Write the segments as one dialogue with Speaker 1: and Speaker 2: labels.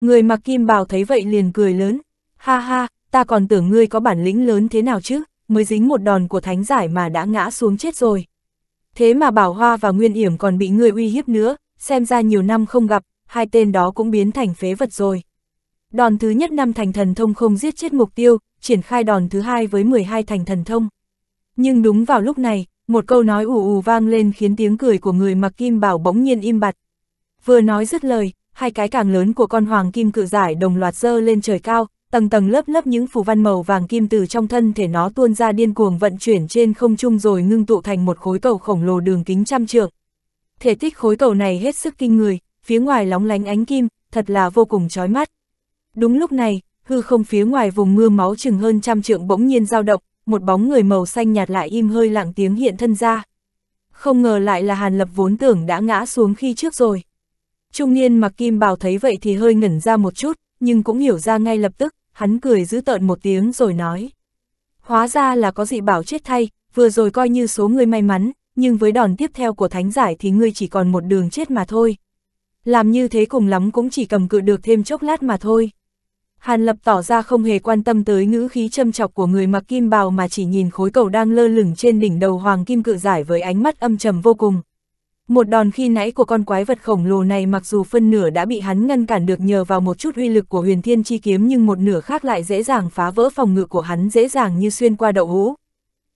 Speaker 1: Người mặc kim bào thấy vậy liền cười lớn, ha ha, ta còn tưởng ngươi có bản lĩnh lớn thế nào chứ, mới dính một đòn của thánh giải mà đã ngã xuống chết rồi. Thế mà Bảo Hoa và Nguyên Yểm còn bị ngươi uy hiếp nữa, xem ra nhiều năm không gặp, hai tên đó cũng biến thành phế vật rồi. Đòn thứ nhất năm thành thần thông không giết chết mục tiêu, triển khai đòn thứ hai với 12 thành thần thông. Nhưng đúng vào lúc này, một câu nói ù ù vang lên khiến tiếng cười của người mặc kim bảo bỗng nhiên im bặt. Vừa nói dứt lời, hai cái càng lớn của con hoàng kim cự giải đồng loạt dơ lên trời cao, tầng tầng lớp lớp những phù văn màu vàng kim từ trong thân thể nó tuôn ra điên cuồng vận chuyển trên không trung rồi ngưng tụ thành một khối cầu khổng lồ đường kính trăm trượng. Thể tích khối cầu này hết sức kinh người, phía ngoài lóng lánh ánh kim, thật là vô cùng chói mắt. Đúng lúc này, hư không phía ngoài vùng mưa máu chừng hơn trăm trượng bỗng nhiên dao động, một bóng người màu xanh nhạt lại im hơi lặng tiếng hiện thân ra. Không ngờ lại là Hàn Lập vốn tưởng đã ngã xuống khi trước rồi. Trung niên mặc kim bào thấy vậy thì hơi ngẩn ra một chút, nhưng cũng hiểu ra ngay lập tức, hắn cười giữ tợn một tiếng rồi nói. Hóa ra là có dị bảo chết thay, vừa rồi coi như số người may mắn, nhưng với đòn tiếp theo của thánh giải thì ngươi chỉ còn một đường chết mà thôi. Làm như thế cùng lắm cũng chỉ cầm cự được thêm chốc lát mà thôi. Hàn Lập tỏ ra không hề quan tâm tới ngữ khí châm chọc của người mặc kim bào mà chỉ nhìn khối cầu đang lơ lửng trên đỉnh đầu Hoàng Kim Cự Giải với ánh mắt âm trầm vô cùng. Một đòn khi nãy của con quái vật khổng lồ này mặc dù phân nửa đã bị hắn ngăn cản được nhờ vào một chút uy lực của huyền thiên chi kiếm nhưng một nửa khác lại dễ dàng phá vỡ phòng ngự của hắn dễ dàng như xuyên qua đậu hũ.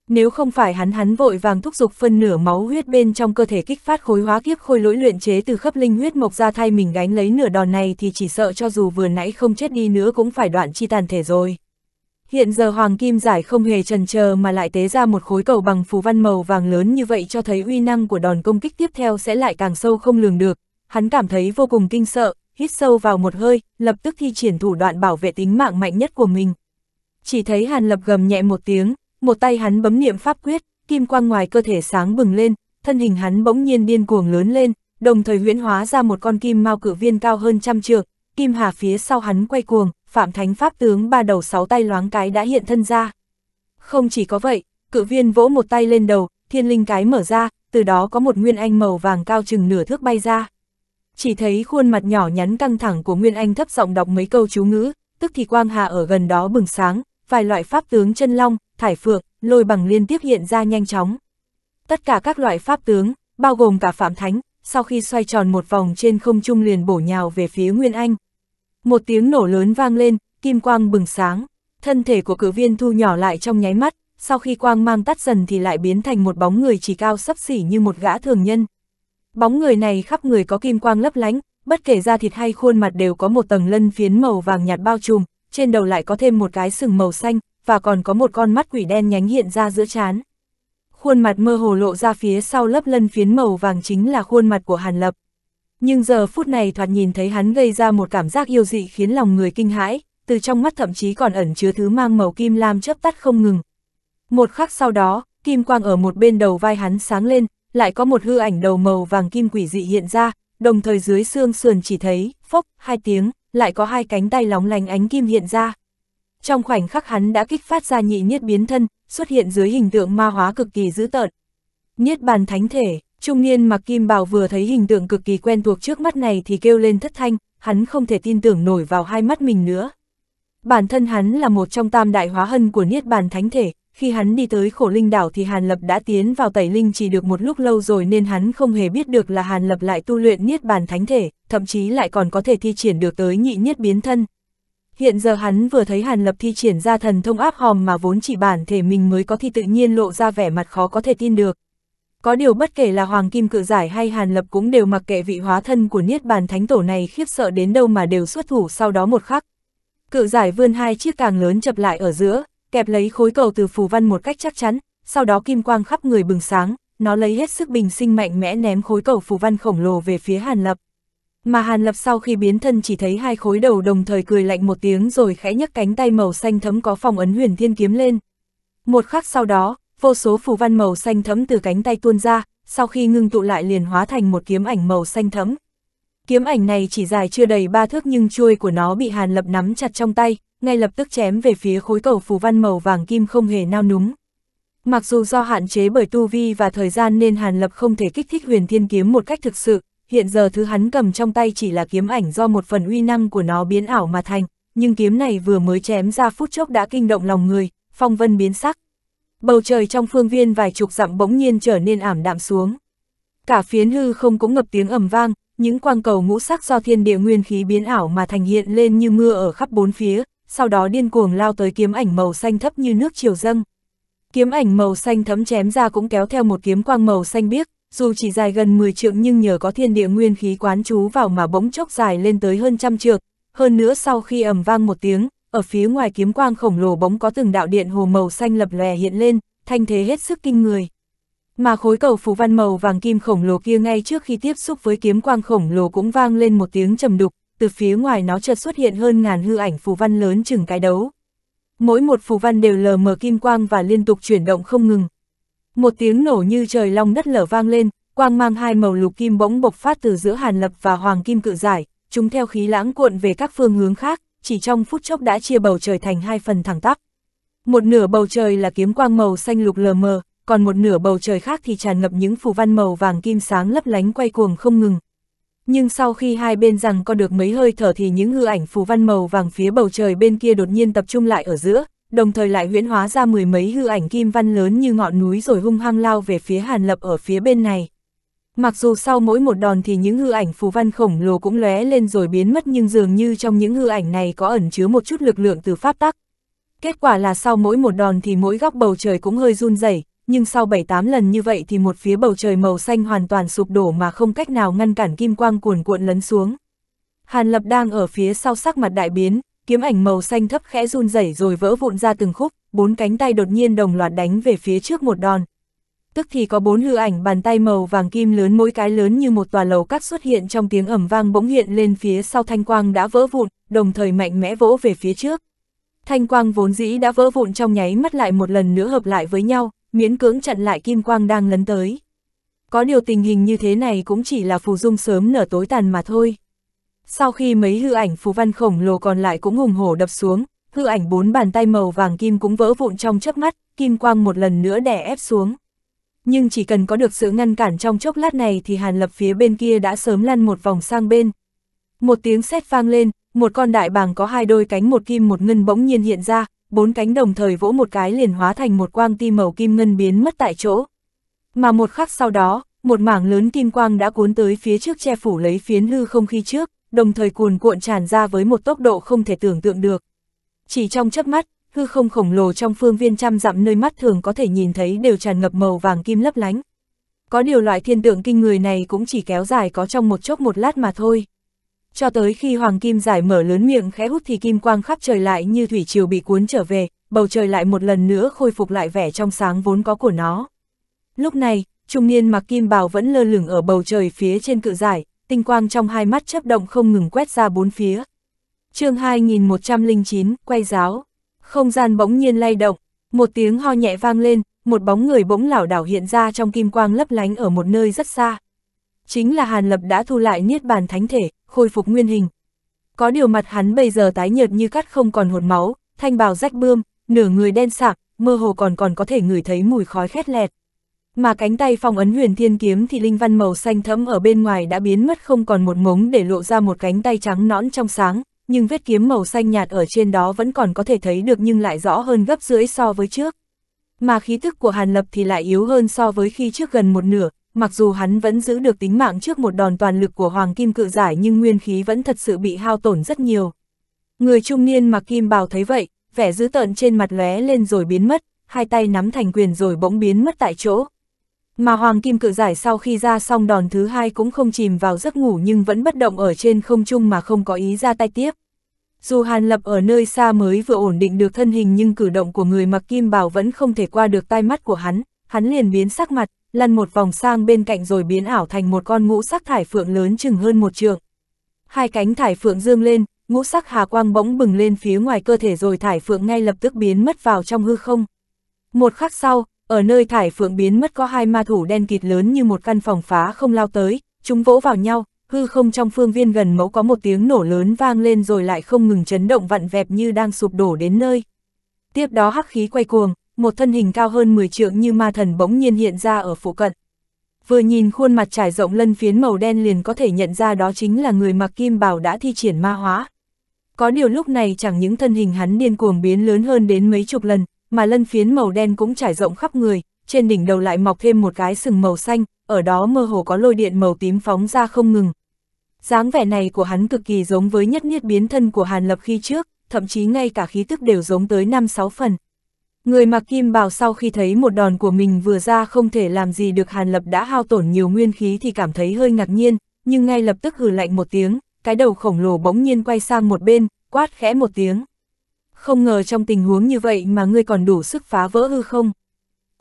Speaker 1: Nếu không phải hắn hắn vội vàng thúc giục phân nửa máu huyết bên trong cơ thể kích phát khối hóa kiếp khôi lỗi luyện chế từ khắp linh huyết mộc ra thay mình gánh lấy nửa đòn này thì chỉ sợ cho dù vừa nãy không chết đi nữa cũng phải đoạn chi tàn thể rồi. Hiện giờ Hoàng Kim Giải không hề trần chờ mà lại tế ra một khối cầu bằng phù văn màu vàng lớn như vậy cho thấy uy năng của đòn công kích tiếp theo sẽ lại càng sâu không lường được. Hắn cảm thấy vô cùng kinh sợ, hít sâu vào một hơi, lập tức thi triển thủ đoạn bảo vệ tính mạng mạnh nhất của mình. Chỉ thấy Hàn Lập gầm nhẹ một tiếng, một tay hắn bấm niệm pháp quyết, kim quang ngoài cơ thể sáng bừng lên, thân hình hắn bỗng nhiên điên cuồng lớn lên, đồng thời huyễn hóa ra một con kim mao cự viên cao hơn trăm trượng, kim hà phía sau hắn quay cuồng, Phạm Thánh Pháp tướng ba đầu sáu tay loáng cái đã hiện thân ra. Không chỉ có vậy, cự viên vỗ một tay lên đầu, thiên linh cái mở ra, từ đó có một nguyên anh màu vàng cao chừng nửa thước bay ra. Chỉ thấy khuôn mặt nhỏ nhắn căng thẳng của Nguyên Anh thấp giọng đọc mấy câu chú ngữ, tức thì quang hà ở gần đó bừng sáng, vài loại pháp tướng chân long, thải phượng, lôi bằng liên tiếp hiện ra nhanh chóng. Tất cả các loại pháp tướng, bao gồm cả phạm thánh, sau khi xoay tròn một vòng trên không trung liền bổ nhào về phía Nguyên Anh. Một tiếng nổ lớn vang lên, kim quang bừng sáng, thân thể của cử viên thu nhỏ lại trong nháy mắt, sau khi quang mang tắt dần thì lại biến thành một bóng người chỉ cao sấp xỉ như một gã thường nhân. Bóng người này khắp người có kim quang lấp lánh, bất kể da thịt hay khuôn mặt đều có một tầng lân phiến màu vàng nhạt bao trùm, trên đầu lại có thêm một cái sừng màu xanh, và còn có một con mắt quỷ đen nhánh hiện ra giữa trán. Khuôn mặt mơ hồ lộ ra phía sau lớp lân phiến màu vàng chính là khuôn mặt của Hàn Lập. Nhưng giờ phút này thoạt nhìn thấy hắn gây ra một cảm giác yêu dị khiến lòng người kinh hãi, từ trong mắt thậm chí còn ẩn chứa thứ mang màu kim lam chớp tắt không ngừng. Một khắc sau đó, kim quang ở một bên đầu vai hắn sáng lên, lại có một hư ảnh đầu màu vàng kim quỷ dị hiện ra, đồng thời dưới xương sườn chỉ thấy, phốc, hai tiếng, lại có hai cánh tay lóng lánh ánh kim hiện ra. Trong khoảnh khắc hắn đã kích phát ra nhị niết biến thân, xuất hiện dưới hình tượng ma hóa cực kỳ dữ tợn. Niết bàn thánh thể, Trung niên mặc kim bào vừa thấy hình tượng cực kỳ quen thuộc trước mắt này thì kêu lên thất thanh, hắn không thể tin tưởng nổi vào hai mắt mình nữa. Bản thân hắn là một trong tam đại hóa hân của Niết Bàn Thánh Thể, khi hắn đi tới khổ linh đảo thì Hàn Lập đã tiến vào tẩy linh chỉ được một lúc lâu rồi nên hắn không hề biết được là Hàn Lập lại tu luyện Niết Bàn Thánh Thể, thậm chí lại còn có thể thi triển được tới nhị niết biến thân. Hiện giờ hắn vừa thấy Hàn Lập thi triển ra thần thông áp hòm mà vốn chỉ bản thể mình mới có thì tự nhiên lộ ra vẻ mặt khó có thể tin được. Có điều bất kể là Hoàng Kim Cự Giải hay Hàn Lập cũng đều mặc kệ vị hóa thân của Niết Bàn Thánh Tổ này khiếp sợ đến đâu mà đều xuất thủ sau đó một khắc. Cự Giải vươn hai chiếc càng lớn chập lại ở giữa, kẹp lấy khối cầu từ phù văn một cách chắc chắn, sau đó kim quang khắp người bừng sáng, nó lấy hết sức bình sinh mạnh mẽ ném khối cầu phù văn khổng lồ về phía Hàn Lập. Mà Hàn Lập sau khi biến thân chỉ thấy hai khối đầu đồng thời cười lạnh một tiếng rồi khẽ nhấc cánh tay màu xanh thấm có phòng ấn huyền thiên kiếm lên. Một khắc sau đó, vô số phù văn màu xanh thấm từ cánh tay tuôn ra, sau khi ngưng tụ lại liền hóa thành một kiếm ảnh màu xanh thấm. Kiếm ảnh này chỉ dài chưa đầy ba thước nhưng chuôi của nó bị Hàn Lập nắm chặt trong tay, ngay lập tức chém về phía khối cầu phù văn màu vàng kim không hề nao núng. Mặc dù do hạn chế bởi tu vi và thời gian nên Hàn Lập không thể kích thích huyền thiên kiếm một cách thực sự, hiện giờ thứ hắn cầm trong tay chỉ là kiếm ảnh do một phần uy năng của nó biến ảo mà thành, nhưng kiếm này vừa mới chém ra phút chốc đã kinh động lòng người, phong vân biến sắc bầu trời trong phương viên vài chục dặm bỗng nhiên trở nên ảm đạm xuống. Cả phiến hư không cũng ngập tiếng ầm vang, những quang cầu ngũ sắc do thiên địa nguyên khí biến ảo mà thành hiện lên như mưa ở khắp bốn phía, sau đó điên cuồng lao tới kiếm ảnh màu xanh thấp như nước chiều dâng. Kiếm ảnh màu xanh thấm chém ra cũng kéo theo một kiếm quang màu xanh biếc, dù chỉ dài gần 10 trượng nhưng nhờ có thiên địa nguyên khí quán trú vào mà bỗng chốc dài lên tới hơn trăm trượng, hơn nữa sau khi ầm vang một tiếng, ở phía ngoài kiếm quang khổng lồ bóng có từng đạo điện hồ màu xanh lập lòe hiện lên, thanh thế hết sức kinh người. Mà khối cầu phù văn màu vàng kim khổng lồ kia ngay trước khi tiếp xúc với kiếm quang khổng lồ cũng vang lên một tiếng trầm đục, từ phía ngoài nó chợt xuất hiện hơn ngàn hư ảnh phù văn lớn chừng cái đấu. Mỗi một phù văn đều lờ mờ kim quang và liên tục chuyển động không ngừng. Một tiếng nổ như trời long đất lở vang lên, quang mang hai màu lục kim bỗng bộc phát từ giữa Hàn Lập và Hoàng Kim cự giải, chúng theo khí lãng cuộn về các phương hướng khác, chỉ trong phút chốc đã chia bầu trời thành hai phần thẳng tắp. Một nửa bầu trời là kiếm quang màu xanh lục lờ mờ, còn một nửa bầu trời khác thì tràn ngập những phù văn màu vàng kim sáng lấp lánh quay cuồng không ngừng. Nhưng sau khi hai bên rằng có được mấy hơi thở thì những hư ảnh phù văn màu vàng phía bầu trời bên kia đột nhiên tập trung lại ở giữa, đồng thời lại huyễn hóa ra mười mấy hư ảnh kim văn lớn như ngọn núi rồi hung hăng lao về phía Hàn Lập ở phía bên này. Mặc dù sau mỗi một đòn thì những hư ảnh phù văn khổng lồ cũng lóe lên rồi biến mất nhưng dường như trong những hư ảnh này có ẩn chứa một chút lực lượng từ pháp tắc. Kết quả là sau mỗi một đòn thì mỗi góc bầu trời cũng hơi run rẩy, nhưng sau 7-8 lần như vậy thì một phía bầu trời màu xanh hoàn toàn sụp đổ mà không cách nào ngăn cản kim quang cuồn cuộn lấn xuống. Hàn Lập đang ở phía sau sắc mặt đại biến, kiếm ảnh màu xanh thấp khẽ run rẩy rồi vỡ vụn ra từng khúc, bốn cánh tay đột nhiên đồng loạt đánh về phía trước một đòn, tức thì có bốn hư ảnh bàn tay màu vàng kim lớn mỗi cái lớn như một tòa lầu các xuất hiện trong tiếng ẩm vang bỗng hiện lên phía sau thanh quang đã vỡ vụn, đồng thời mạnh mẽ vỗ về phía trước. Thanh quang vốn dĩ đã vỡ vụn trong nháy mắt lại một lần nữa hợp lại với nhau, miễn cưỡng chặn lại kim quang đang lấn tới. Có điều tình hình như thế này cũng chỉ là phù dung sớm nở tối tàn mà thôi. Sau khi mấy hư ảnh phù văn khổng lồ còn lại cũng hùng hổ đập xuống, hư ảnh bốn bàn tay màu vàng kim cũng vỡ vụn trong chớp mắt, kim quang một lần nữa đè ép xuống nhưng chỉ cần có được sự ngăn cản trong chốc lát này thì Hàn Lập phía bên kia đã sớm lăn một vòng sang bên. Một tiếng sét vang lên, một con đại bàng có hai đôi cánh một kim một ngân bỗng nhiên hiện ra, bốn cánh đồng thời vỗ một cái liền hóa thành một quang ti màu kim ngân biến mất tại chỗ. Mà một khắc sau đó, một mảng lớn kim quang đã cuốn tới phía trước che phủ lấy phiến hư không khí trước, đồng thời cuồn cuộn tràn ra với một tốc độ không thể tưởng tượng được. Chỉ trong chớp mắt, hư không khổng lồ trong phương viên trăm dặm nơi mắt thường có thể nhìn thấy đều tràn ngập màu vàng kim lấp lánh. Có điều loại thiên tượng kinh người này cũng chỉ kéo dài có trong một chốc một lát mà thôi. Cho tới khi hoàng kim giải mở lớn miệng khẽ hút thì kim quang khắp trời lại như thủy triều bị cuốn trở về, bầu trời lại một lần nữa khôi phục lại vẻ trong sáng vốn có của nó. Lúc này, trung niên mặc kim bào vẫn lơ lửng ở bầu trời phía trên cự giải, tinh quang trong hai mắt chấp động không ngừng quét ra bốn phía. chương 2109, quay giáo. Không gian bỗng nhiên lay động, một tiếng ho nhẹ vang lên, một bóng người bỗng lảo đảo hiện ra trong kim quang lấp lánh ở một nơi rất xa. Chính là Hàn Lập đã thu lại niết bàn thánh thể, khôi phục nguyên hình. Có điều mặt hắn bây giờ tái nhợt như cắt không còn hột máu, thanh bào rách bươm, nửa người đen sạc, mơ hồ còn còn có thể ngửi thấy mùi khói khét lẹt. Mà cánh tay phong ấn huyền thiên kiếm thì linh văn màu xanh thẫm ở bên ngoài đã biến mất không còn một ngống để lộ ra một cánh tay trắng nõn trong sáng, nhưng vết kiếm màu xanh nhạt ở trên đó vẫn còn có thể thấy được nhưng lại rõ hơn gấp rưỡi so với trước. Mà khí tức của Hàn Lập thì lại yếu hơn so với khi trước gần một nửa, mặc dù hắn vẫn giữ được tính mạng trước một đòn toàn lực của Hoàng Kim Cự Giải nhưng nguyên khí vẫn thật sự bị hao tổn rất nhiều. Người trung niên mặc kim bào thấy vậy, vẻ dữ tợn trên mặt lóe lên rồi biến mất, hai tay nắm thành quyền rồi bỗng biến mất tại chỗ. Mà Hoàng Kim Cự Giải sau khi ra xong đòn thứ hai cũng không chìm vào giấc ngủ nhưng vẫn bất động ở trên không trung mà không có ý ra tay tiếp. Dù Hàn Lập ở nơi xa mới vừa ổn định được thân hình nhưng cử động của người mặc kim bào vẫn không thể qua được tai mắt của hắn, hắn liền biến sắc mặt, lăn một vòng sang bên cạnh rồi biến ảo thành một con ngũ sắc thải phượng lớn chừng hơn một trượng. Hai cánh thải phượng dương lên, ngũ sắc hà quang bỗng bừng lên phía ngoài cơ thể rồi thải phượng ngay lập tức biến mất vào trong hư không. Một khắc sau, ở nơi thải phượng biến mất có hai ma thủ đen kịt lớn như một căn phòng phá không lao tới, chúng vỗ vào nhau, hư không trong phương viên gần mẫu có một tiếng nổ lớn vang lên rồi lại không ngừng chấn động vặn vẹp như đang sụp đổ đến nơi. Tiếp đó hắc khí quay cuồng, một thân hình cao hơn 10 trượng như ma thần bỗng nhiên hiện ra ở phụ cận. Vừa nhìn khuôn mặt trải rộng lân phiến màu đen liền có thể nhận ra đó chính là người mặc kim bào đã thi triển ma hóa. Có điều lúc này chẳng những thân hình hắn điên cuồng biến lớn hơn đến mấy chục lần, mà lân phiến màu đen cũng trải rộng khắp người, trên đỉnh đầu lại mọc thêm một cái sừng màu xanh, ở đó mơ hồ có lôi điện màu tím phóng ra không ngừng. dáng vẻ này của hắn cực kỳ giống với nhất niết biến thân của Hàn Lập khi trước, thậm chí ngay cả khí tức đều giống tới 5-6 phần. Người mặc kim bào sau khi thấy một đòn của mình vừa ra không thể làm gì được Hàn Lập đã hao tổn nhiều nguyên khí thì cảm thấy hơi ngạc nhiên, nhưng ngay lập tức hừ lạnh một tiếng, cái đầu khổng lồ bỗng nhiên quay sang một bên, quát khẽ một tiếng không ngờ trong tình huống như vậy mà ngươi còn đủ sức phá vỡ hư không.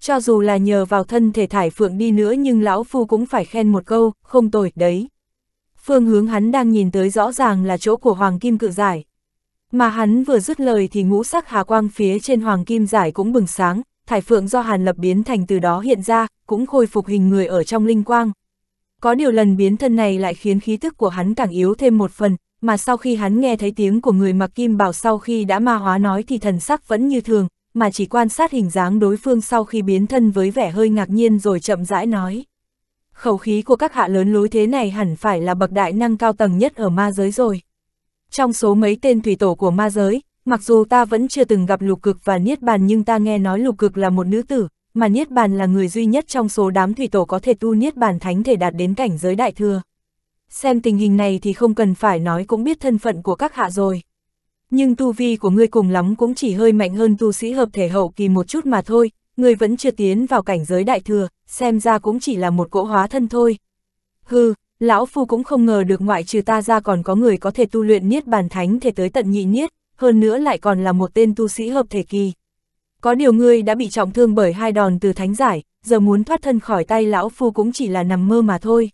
Speaker 1: Cho dù là nhờ vào thân thể thải phượng đi nữa nhưng lão phu cũng phải khen một câu, không tồi, đấy. Phương hướng hắn đang nhìn tới rõ ràng là chỗ của hoàng kim cự giải. Mà hắn vừa dứt lời thì ngũ sắc hà quang phía trên hoàng kim giải cũng bừng sáng, thải phượng do hàn lập biến thành từ đó hiện ra, cũng khôi phục hình người ở trong linh quang. Có điều lần biến thân này lại khiến khí tức của hắn càng yếu thêm một phần, mà sau khi hắn nghe thấy tiếng của người mặc kim bảo sau khi đã ma hóa nói thì thần sắc vẫn như thường, mà chỉ quan sát hình dáng đối phương sau khi biến thân với vẻ hơi ngạc nhiên rồi chậm rãi nói. Khẩu khí của các hạ lớn lối thế này hẳn phải là bậc đại năng cao tầng nhất ở ma giới rồi. Trong số mấy tên thủy tổ của ma giới, mặc dù ta vẫn chưa từng gặp lục cực và niết bàn nhưng ta nghe nói lục cực là một nữ tử, mà niết bàn là người duy nhất trong số đám thủy tổ có thể tu niết bàn thánh thể đạt đến cảnh giới đại thừa xem tình hình này thì không cần phải nói cũng biết thân phận của các hạ rồi. Nhưng tu vi của ngươi cùng lắm cũng chỉ hơi mạnh hơn tu sĩ hợp thể hậu kỳ một chút mà thôi, ngươi vẫn chưa tiến vào cảnh giới đại thừa, xem ra cũng chỉ là một cỗ hóa thân thôi. Hừ, lão phu cũng không ngờ được ngoại trừ ta ra còn có người có thể tu luyện niết bàn thánh thể tới tận nhị niết, hơn nữa lại còn là một tên tu sĩ hợp thể kỳ. Có điều ngươi đã bị trọng thương bởi hai đòn từ thánh giải, giờ muốn thoát thân khỏi tay lão phu cũng chỉ là nằm mơ mà thôi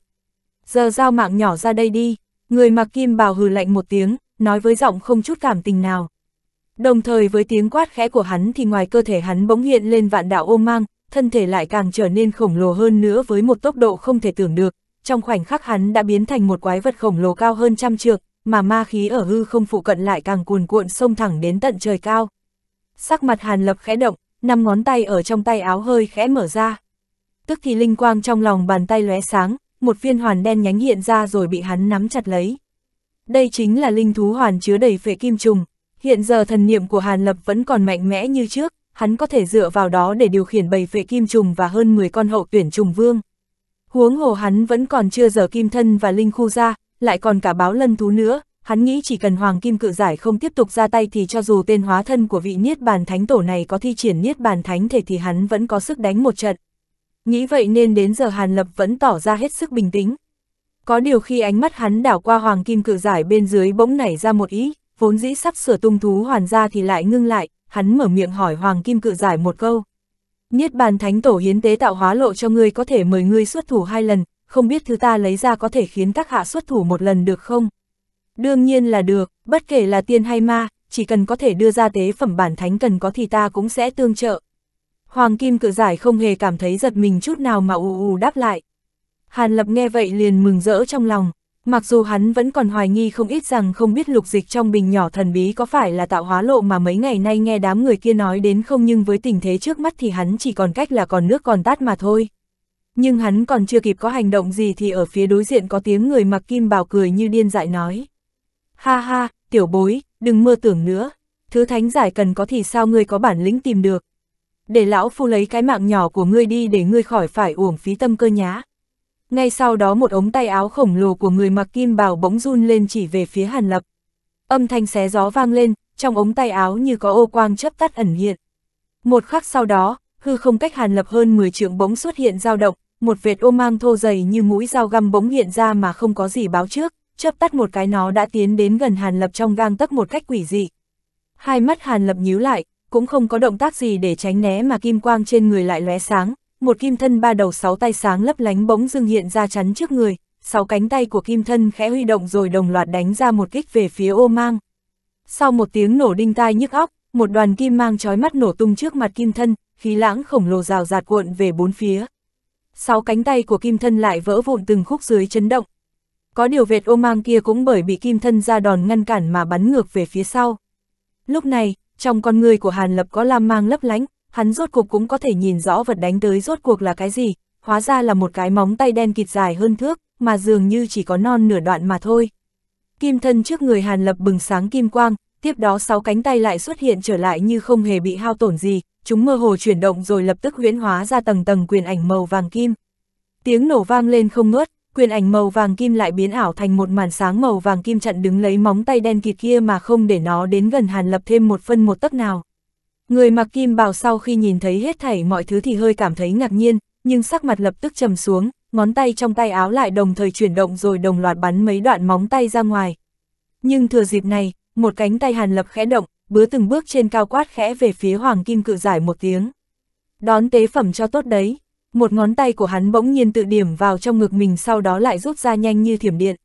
Speaker 1: giờ giao mạng nhỏ ra đây đi, người mặc kim bào hừ lạnh một tiếng, nói với giọng không chút cảm tình nào. Đồng thời với tiếng quát khẽ của hắn thì ngoài cơ thể hắn bỗng hiện lên vạn đạo ô mang, thân thể lại càng trở nên khổng lồ hơn nữa với một tốc độ không thể tưởng được, trong khoảnh khắc hắn đã biến thành một quái vật khổng lồ cao hơn trăm trượng, mà ma khí ở hư không phụ cận lại càng cuồn cuộn sông thẳng đến tận trời cao. Sắc mặt Hàn Lập khẽ động, năm ngón tay ở trong tay áo hơi khẽ mở ra. Tức thì linh quang trong lòng bàn tay lóe sáng, một viên hoàn đen nhánh hiện ra rồi bị hắn nắm chặt lấy. Đây chính là linh thú hoàn chứa đầy phệ kim trùng, hiện giờ thần niệm của Hàn Lập vẫn còn mạnh mẽ như trước, hắn có thể dựa vào đó để điều khiển bầy phệ kim trùng và hơn 10 con hậu tuyển trùng vương. Huống hồ hắn vẫn còn chưa giờ kim thân và linh khu ra, lại còn cả báo lân thú nữa, hắn nghĩ chỉ cần hoàng kim cự giải không tiếp tục ra tay thì cho dù tên hóa thân của vị niết bàn thánh tổ này có thi triển niết bàn thánh thể thì hắn vẫn có sức đánh một trận nghĩ vậy nên đến giờ Hàn Lập vẫn tỏ ra hết sức bình tĩnh. Có điều khi ánh mắt hắn đảo qua hoàng kim cự giải bên dưới bỗng nảy ra một ý, vốn dĩ sắp sửa tung thú hoàn ra thì lại ngưng lại, hắn mở miệng hỏi hoàng kim cự giải một câu. Niết bàn thánh tổ hiến tế tạo hóa lộ cho ngươi có thể mời ngươi xuất thủ hai lần, không biết thứ ta lấy ra có thể khiến các hạ xuất thủ một lần được không? Đương nhiên là được, bất kể là tiên hay ma, chỉ cần có thể đưa ra tế phẩm bản thánh cần có thì ta cũng sẽ tương trợ. Hoàng Kim cự giải không hề cảm thấy giật mình chút nào mà ù ù đáp lại. Hàn Lập nghe vậy liền mừng rỡ trong lòng, mặc dù hắn vẫn còn hoài nghi không ít rằng không biết lục dịch trong bình nhỏ thần bí có phải là tạo hóa lộ mà mấy ngày nay nghe đám người kia nói đến không nhưng với tình thế trước mắt thì hắn chỉ còn cách là còn nước còn tát mà thôi. Nhưng hắn còn chưa kịp có hành động gì thì ở phía đối diện có tiếng người mặc kim bào cười như điên dại nói. Ha ha, tiểu bối, đừng mơ tưởng nữa, thứ thánh giải cần có thì sao người có bản lĩnh tìm được, để lão phu lấy cái mạng nhỏ của ngươi đi để ngươi khỏi phải uổng phí tâm cơ nhá. Ngay sau đó một ống tay áo khổng lồ của người mặc kim bào bỗng run lên chỉ về phía Hàn Lập. Âm thanh xé gió vang lên, trong ống tay áo như có ô quang chấp tắt ẩn hiện. Một khắc sau đó, hư không cách Hàn Lập hơn 10 trượng bỗng xuất hiện dao động, một vệt ô mang thô dày như mũi dao găm bỗng hiện ra mà không có gì báo trước, chớp tắt một cái nó đã tiến đến gần Hàn Lập trong gang tấc một cách quỷ dị. Hai mắt Hàn Lập nhíu lại, cũng không có động tác gì để tránh né mà kim quang trên người lại lóe sáng, một kim thân ba đầu sáu tay sáng lấp lánh bỗng dưng hiện ra chắn trước người, sáu cánh tay của kim thân khẽ huy động rồi đồng loạt đánh ra một kích về phía ô mang. Sau một tiếng nổ đinh tai nhức óc, một đoàn kim mang chói mắt nổ tung trước mặt kim thân, khí lãng khổng lồ rào rạt cuộn về bốn phía. Sáu cánh tay của kim thân lại vỡ vụn từng khúc dưới chấn động. Có điều vệt ô mang kia cũng bởi bị kim thân ra đòn ngăn cản mà bắn ngược về phía sau. Lúc này, trong con người của Hàn Lập có lam mang lấp lánh, hắn rốt cuộc cũng có thể nhìn rõ vật đánh tới rốt cuộc là cái gì, hóa ra là một cái móng tay đen kịt dài hơn thước, mà dường như chỉ có non nửa đoạn mà thôi. Kim thân trước người Hàn Lập bừng sáng kim quang, tiếp đó sáu cánh tay lại xuất hiện trở lại như không hề bị hao tổn gì, chúng mơ hồ chuyển động rồi lập tức huyễn hóa ra tầng tầng quyền ảnh màu vàng kim. Tiếng nổ vang lên không ngớt, quyền ảnh màu vàng kim lại biến ảo thành một màn sáng màu vàng kim chặn đứng lấy móng tay đen kịt kia mà không để nó đến gần Hàn Lập thêm một phân một tấc nào. Người mặc kim bào sau khi nhìn thấy hết thảy mọi thứ thì hơi cảm thấy ngạc nhiên, nhưng sắc mặt lập tức trầm xuống, ngón tay trong tay áo lại đồng thời chuyển động rồi đồng loạt bắn mấy đoạn móng tay ra ngoài. Nhưng thừa dịp này, một cánh tay Hàn Lập khẽ động, bứa từng bước trên cao quát khẽ về phía Hoàng Kim cự giải một tiếng. Đón tế phẩm cho tốt đấy. Một ngón tay của hắn bỗng nhiên tự điểm vào trong ngực mình sau đó lại rút ra nhanh như thiểm điện.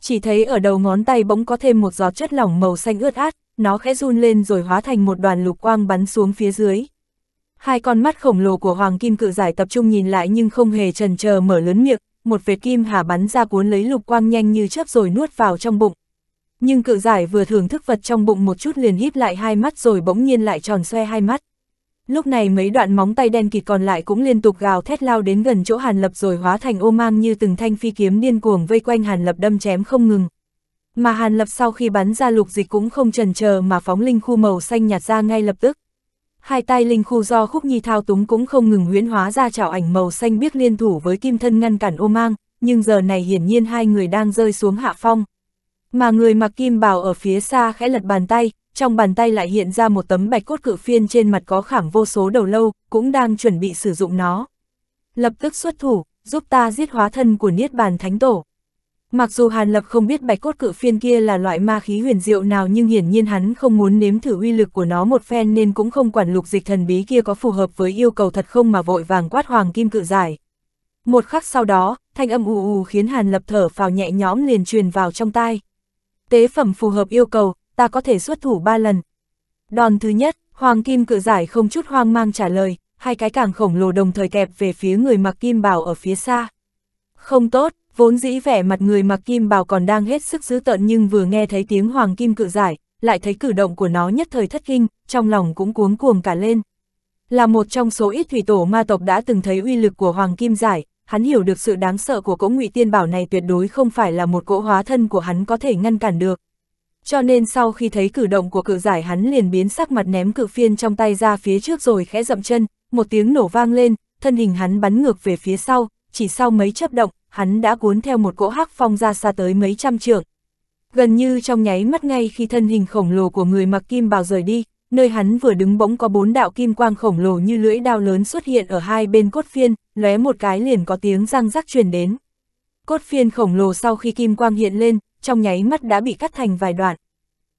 Speaker 1: Chỉ thấy ở đầu ngón tay bỗng có thêm một giọt chất lỏng màu xanh ướt át, nó khẽ run lên rồi hóa thành một đoàn lục quang bắn xuống phía dưới. Hai con mắt khổng lồ của Hoàng Kim Cự Giải tập trung nhìn lại nhưng không hề trần chờ mở lớn miệng, một vệt kim hà bắn ra cuốn lấy lục quang nhanh như chớp rồi nuốt vào trong bụng. Nhưng cự giải vừa thưởng thức vật trong bụng một chút liền híp lại hai mắt rồi bỗng nhiên lại tròn xoe hai mắt. Lúc này mấy đoạn móng tay đen kịt còn lại cũng liên tục gào thét lao đến gần chỗ Hàn Lập rồi hóa thành ô mang như từng thanh phi kiếm điên cuồng vây quanh Hàn Lập đâm chém không ngừng. Mà Hàn Lập sau khi bắn ra lục dịch cũng không chần chờ mà phóng linh khu màu xanh nhạt ra ngay lập tức. Hai tay linh khu do khúc nhi thao túng cũng không ngừng huyễn hóa ra trảo ảnh màu xanh biết liên thủ với kim thân ngăn cản ô mang, nhưng giờ này hiển nhiên hai người đang rơi xuống hạ phong. Mà người mặc kim bào ở phía xa khẽ lật bàn tay, trong bàn tay lại hiện ra một tấm bạch cốt cự phiên trên mặt có khảm vô số đầu lâu, cũng đang chuẩn bị sử dụng nó. Lập tức xuất thủ, giúp ta giết hóa thân của Niết Bàn Thánh Tổ. Mặc dù Hàn Lập không biết bạch cốt cự phiên kia là loại ma khí huyền diệu nào nhưng hiển nhiên hắn không muốn nếm thử uy lực của nó một phen nên cũng không quản lục dịch thần bí kia có phù hợp với yêu cầu thật không mà vội vàng quát hoàng kim cự giải. Một khắc sau đó, thanh âm ù ù khiến Hàn Lập thở phào nhẹ nhõm liền truyền vào trong tai. Tế phẩm phù hợp yêu cầu, ta có thể xuất thủ ba lần. Đòn thứ nhất, hoàng kim cự giải không chút hoang mang trả lời, hai cái càng khổng lồ đồng thời kẹp về phía người mặc kim bào ở phía xa. Không tốt, vốn dĩ vẻ mặt người mặc kim bào còn đang hết sức dữ tợn nhưng vừa nghe thấy tiếng hoàng kim cự giải, lại thấy cử động của nó nhất thời thất kinh, trong lòng cũng cuống cuồng cả lên. Là một trong số ít thủy tổ ma tộc đã từng thấy uy lực của hoàng kim giải, hắn hiểu được sự đáng sợ của cỗ ngụy tiên bảo này tuyệt đối không phải là một cỗ hóa thân của hắn có thể ngăn cản được, cho nên sau khi thấy cử động của cự giải hắn liền biến sắc mặt ném cự phiên trong tay ra phía trước rồi khẽ dậm chân, một tiếng nổ vang lên, thân hình hắn bắn ngược về phía sau, chỉ sau mấy chấp động, hắn đã cuốn theo một cỗ hắc phong ra xa tới mấy trăm trượng. Gần như trong nháy mắt ngay khi thân hình khổng lồ của người mặc kim bào rời đi, nơi hắn vừa đứng bỗng có bốn đạo kim quang khổng lồ như lưỡi đao lớn xuất hiện ở hai bên cốt phiên, lóe một cái liền có tiếng răng rắc truyền đến. Cốt phiên khổng lồ sau khi kim quang hiện lên, trong nháy mắt đã bị cắt thành vài đoạn.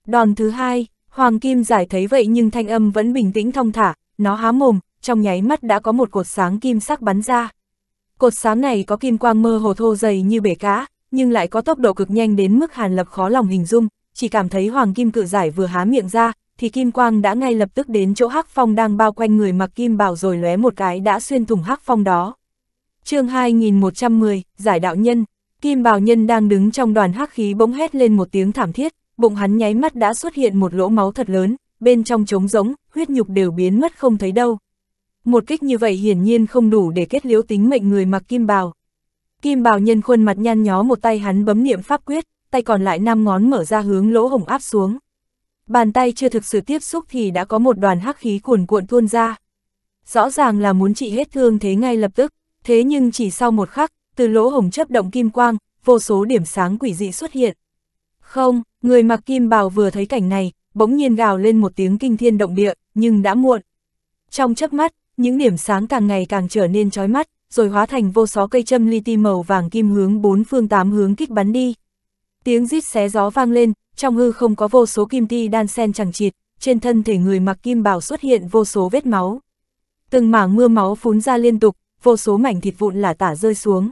Speaker 1: Đòn thứ hai, Hoàng Kim Giải thấy vậy nhưng thanh âm vẫn bình tĩnh thông thả, nó há mồm, trong nháy mắt đã có một cột sáng kim sắc bắn ra. Cột sáng này có kim quang mơ hồ thô dày như bể cá, nhưng lại có tốc độ cực nhanh đến mức Hàn Lập khó lòng hình dung, chỉ cảm thấy Hoàng Kim Cự Giải vừa há miệng ra, thì kim quang đã ngay lập tức đến chỗ Hắc Phong đang bao quanh người mặc kim bảo rồi lóe một cái đã xuyên thủng Hắc Phong đó. Chương 2110, Giải đạo nhân Kim Bảo Nhân đang đứng trong đoàn hắc khí bỗng hét lên một tiếng thảm thiết, bụng hắn nháy mắt đã xuất hiện một lỗ máu thật lớn, bên trong trống rỗng, huyết nhục đều biến mất không thấy đâu. Một kích như vậy hiển nhiên không đủ để kết liễu tính mệnh người mặc kim bào. Kim bào nhân khuôn mặt nhăn nhó một tay hắn bấm niệm pháp quyết, tay còn lại năm ngón mở ra hướng lỗ hồng áp xuống. Bàn tay chưa thực sự tiếp xúc thì đã có một đoàn hắc khí cuồn cuộn tuôn ra. Rõ ràng là muốn trị hết thương thế ngay lập tức, thế nhưng chỉ sau một khắc, từ lỗ hồng chấp động kim quang, vô số điểm sáng quỷ dị xuất hiện. Không, người mặc kim bào vừa thấy cảnh này, bỗng nhiên gào lên một tiếng kinh thiên động địa, nhưng đã muộn. Trong chớp mắt, những điểm sáng càng ngày càng trở nên chói mắt, rồi hóa thành vô số cây châm li ti màu vàng kim hướng bốn phương tám hướng kích bắn đi. Tiếng rít xé gió vang lên, trong hư không có vô số kim ti đan sen chẳng chịt, trên thân thể người mặc kim bào xuất hiện vô số vết máu. Từng mảng mưa máu phún ra liên tục, vô số mảnh thịt vụn lả tả rơi xuống.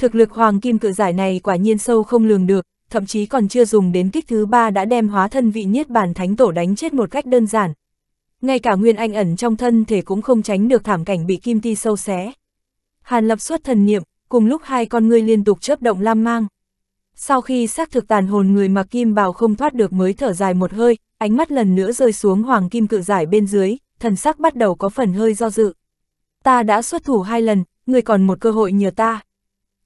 Speaker 1: Thực lực hoàng kim cự giải này quả nhiên sâu không lường được, thậm chí còn chưa dùng đến kích thứ ba đã đem hóa thân vị niết bản thánh tổ đánh chết một cách đơn giản. Ngay cả nguyên anh ẩn trong thân thể cũng không tránh được thảm cảnh bị kim ti sâu xé. Hàn lập xuất thần niệm, cùng lúc hai con ngươi liên tục chớp động lam mang. Sau khi xác thực tàn hồn người mà kim bào không thoát được mới thở dài một hơi, ánh mắt lần nữa rơi xuống hoàng kim cự giải bên dưới, thần sắc bắt đầu có phần hơi do dự. Ta đã xuất thủ hai lần, người còn một cơ hội nhờ ta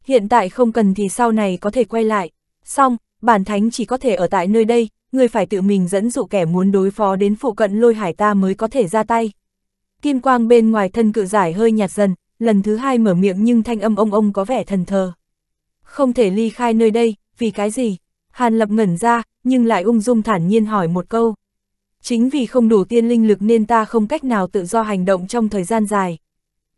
Speaker 1: hiện tại không cần thì sau này có thể quay lại. Xong, bản thánh chỉ có thể ở tại nơi đây, người phải tự mình dẫn dụ kẻ muốn đối phó đến phụ cận lôi hải ta mới có thể ra tay. Kim quang bên ngoài thân cự giải hơi nhạt dần, lần thứ hai mở miệng nhưng thanh âm ông ông có vẻ thần thờ. Không thể ly khai nơi đây, vì cái gì? Hàn lập ngẩn ra, nhưng lại ung dung thản nhiên hỏi một câu. Chính vì không đủ tiên linh lực nên ta không cách nào tự do hành động trong thời gian dài.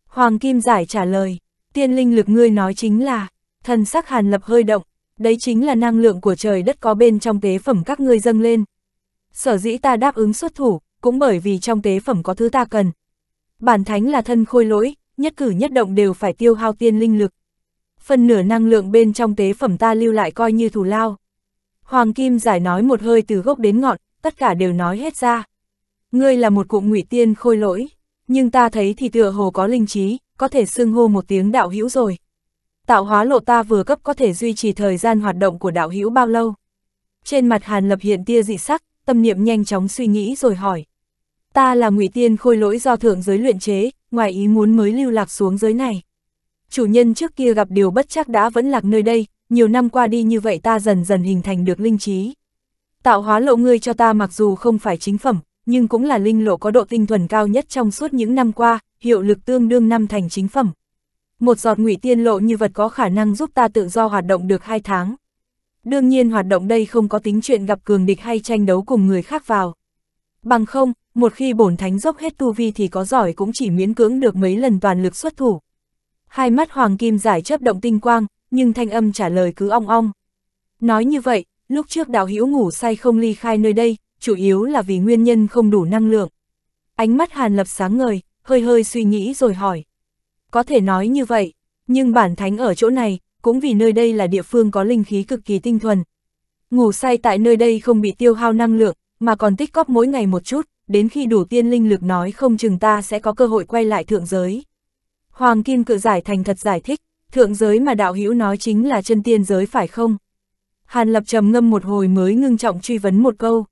Speaker 1: Hoàng Kim giải trả lời, Tiên linh lực ngươi nói chính là, thần sắc hàn lập hơi động, đấy chính là năng lượng của trời đất có bên trong tế phẩm các ngươi dâng lên. Sở dĩ ta đáp ứng xuất thủ, cũng bởi vì trong tế phẩm có thứ ta cần. Bản thánh là thân khôi lỗi, nhất cử nhất động đều phải tiêu hao tiên linh lực. Phần nửa năng lượng bên trong tế phẩm ta lưu lại coi như thù lao. Hoàng Kim giải nói một hơi từ gốc đến ngọn, tất cả đều nói hết ra. Ngươi là một cụ ngụy tiên khôi lỗi, nhưng ta thấy thì tựa hồ có linh trí, có thể xưng hô một tiếng đạo hữu rồi. Tạo hóa lộ ta vừa cấp có thể duy trì thời gian hoạt động của đạo hữu bao lâu. Trên mặt Hàn Lập hiện tia dị sắc, tâm niệm nhanh chóng suy nghĩ rồi hỏi. Ta là ngụy tiên khôi lỗi do thượng giới luyện chế, ngoài ý muốn mới lưu lạc xuống giới này. Chủ nhân trước kia gặp điều bất chắc đã vẫn lạc nơi đây, nhiều năm qua đi như vậy ta dần dần hình thành được linh trí. Tạo hóa lộ ngươi cho ta mặc dù không phải chính phẩm, nhưng cũng là linh lộ có độ tinh thuần cao nhất trong suốt những năm qua, hiệu lực tương đương năm thành chính phẩm. Một giọt ngụy tiên lộ như vật có khả năng giúp ta tự do hoạt động được hai tháng. Đương nhiên hoạt động đây không có tính chuyện gặp cường địch hay tranh đấu cùng người khác vào. Bằng không, một khi bổn thánh dốc hết tu vi thì có giỏi cũng chỉ miễn cưỡng được mấy lần toàn lực xuất thủ. Hai mắt hoàng kim giải chấp động tinh quang, nhưng thanh âm trả lời cứ ong ong. Nói như vậy, lúc trước đạo hữu ngủ say không ly khai nơi đây, chủ yếu là vì nguyên nhân không đủ năng lượng. Ánh mắt hàn lập sáng ngời, hơi hơi suy nghĩ rồi hỏi. Có thể nói như vậy, nhưng bản thánh ở chỗ này, cũng vì nơi đây là địa phương có linh khí cực kỳ tinh thuần. Ngủ say tại nơi đây không bị tiêu hao năng lượng, mà còn tích góp mỗi ngày một chút, đến khi đủ tiên linh lực nói không chừng ta sẽ có cơ hội quay lại thượng giới. Hoàng Kim cự giải thành thật giải thích, thượng giới mà đạo hữu nói chính là chân tiên giới phải không? Hàn Lập trầm ngâm một hồi mới ngưng trọng truy vấn một câu.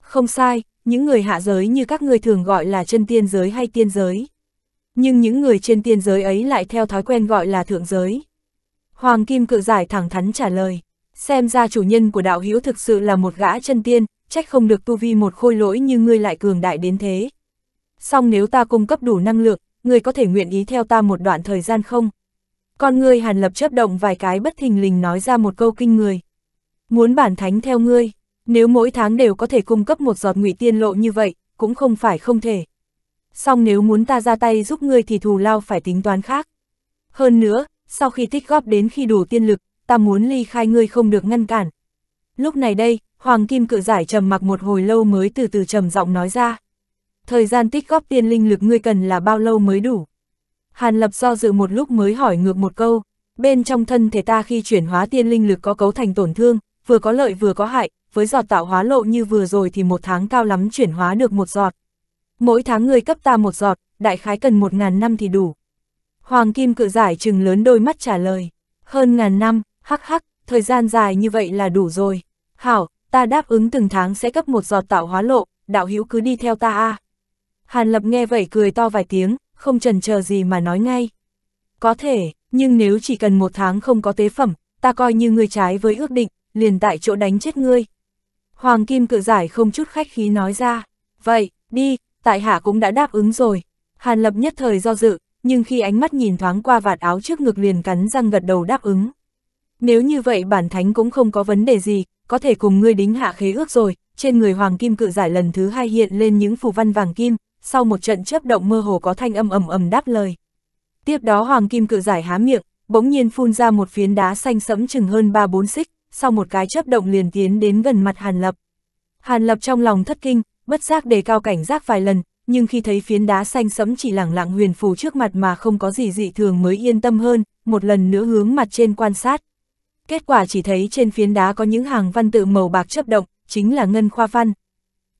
Speaker 1: Không sai, những người hạ giới như các người thường gọi là chân tiên giới hay tiên giới. Nhưng những người trên tiên giới ấy lại theo thói quen gọi là thượng giới. Hoàng Kim cự giải thẳng thắn trả lời, xem ra chủ nhân của đạo hữu thực sự là một gã chân tiên, trách không được tu vi một khôi lỗi như ngươi lại cường đại đến thế. Song nếu ta cung cấp đủ năng lượng, ngươi có thể nguyện ý theo ta một đoạn thời gian không? Con ngươi hàn lập chấp động vài cái bất thình lình nói ra một câu kinh người. Muốn bản thánh theo ngươi, nếu mỗi tháng đều có thể cung cấp một giọt ngụy tiên lộ như vậy, cũng không phải không thể. Song nếu muốn ta ra tay giúp ngươi thì thù lao phải tính toán khác. Hơn nữa, sau khi tích góp đến khi đủ tiên lực, ta muốn ly khai ngươi không được ngăn cản. Lúc này đây, Hoàng Kim cự giải trầm mặc một hồi lâu mới từ từ trầm giọng nói ra. Thời gian tích góp tiên linh lực ngươi cần là bao lâu mới đủ? Hàn Lập do dự một lúc mới hỏi ngược một câu, bên trong thân thể ta khi chuyển hóa tiên linh lực có cấu thành tổn thương, vừa có lợi vừa có hại, với giọt tạo hóa lộ như vừa rồi thì một tháng cao lắm chuyển hóa được một giọt. Mỗi tháng người cấp ta một giọt, đại khái cần một ngàn năm thì đủ. Hoàng Kim cự giải trừng lớn đôi mắt trả lời, hơn ngàn năm, hắc hắc, thời gian dài như vậy là đủ rồi. Hảo, ta đáp ứng từng tháng sẽ cấp một giọt tạo hóa lộ, đạo hữu cứ đi theo ta a. Hàn Lập nghe vậy cười to vài tiếng, không chần chờ gì mà nói ngay. Có thể, nhưng nếu chỉ cần một tháng không có tế phẩm, ta coi như ngươi trái với ước định, liền tại chỗ đánh chết ngươi. Hoàng Kim cự giải không chút khách khí nói ra, vậy, đi, tại hạ cũng đã đáp ứng rồi. Hàn lập nhất thời do dự, nhưng khi ánh mắt nhìn thoáng qua vạt áo trước ngực liền cắn răng gật đầu đáp ứng. Nếu như vậy bản thánh cũng không có vấn đề gì, có thể cùng ngươi đính hạ khế ước rồi, trên người hoàng kim cự giải lần thứ hai hiện lên những phù văn vàng kim, sau một trận chớp động mơ hồ có thanh âm ầm ầm đáp lời. Tiếp đó hoàng kim cự giải há miệng, bỗng nhiên phun ra một phiến đá xanh sẫm chừng hơn 3-4 xích, sau một cái chớp động liền tiến đến gần mặt Hàn Lập. Hàn Lập trong lòng thất kinh, bất giác đề cao cảnh giác vài lần, nhưng khi thấy phiến đá xanh sẫm chỉ lẳng lặng huyền phù trước mặt mà không có gì dị thường mới yên tâm hơn, một lần nữa hướng mặt trên quan sát. Kết quả chỉ thấy trên phiến đá có những hàng văn tự màu bạc chớp động, chính là ngân khoa văn.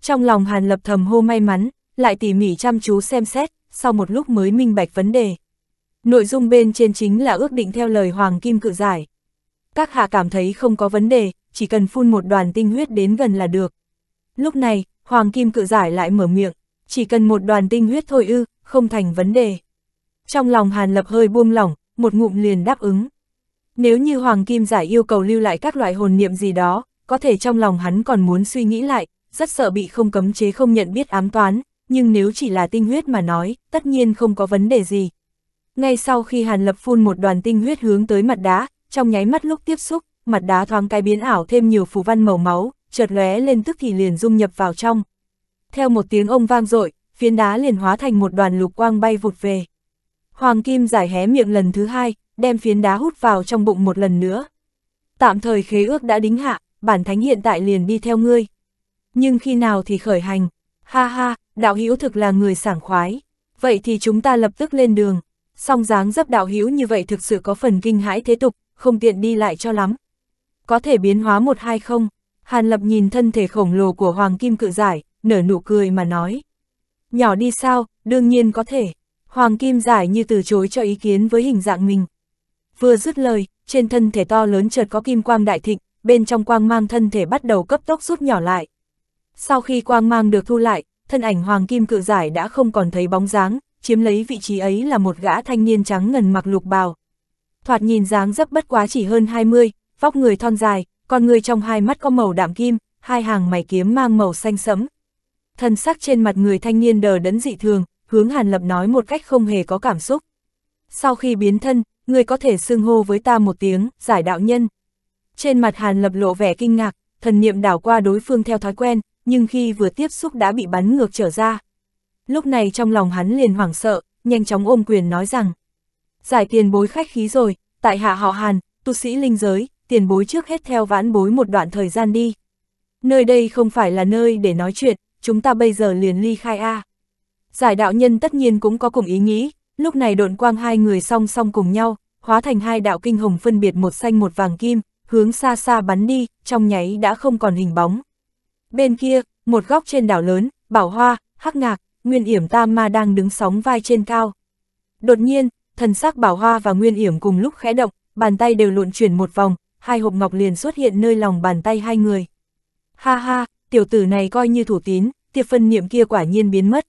Speaker 1: Trong lòng Hàn Lập thầm hô may mắn, lại tỉ mỉ chăm chú xem xét, sau một lúc mới minh bạch vấn đề. Nội dung bên trên chính là ước định theo lời Hoàng Kim cự giải các hạ cảm thấy không có vấn đề, chỉ cần phun một đoàn tinh huyết đến gần là được. Lúc này, Hoàng Kim cự giải lại mở miệng, chỉ cần một đoàn tinh huyết thôi ư, không thành vấn đề. Trong lòng Hàn Lập hơi buông lỏng, một ngụm liền đáp ứng. Nếu như Hoàng Kim giải yêu cầu lưu lại các loại hồn niệm gì đó, có thể trong lòng hắn còn muốn suy nghĩ lại, rất sợ bị không cấm chế không nhận biết ám toán, nhưng nếu chỉ là tinh huyết mà nói, tất nhiên không có vấn đề gì. Ngay sau khi Hàn Lập phun một đoàn tinh huyết hướng tới mặt đá, trong nháy mắt lúc tiếp xúc, mặt đá thoáng cái biến ảo thêm nhiều phù văn màu máu, chợt lóe lên tức thì liền dung nhập vào trong. Theo một tiếng ông vang dội, phiến đá liền hóa thành một đoàn lục quang bay vụt về. Hoàng Kim giải hé miệng lần thứ hai, đem phiến đá hút vào trong bụng một lần nữa. Tạm thời khế ước đã đính hạ, bản thánh hiện tại liền đi theo ngươi. Nhưng khi nào thì khởi hành? Ha ha, đạo hữu thực là người sảng khoái. Vậy thì chúng ta lập tức lên đường. Song dáng dấp đạo hữu như vậy thực sự có phần kinh hãi thế tục, không tiện đi lại cho lắm. Có thể biến hóa một hai không? Hàn Lập nhìn thân thể khổng lồ của Hoàng Kim Cự Giải, nở nụ cười mà nói. Nhỏ đi sao, đương nhiên có thể. Hoàng Kim Giải như từ chối cho ý kiến với hình dạng mình. Vừa dứt lời, trên thân thể to lớn chợt có kim quang đại thịnh, bên trong quang mang thân thể bắt đầu cấp tốc rút nhỏ lại. Sau khi quang mang được thu lại, thân ảnh Hoàng Kim Cự Giải đã không còn thấy bóng dáng, chiếm lấy vị trí ấy là một gã thanh niên trắng ngần mặc lục bào, thoạt nhìn dáng dấp bất quá chỉ hơn 20, vóc người thon dài, con người trong hai mắt có màu đạm kim, hai hàng mày kiếm mang màu xanh sẫm. Thân sắc trên mặt người thanh niên đờ đẫn dị thường, hướng Hàn Lập nói một cách không hề có cảm xúc. Sau khi biến thân, người có thể xưng hô với ta một tiếng, giải đạo nhân. Trên mặt Hàn Lập lộ vẻ kinh ngạc, thần niệm đảo qua đối phương theo thói quen, nhưng khi vừa tiếp xúc đã bị bắn ngược trở ra. Lúc này trong lòng hắn liền hoảng sợ, nhanh chóng ôm quyền nói rằng, giải tiền bối khách khí rồi, tại hạ họ Hàn, tu sĩ linh giới, tiền bối trước hết theo vãn bối một đoạn thời gian đi. Nơi đây không phải là nơi để nói chuyện, chúng ta bây giờ liền ly khai A. Giải đạo nhân tất nhiên cũng có cùng ý nghĩ, lúc này độn quang hai người song song cùng nhau, hóa thành hai đạo kinh hồng phân biệt một xanh một vàng kim, hướng xa xa bắn đi, trong nháy đã không còn hình bóng. Bên kia, một góc trên đảo lớn, bảo hoa, hắc ngạc, nguyên yểm tam ma đang đứng sóng vai trên cao. Đột nhiên, thần sắc bảo hoa và nguyên yểm cùng lúc khẽ động, bàn tay đều lộn chuyển một vòng, hai hộp ngọc liền xuất hiện nơi lòng bàn tay hai người. Ha ha, tiểu tử này coi như thủ tín, tiệp phân niệm kia quả nhiên biến mất.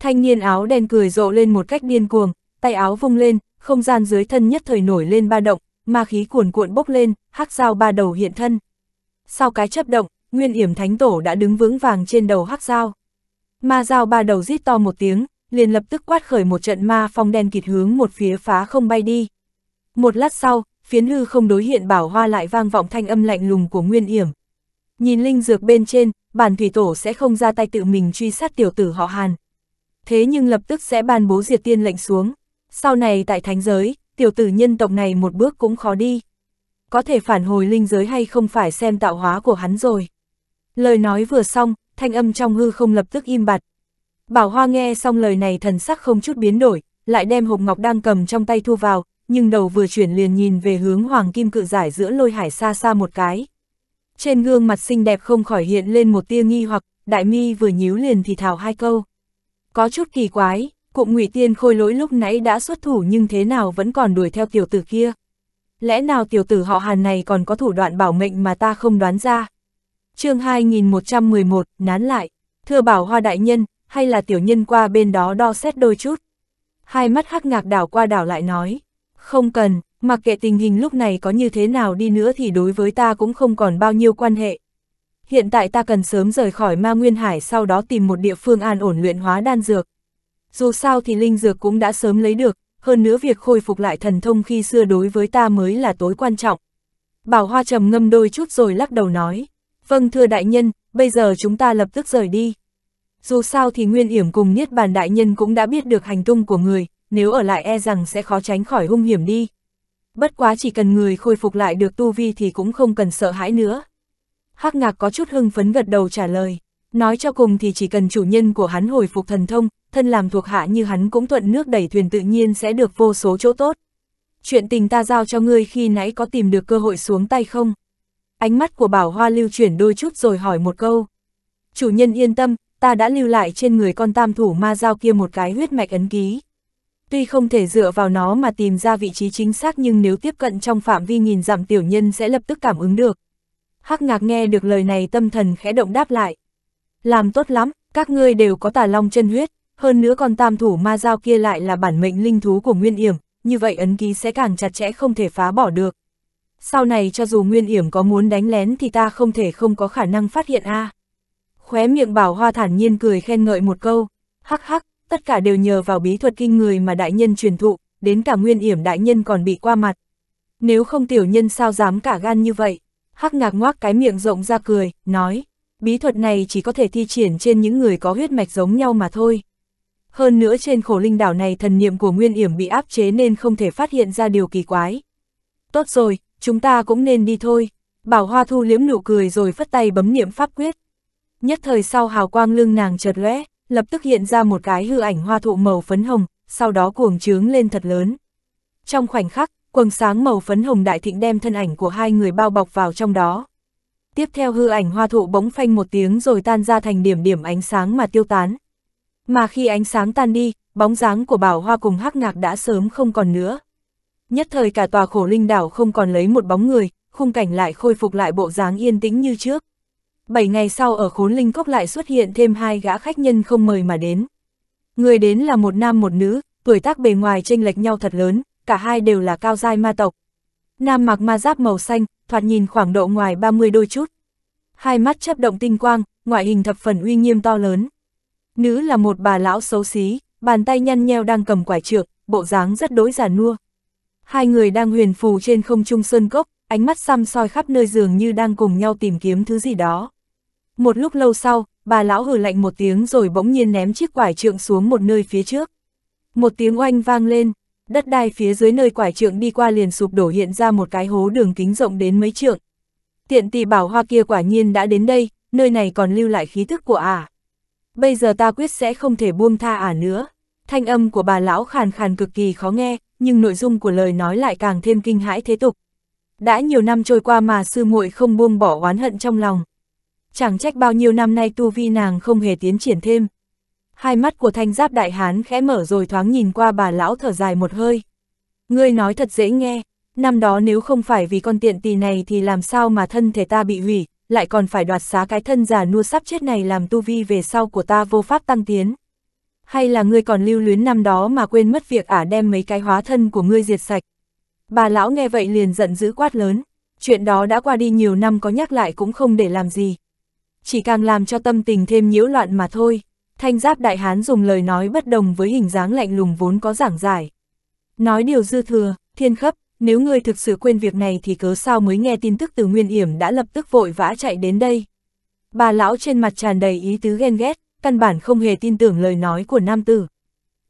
Speaker 1: Thanh niên áo đen cười rộ lên một cách điên cuồng, tay áo vung lên, không gian dưới thân nhất thời nổi lên ba động, ma khí cuồn cuộn bốc lên, hắc dao ba đầu hiện thân. Sau cái chấp động, Nguyên Yểm Thánh Tổ đã đứng vững vàng trên đầu hắc dao. Ma dao ba đầu rít to một tiếng, liền lập tức quát khởi một trận ma phong đen kịt hướng một phía phá không bay đi. Một lát sau, phiến hư không đối hiện bảo hoa lại vang vọng thanh âm lạnh lùng của Nguyên Yểm. Nhìn linh dược bên trên, bản thủy tổ sẽ không ra tay tự mình truy sát tiểu tử họ Hàn. Thế nhưng lập tức sẽ ban bố diệt tiên lệnh xuống. Sau này tại thánh giới, tiểu tử nhân tộc này một bước cũng khó đi. Có thể phản hồi linh giới hay không phải xem tạo hóa của hắn rồi. Lời nói vừa xong, thanh âm trong hư không lập tức im bặt, Bảo Hoa nghe xong lời này thần sắc không chút biến đổi, lại đem hộp ngọc đang cầm trong tay thu vào, nhưng đầu vừa chuyển liền nhìn về hướng hoàng kim cự giải giữa lôi hải xa xa một cái. Trên gương mặt xinh đẹp không khỏi hiện lên một tia nghi hoặc, đại mi vừa nhíu liền thì thào hai câu. Có chút kỳ quái, cụm ngụy tiên khôi lỗi lúc nãy đã xuất thủ nhưng thế nào vẫn còn đuổi theo tiểu tử kia. Lẽ nào tiểu tử họ hàn này còn có thủ đoạn bảo mệnh mà ta không đoán ra. chương 2111, nán lại. Thưa bảo hoa đại nhân, hay là tiểu nhân qua bên đó đo xét đôi chút. Hai mắt hắc ngạc đảo qua đảo lại nói, không cần, mặc kệ tình hình lúc này có như thế nào đi nữa thì đối với ta cũng không còn bao nhiêu quan hệ. Hiện tại ta cần sớm rời khỏi ma nguyên hải sau đó tìm một địa phương an ổn luyện hóa đan dược. Dù sao thì linh dược cũng đã sớm lấy được, hơn nữa việc khôi phục lại thần thông khi xưa đối với ta mới là tối quan trọng. Bảo Hoa trầm ngâm đôi chút rồi lắc đầu nói, vâng thưa đại nhân, bây giờ chúng ta lập tức rời đi. Dù sao thì Nguyên hiểm cùng Niết Bàn Đại Nhân cũng đã biết được hành tung của người, nếu ở lại e rằng sẽ khó tránh khỏi hung hiểm đi. Bất quá chỉ cần người khôi phục lại được tu vi thì cũng không cần sợ hãi nữa. Hắc ngạc có chút hưng phấn gật đầu trả lời. Nói cho cùng thì chỉ cần chủ nhân của hắn hồi phục thần thông, thân làm thuộc hạ như hắn cũng thuận nước đẩy thuyền tự nhiên sẽ được vô số chỗ tốt. Chuyện tình ta giao cho ngươi khi nãy có tìm được cơ hội xuống tay không? Ánh mắt của bảo hoa lưu chuyển đôi chút rồi hỏi một câu. Chủ nhân yên tâm, ta đã lưu lại trên người con tam thủ ma giao kia một cái huyết mạch ấn ký. Tuy không thể dựa vào nó mà tìm ra vị trí chính xác nhưng nếu tiếp cận trong phạm vi nghìn dặm tiểu nhân sẽ lập tức cảm ứng được. Hắc ngạc nghe được lời này tâm thần khẽ động đáp lại. Làm tốt lắm, các ngươi đều có tà long chân huyết, hơn nữa con tam thủ ma giao kia lại là bản mệnh linh thú của Nguyên Yểm, như vậy ấn ký sẽ càng chặt chẽ không thể phá bỏ được. Sau này cho dù Nguyên Yểm có muốn đánh lén thì ta không thể không có khả năng phát hiện a. À khóe miệng bảo hoa thản nhiên cười khen ngợi một câu, hắc hắc, tất cả đều nhờ vào bí thuật kinh người mà đại nhân truyền thụ, đến cả nguyên yểm đại nhân còn bị qua mặt. Nếu không tiểu nhân sao dám cả gan như vậy, hắc ngạc ngoác cái miệng rộng ra cười, nói, bí thuật này chỉ có thể thi triển trên những người có huyết mạch giống nhau mà thôi. Hơn nữa trên khổ linh đảo này thần niệm của Nguyên Yểm bị áp chế nên không thể phát hiện ra điều kỳ quái. Tốt rồi, chúng ta cũng nên đi thôi. Bảo Hoa Thu liếm nụ cười rồi phất tay bấm niệm pháp quyết nhất thời sau hào quang lưng nàng chợt lóe, lập tức hiện ra một cái hư ảnh hoa thụ màu phấn hồng, sau đó cuồng trướng lên thật lớn. Trong khoảnh khắc, quầng sáng màu phấn hồng đại thịnh đem thân ảnh của hai người bao bọc vào trong đó. Tiếp theo hư ảnh hoa thụ bỗng phanh một tiếng rồi tan ra thành điểm điểm ánh sáng mà tiêu tán. Mà khi ánh sáng tan đi, bóng dáng của bảo hoa cùng hắc ngạc đã sớm không còn nữa. Nhất thời cả tòa khổ linh đảo không còn lấy một bóng người, khung cảnh lại khôi phục lại bộ dáng yên tĩnh như trước. 7 ngày sau ở khốn linh cốc lại xuất hiện thêm hai gã khách nhân không mời mà đến. Người đến là một nam một nữ, tuổi tác bề ngoài chênh lệch nhau thật lớn, cả hai đều là cao giai ma tộc. Nam mặc ma giáp màu xanh, thoạt nhìn khoảng độ ngoài 30 đôi chút. Hai mắt chấp động tinh quang, ngoại hình thập phần uy nghiêm to lớn. Nữ là một bà lão xấu xí, bàn tay nhăn nheo đang cầm quải trượng, bộ dáng rất đối giả nua. Hai người đang huyền phù trên không trung sơn cốc, ánh mắt xăm soi khắp nơi dường như đang cùng nhau tìm kiếm thứ gì đó. Một lúc lâu sau, bà lão hừ lạnh một tiếng rồi bỗng nhiên ném chiếc quải trượng xuống một nơi phía trước. Một tiếng oanh vang lên, đất đai phía dưới nơi quải trượng đi qua liền sụp đổ hiện ra một cái hố đường kính rộng đến mấy trượng. Tiện tỷ bảo hoa kia quả nhiên đã đến đây, nơi này còn lưu lại khí thức của ả. À. Bây giờ ta quyết sẽ không thể buông tha ả à nữa. Thanh âm của bà lão khàn khàn cực kỳ khó nghe, nhưng nội dung của lời nói lại càng thêm kinh hãi thế tục. Đã nhiều năm trôi qua mà sư muội không buông bỏ oán hận trong lòng chẳng trách bao nhiêu năm nay tu vi nàng không hề tiến triển thêm. Hai mắt của thanh giáp đại hán khẽ mở rồi thoáng nhìn qua bà lão thở dài một hơi. Ngươi nói thật dễ nghe, năm đó nếu không phải vì con tiện tì này thì làm sao mà thân thể ta bị hủy, lại còn phải đoạt xá cái thân già nua sắp chết này làm tu vi về sau của ta vô pháp tăng tiến. Hay là ngươi còn lưu luyến năm đó mà quên mất việc ả đem mấy cái hóa thân của ngươi diệt sạch. Bà lão nghe vậy liền giận dữ quát lớn, chuyện đó đã qua đi nhiều năm có nhắc lại cũng không để làm gì chỉ càng làm cho tâm tình thêm nhiễu loạn mà thôi. Thanh giáp đại hán dùng lời nói bất đồng với hình dáng lạnh lùng vốn có giảng giải. Nói điều dư thừa, thiên khấp, nếu ngươi thực sự quên việc này thì cớ sao mới nghe tin tức từ Nguyên Yểm đã lập tức vội vã chạy đến đây. Bà lão trên mặt tràn đầy ý tứ ghen ghét, căn bản không hề tin tưởng lời nói của nam tử.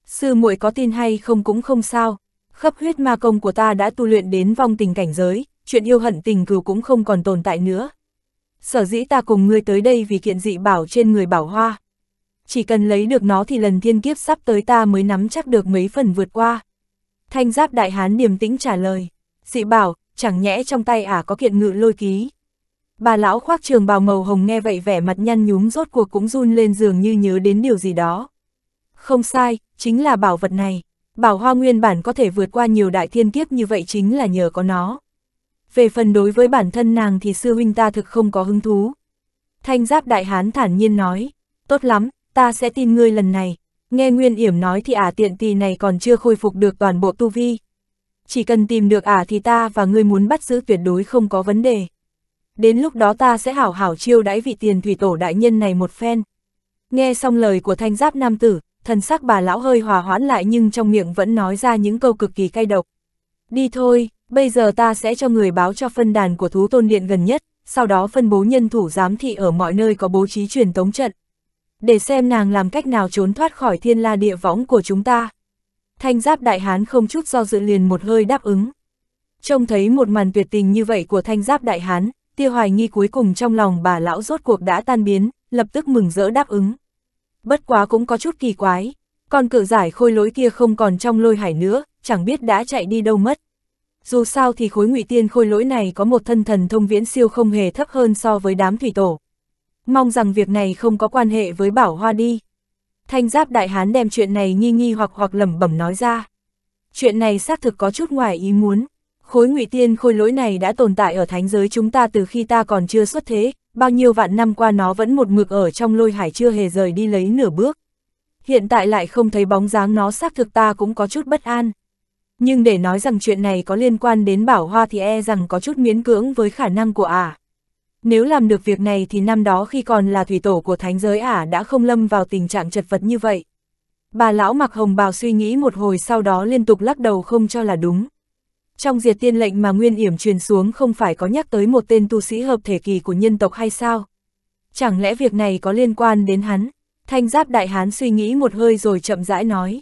Speaker 1: Sư muội có tin hay không cũng không sao, khắp huyết ma công của ta đã tu luyện đến vong tình cảnh giới, chuyện yêu hận tình cừu cũng không còn tồn tại nữa, sở dĩ ta cùng ngươi tới đây vì kiện dị bảo trên người bảo hoa. Chỉ cần lấy được nó thì lần thiên kiếp sắp tới ta mới nắm chắc được mấy phần vượt qua. Thanh giáp đại hán điềm tĩnh trả lời, dị bảo, chẳng nhẽ trong tay ả à có kiện ngự lôi ký. Bà lão khoác trường bào màu hồng nghe vậy vẻ mặt nhăn nhúm rốt cuộc cũng run lên giường như nhớ đến điều gì đó. Không sai, chính là bảo vật này. Bảo hoa nguyên bản có thể vượt qua nhiều đại thiên kiếp như vậy chính là nhờ có nó về phần đối với bản thân nàng thì sư huynh ta thực không có hứng thú. Thanh giáp đại hán thản nhiên nói, tốt lắm, ta sẽ tin ngươi lần này. Nghe Nguyên Yểm nói thì ả à, tiện tì này còn chưa khôi phục được toàn bộ tu vi. Chỉ cần tìm được ả à thì ta và ngươi muốn bắt giữ tuyệt đối không có vấn đề. Đến lúc đó ta sẽ hảo hảo chiêu đãi vị tiền thủy tổ đại nhân này một phen. Nghe xong lời của thanh giáp nam tử, thần sắc bà lão hơi hòa hoãn lại nhưng trong miệng vẫn nói ra những câu cực kỳ cay độc. Đi thôi, bây giờ ta sẽ cho người báo cho phân đàn của thú tôn điện gần nhất, sau đó phân bố nhân thủ giám thị ở mọi nơi có bố trí truyền tống trận. Để xem nàng làm cách nào trốn thoát khỏi thiên la địa võng của chúng ta. Thanh giáp đại hán không chút do dự liền một hơi đáp ứng. Trông thấy một màn tuyệt tình như vậy của thanh giáp đại hán, tiêu hoài nghi cuối cùng trong lòng bà lão rốt cuộc đã tan biến, lập tức mừng rỡ đáp ứng. Bất quá cũng có chút kỳ quái, con cự giải khôi lỗi kia không còn trong lôi hải nữa, chẳng biết đã chạy đi đâu mất. Dù sao thì khối ngụy tiên khôi lỗi này có một thân thần thông viễn siêu không hề thấp hơn so với đám thủy tổ. Mong rằng việc này không có quan hệ với bảo hoa đi. Thanh giáp đại hán đem chuyện này nghi nghi hoặc hoặc lẩm bẩm nói ra. Chuyện này xác thực có chút ngoài ý muốn. Khối ngụy tiên khôi lỗi này đã tồn tại ở thánh giới chúng ta từ khi ta còn chưa xuất thế, bao nhiêu vạn năm qua nó vẫn một mực ở trong lôi hải chưa hề rời đi lấy nửa bước. Hiện tại lại không thấy bóng dáng nó xác thực ta cũng có chút bất an nhưng để nói rằng chuyện này có liên quan đến bảo hoa thì e rằng có chút miễn cưỡng với khả năng của ả. Nếu làm được việc này thì năm đó khi còn là thủy tổ của thánh giới ả đã không lâm vào tình trạng chật vật như vậy. Bà lão mặc hồng bào suy nghĩ một hồi sau đó liên tục lắc đầu không cho là đúng. Trong diệt tiên lệnh mà Nguyên Yểm truyền xuống không phải có nhắc tới một tên tu sĩ hợp thể kỳ của nhân tộc hay sao? Chẳng lẽ việc này có liên quan đến hắn? Thanh giáp đại hán suy nghĩ một hơi rồi chậm rãi nói.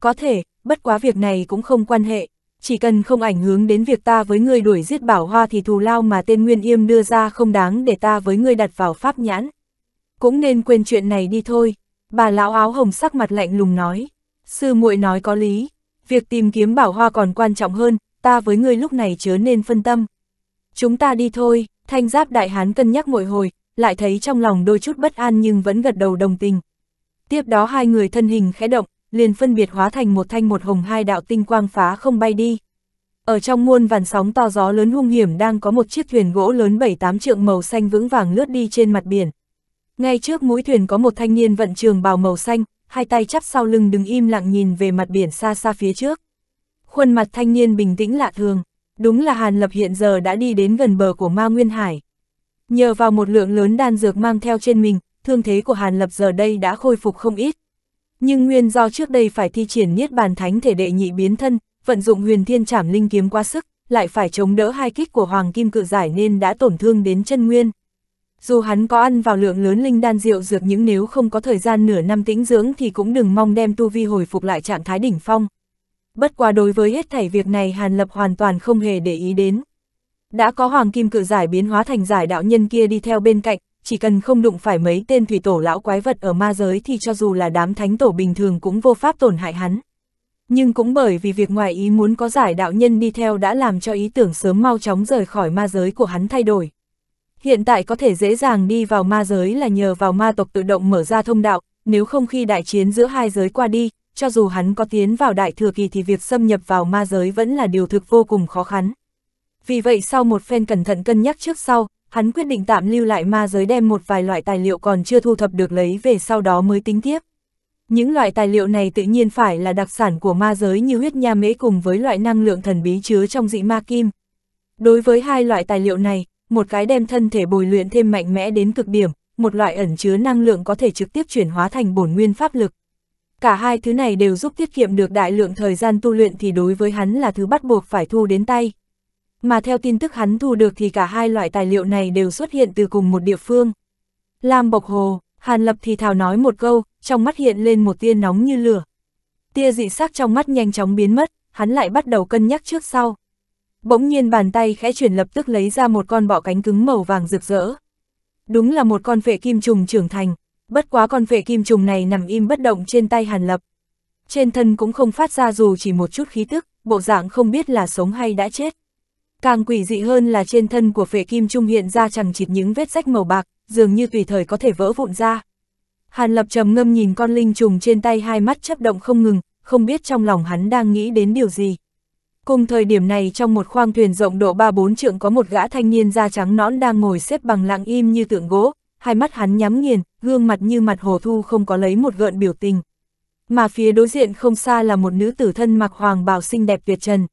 Speaker 1: Có thể, bất quá việc này cũng không quan hệ, chỉ cần không ảnh hưởng đến việc ta với ngươi đuổi giết bảo hoa thì thù lao mà tên Nguyên Yêm đưa ra không đáng để ta với ngươi đặt vào pháp nhãn. Cũng nên quên chuyện này đi thôi, bà lão áo hồng sắc mặt lạnh lùng nói. Sư muội nói có lý, việc tìm kiếm bảo hoa còn quan trọng hơn, ta với ngươi lúc này chớ nên phân tâm. Chúng ta đi thôi, thanh giáp đại hán cân nhắc mỗi hồi, lại thấy trong lòng đôi chút bất an nhưng vẫn gật đầu đồng tình. Tiếp đó hai người thân hình khẽ động, liền phân biệt hóa thành một thanh một hồng hai đạo tinh quang phá không bay đi. Ở trong muôn vàn sóng to gió lớn hung hiểm đang có một chiếc thuyền gỗ lớn 7-8 trượng màu xanh vững vàng lướt đi trên mặt biển. Ngay trước mũi thuyền có một thanh niên vận trường bào màu xanh, hai tay chắp sau lưng đứng im lặng nhìn về mặt biển xa xa phía trước. Khuôn mặt thanh niên bình tĩnh lạ thường, đúng là Hàn Lập hiện giờ đã đi đến gần bờ của Ma Nguyên Hải. Nhờ vào một lượng lớn đan dược mang theo trên mình, thương thế của Hàn Lập giờ đây đã khôi phục không ít, nhưng nguyên do trước đây phải thi triển niết bàn thánh thể đệ nhị biến thân, vận dụng huyền thiên trảm linh kiếm quá sức, lại phải chống đỡ hai kích của hoàng kim cự giải nên đã tổn thương đến chân nguyên. Dù hắn có ăn vào lượng lớn linh đan rượu dược những nếu không có thời gian nửa năm tĩnh dưỡng thì cũng đừng mong đem tu vi hồi phục lại trạng thái đỉnh phong. Bất quá đối với hết thảy việc này Hàn Lập hoàn toàn không hề để ý đến. Đã có hoàng kim cự giải biến hóa thành giải đạo nhân kia đi theo bên cạnh, chỉ cần không đụng phải mấy tên thủy tổ lão quái vật ở ma giới thì cho dù là đám thánh tổ bình thường cũng vô pháp tổn hại hắn. Nhưng cũng bởi vì việc ngoài ý muốn có giải đạo nhân đi theo đã làm cho ý tưởng sớm mau chóng rời khỏi ma giới của hắn thay đổi. Hiện tại có thể dễ dàng đi vào ma giới là nhờ vào ma tộc tự động mở ra thông đạo, nếu không khi đại chiến giữa hai giới qua đi, cho dù hắn có tiến vào đại thừa kỳ thì việc xâm nhập vào ma giới vẫn là điều thực vô cùng khó khăn. Vì vậy sau một phen cẩn thận cân nhắc trước sau, hắn quyết định tạm lưu lại ma giới đem một vài loại tài liệu còn chưa thu thập được lấy về sau đó mới tính tiếp. Những loại tài liệu này tự nhiên phải là đặc sản của ma giới như huyết nha mễ cùng với loại năng lượng thần bí chứa trong dị ma kim. Đối với hai loại tài liệu này, một cái đem thân thể bồi luyện thêm mạnh mẽ đến cực điểm, một loại ẩn chứa năng lượng có thể trực tiếp chuyển hóa thành bổn nguyên pháp lực. Cả hai thứ này đều giúp tiết kiệm được đại lượng thời gian tu luyện thì đối với hắn là thứ bắt buộc phải thu đến tay mà theo tin tức hắn thu được thì cả hai loại tài liệu này đều xuất hiện từ cùng một địa phương. Lam Bộc Hồ, Hàn Lập thì thào nói một câu, trong mắt hiện lên một tia nóng như lửa. Tia dị sắc trong mắt nhanh chóng biến mất, hắn lại bắt đầu cân nhắc trước sau. Bỗng nhiên bàn tay khẽ chuyển lập tức lấy ra một con bọ cánh cứng màu vàng rực rỡ. Đúng là một con phệ kim trùng trưởng thành, bất quá con phệ kim trùng này nằm im bất động trên tay Hàn Lập. Trên thân cũng không phát ra dù chỉ một chút khí tức, bộ dạng không biết là sống hay đã chết. Càng quỷ dị hơn là trên thân của phệ kim trung hiện ra chẳng chịt những vết rách màu bạc, dường như tùy thời có thể vỡ vụn ra. Hàn Lập trầm ngâm nhìn con linh trùng trên tay hai mắt chấp động không ngừng, không biết trong lòng hắn đang nghĩ đến điều gì. Cùng thời điểm này trong một khoang thuyền rộng độ 3-4 trượng có một gã thanh niên da trắng nõn đang ngồi xếp bằng lặng im như tượng gỗ, hai mắt hắn nhắm nghiền, gương mặt như mặt hồ thu không có lấy một gợn biểu tình. Mà phía đối diện không xa là một nữ tử thân mặc hoàng bào xinh đẹp tuyệt trần,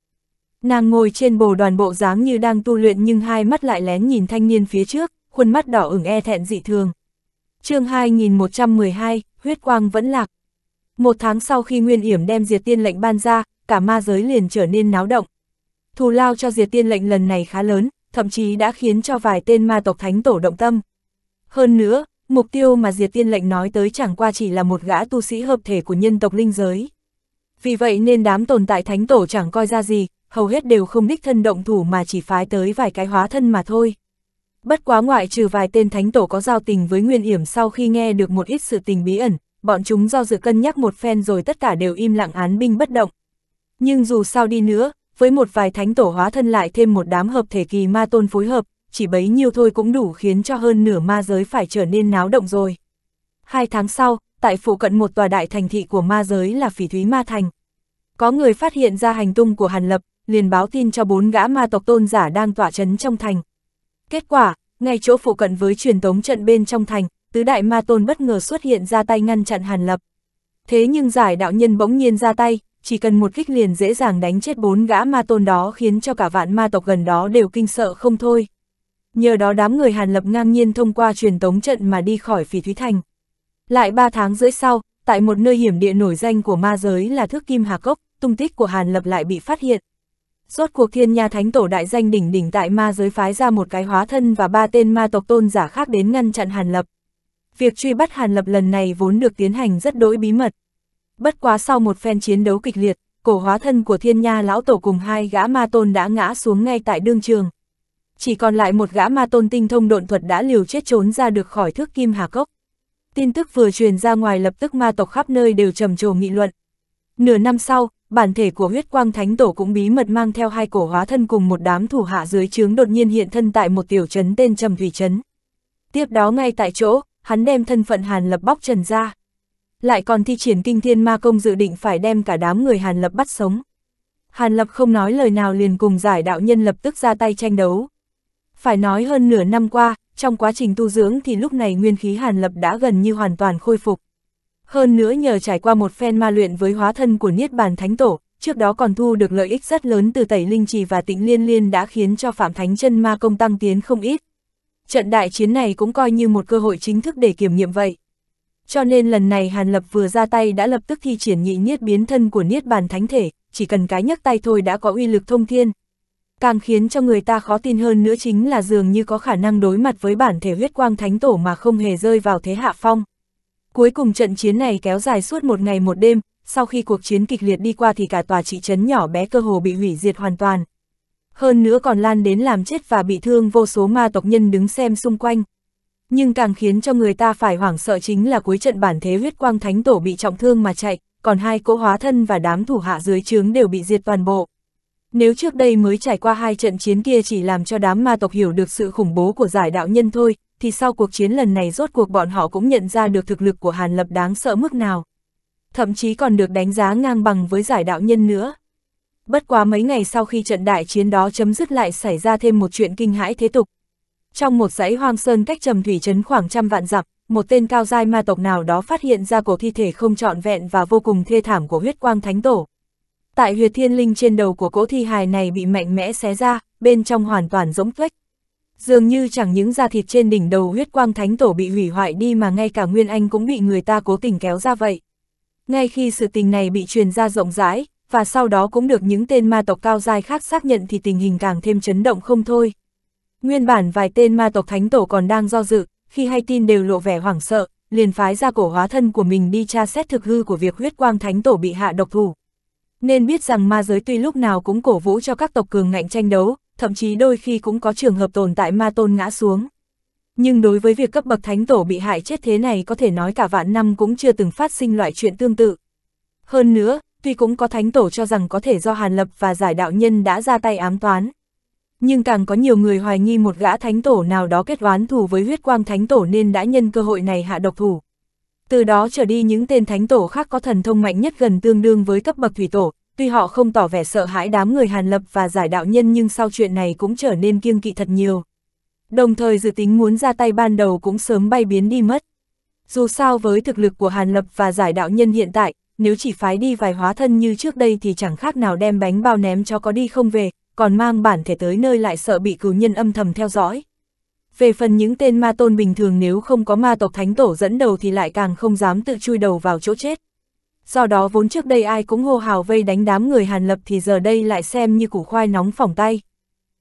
Speaker 1: Nàng ngồi trên bồ đoàn bộ dáng như đang tu luyện nhưng hai mắt lại lén nhìn thanh niên phía trước, khuôn mắt đỏ ửng e thẹn dị thường. chương 2112, huyết quang vẫn lạc. Một tháng sau khi Nguyên Yểm đem diệt tiên lệnh ban ra, cả ma giới liền trở nên náo động. Thù lao cho diệt tiên lệnh lần này khá lớn, thậm chí đã khiến cho vài tên ma tộc thánh tổ động tâm. Hơn nữa, mục tiêu mà diệt tiên lệnh nói tới chẳng qua chỉ là một gã tu sĩ hợp thể của nhân tộc linh giới. Vì vậy nên đám tồn tại thánh tổ chẳng coi ra gì, hầu hết đều không đích thân động thủ mà chỉ phái tới vài cái hóa thân mà thôi. Bất quá ngoại trừ vài tên thánh tổ có giao tình với Nguyên Yểm sau khi nghe được một ít sự tình bí ẩn, bọn chúng do dự cân nhắc một phen rồi tất cả đều im lặng án binh bất động. Nhưng dù sao đi nữa, với một vài thánh tổ hóa thân lại thêm một đám hợp thể kỳ ma tôn phối hợp, chỉ bấy nhiêu thôi cũng đủ khiến cho hơn nửa ma giới phải trở nên náo động rồi. Hai tháng sau, tại phụ cận một tòa đại thành thị của ma giới là phỉ thúy ma thành. Có người phát hiện ra hành tung của Hàn Lập, liền báo tin cho bốn gã ma tộc tôn giả đang tỏa chấn trong thành. Kết quả, ngay chỗ phụ cận với truyền tống trận bên trong thành, tứ đại ma tôn bất ngờ xuất hiện ra tay ngăn chặn Hàn Lập. Thế nhưng giải đạo nhân bỗng nhiên ra tay, chỉ cần một kích liền dễ dàng đánh chết bốn gã ma tôn đó khiến cho cả vạn ma tộc gần đó đều kinh sợ không thôi. Nhờ đó đám người Hàn Lập ngang nhiên thông qua truyền tống trận mà đi khỏi phỉ Thúy Thành. Lại ba tháng rưỡi sau, tại một nơi hiểm địa nổi danh của ma giới là Thước Kim Hà Cốc, tung tích của Hàn Lập lại bị phát hiện, Rốt cuộc thiên nha thánh tổ đại danh đỉnh đỉnh tại ma giới phái ra một cái hóa thân và ba tên ma tộc tôn giả khác đến ngăn chặn Hàn Lập. Việc truy bắt Hàn Lập lần này vốn được tiến hành rất đỗi bí mật. Bất quá sau một phen chiến đấu kịch liệt, cổ hóa thân của thiên nha lão tổ cùng hai gã ma tôn đã ngã xuống ngay tại đương trường. Chỉ còn lại một gã ma tôn tinh thông độn thuật đã liều chết trốn ra được khỏi thước kim hà cốc. Tin tức vừa truyền ra ngoài lập tức ma tộc khắp nơi đều trầm trồ nghị luận. Nửa năm sau, bản thể của huyết quang thánh tổ cũng bí mật mang theo hai cổ hóa thân cùng một đám thủ hạ dưới trướng đột nhiên hiện thân tại một tiểu trấn tên Trầm Thủy Trấn. Tiếp đó ngay tại chỗ, hắn đem thân phận Hàn Lập bóc trần ra. Lại còn thi triển kinh thiên ma công dự định phải đem cả đám người Hàn Lập bắt sống. Hàn Lập không nói lời nào liền cùng giải đạo nhân lập tức ra tay tranh đấu. Phải nói hơn nửa năm qua, trong quá trình tu dưỡng thì lúc này nguyên khí Hàn Lập đã gần như hoàn toàn khôi phục. Hơn nữa nhờ trải qua một phen ma luyện với hóa thân của Niết Bàn Thánh Tổ, trước đó còn thu được lợi ích rất lớn từ tẩy linh trì và tịnh liên liên đã khiến cho Phạm Thánh chân ma công tăng tiến không ít. Trận đại chiến này cũng coi như một cơ hội chính thức để kiểm nghiệm vậy. Cho nên lần này Hàn Lập vừa ra tay đã lập tức thi triển nhị niết biến thân của niết bàn thánh thể, chỉ cần cái nhấc tay thôi đã có uy lực thông thiên. Càng khiến cho người ta khó tin hơn nữa chính là dường như có khả năng đối mặt với bản thể huyết quang thánh tổ mà không hề rơi vào thế hạ phong. Cuối cùng trận chiến này kéo dài suốt một ngày một đêm, sau khi cuộc chiến kịch liệt đi qua thì cả tòa thị trấn nhỏ bé cơ hồ bị hủy diệt hoàn toàn. Hơn nữa còn lan đến làm chết và bị thương vô số ma tộc nhân đứng xem xung quanh. Nhưng càng khiến cho người ta phải hoảng sợ chính là cuối trận bản thế huyết quang thánh tổ bị trọng thương mà chạy, còn hai cỗ hóa thân và đám thủ hạ dưới trướng đều bị diệt toàn bộ. Nếu trước đây mới trải qua hai trận chiến kia chỉ làm cho đám ma tộc hiểu được sự khủng bố của giải đạo nhân thôi, thì sau cuộc chiến lần này rốt cuộc bọn họ cũng nhận ra được thực lực của Hàn Lập đáng sợ mức nào. Thậm chí còn được đánh giá ngang bằng với giải đạo nhân nữa. Bất quá mấy ngày sau khi trận đại chiến đó chấm dứt lại xảy ra thêm một chuyện kinh hãi thế tục. Trong một dãy hoang sơn cách trầm thủy trấn khoảng trăm vạn dặm, một tên cao giai ma tộc nào đó phát hiện ra cổ thi thể không trọn vẹn và vô cùng thê thảm của huyết quang thánh tổ. Tại huyệt thiên linh trên đầu của cỗ thi hài này bị mạnh mẽ xé ra, bên trong hoàn toàn rỗng tuếch. Dường như chẳng những da thịt trên đỉnh đầu huyết quang thánh tổ bị hủy hoại đi mà ngay cả Nguyên Anh cũng bị người ta cố tình kéo ra vậy. Ngay khi sự tình này bị truyền ra rộng rãi, và sau đó cũng được những tên ma tộc cao dai khác xác nhận thì tình hình càng thêm chấn động không thôi. Nguyên bản vài tên ma tộc thánh tổ còn đang do dự, khi hay tin đều lộ vẻ hoảng sợ, liền phái ra cổ hóa thân của mình đi tra xét thực hư của việc huyết quang thánh tổ bị hạ độc thủ. Nên biết rằng ma giới tuy lúc nào cũng cổ vũ cho các tộc cường ngạnh tranh đấu, thậm chí đôi khi cũng có trường hợp tồn tại ma tôn ngã xuống. Nhưng đối với việc cấp bậc thánh tổ bị hại chết thế này có thể nói cả vạn năm cũng chưa từng phát sinh loại chuyện tương tự. Hơn nữa, tuy cũng có thánh tổ cho rằng có thể do Hàn Lập và giải đạo nhân đã ra tay ám toán. Nhưng càng có nhiều người hoài nghi một gã thánh tổ nào đó kết oán thù với huyết quang thánh tổ nên đã nhân cơ hội này hạ độc thủ. Từ đó trở đi những tên thánh tổ khác có thần thông mạnh nhất gần tương đương với cấp bậc thủy tổ, Tuy họ không tỏ vẻ sợ hãi đám người Hàn Lập và giải đạo nhân nhưng sau chuyện này cũng trở nên kiêng kỵ thật nhiều. Đồng thời dự tính muốn ra tay ban đầu cũng sớm bay biến đi mất. Dù sao với thực lực của Hàn Lập và giải đạo nhân hiện tại, nếu chỉ phái đi vài hóa thân như trước đây thì chẳng khác nào đem bánh bao ném cho có đi không về, còn mang bản thể tới nơi lại sợ bị cửu nhân âm thầm theo dõi. Về phần những tên ma tôn bình thường nếu không có ma tộc thánh tổ dẫn đầu thì lại càng không dám tự chui đầu vào chỗ chết do đó vốn trước đây ai cũng hô hào vây đánh đám người Hàn Lập thì giờ đây lại xem như củ khoai nóng phỏng tay.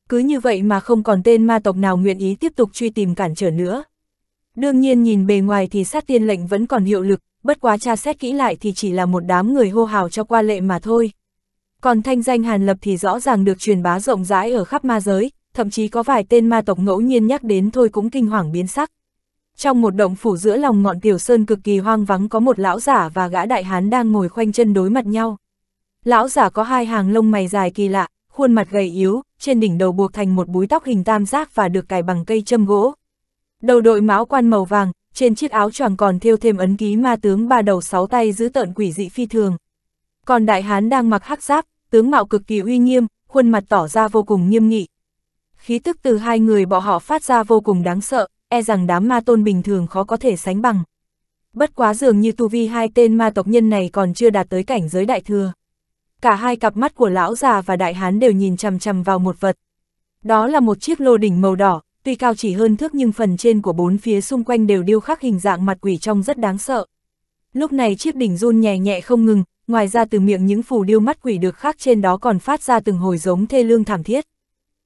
Speaker 1: Cứ như vậy mà không còn tên ma tộc nào nguyện ý tiếp tục truy tìm cản trở nữa. Đương nhiên nhìn bề ngoài thì sát tiên lệnh vẫn còn hiệu lực, bất quá tra xét kỹ lại thì chỉ là một đám người hô hào cho qua lệ mà thôi. Còn thanh danh Hàn Lập thì rõ ràng được truyền bá rộng rãi ở khắp ma giới, thậm chí có vài tên ma tộc ngẫu nhiên nhắc đến thôi cũng kinh hoàng biến sắc. Trong một động phủ giữa lòng ngọn tiểu sơn cực kỳ hoang vắng có một lão giả và gã đại hán đang ngồi khoanh chân đối mặt nhau. Lão giả có hai hàng lông mày dài kỳ lạ, khuôn mặt gầy yếu, trên đỉnh đầu buộc thành một búi tóc hình tam giác và được cài bằng cây châm gỗ. Đầu đội mão quan màu vàng, trên chiếc áo choàng còn thêu thêm ấn ký ma tướng ba đầu sáu tay giữ tợn quỷ dị phi thường. Còn đại hán đang mặc hắc giáp, tướng mạo cực kỳ uy nghiêm, khuôn mặt tỏ ra vô cùng nghiêm nghị. Khí tức từ hai người bọn họ phát ra vô cùng đáng sợ, e rằng đám ma tôn bình thường khó có thể sánh bằng. Bất quá dường như tu vi hai tên ma tộc nhân này còn chưa đạt tới cảnh giới đại thừa. Cả hai cặp mắt của lão già và đại hán đều nhìn chằm chằm vào một vật. Đó là một chiếc lô đỉnh màu đỏ, tuy cao chỉ hơn thước nhưng phần trên của bốn phía xung quanh đều điêu khắc hình dạng mặt quỷ trông rất đáng sợ. Lúc này chiếc đỉnh run nhẹ nhẹ không ngừng, ngoài ra từ miệng những phù điêu mắt quỷ được khắc trên đó còn phát ra từng hồi giống thê lương thảm thiết.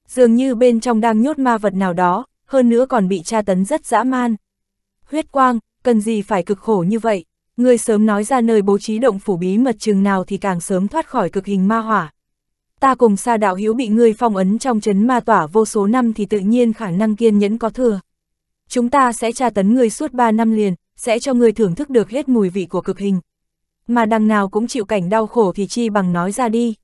Speaker 1: Dường như bên trong đang nhốt ma vật nào đó, hơn nữa còn bị tra tấn rất dã man. Huyết quang, cần gì phải cực khổ như vậy, người sớm nói ra nơi bố trí động phủ bí mật chừng nào thì càng sớm thoát khỏi cực hình ma hỏa. Ta cùng xa đạo hiếu bị ngươi phong ấn trong chấn ma tỏa vô số năm thì tự nhiên khả năng kiên nhẫn có thừa. Chúng ta sẽ tra tấn ngươi suốt 3 năm liền, sẽ cho ngươi thưởng thức được hết mùi vị của cực hình. Mà đằng nào cũng chịu cảnh đau khổ thì chi bằng nói ra đi.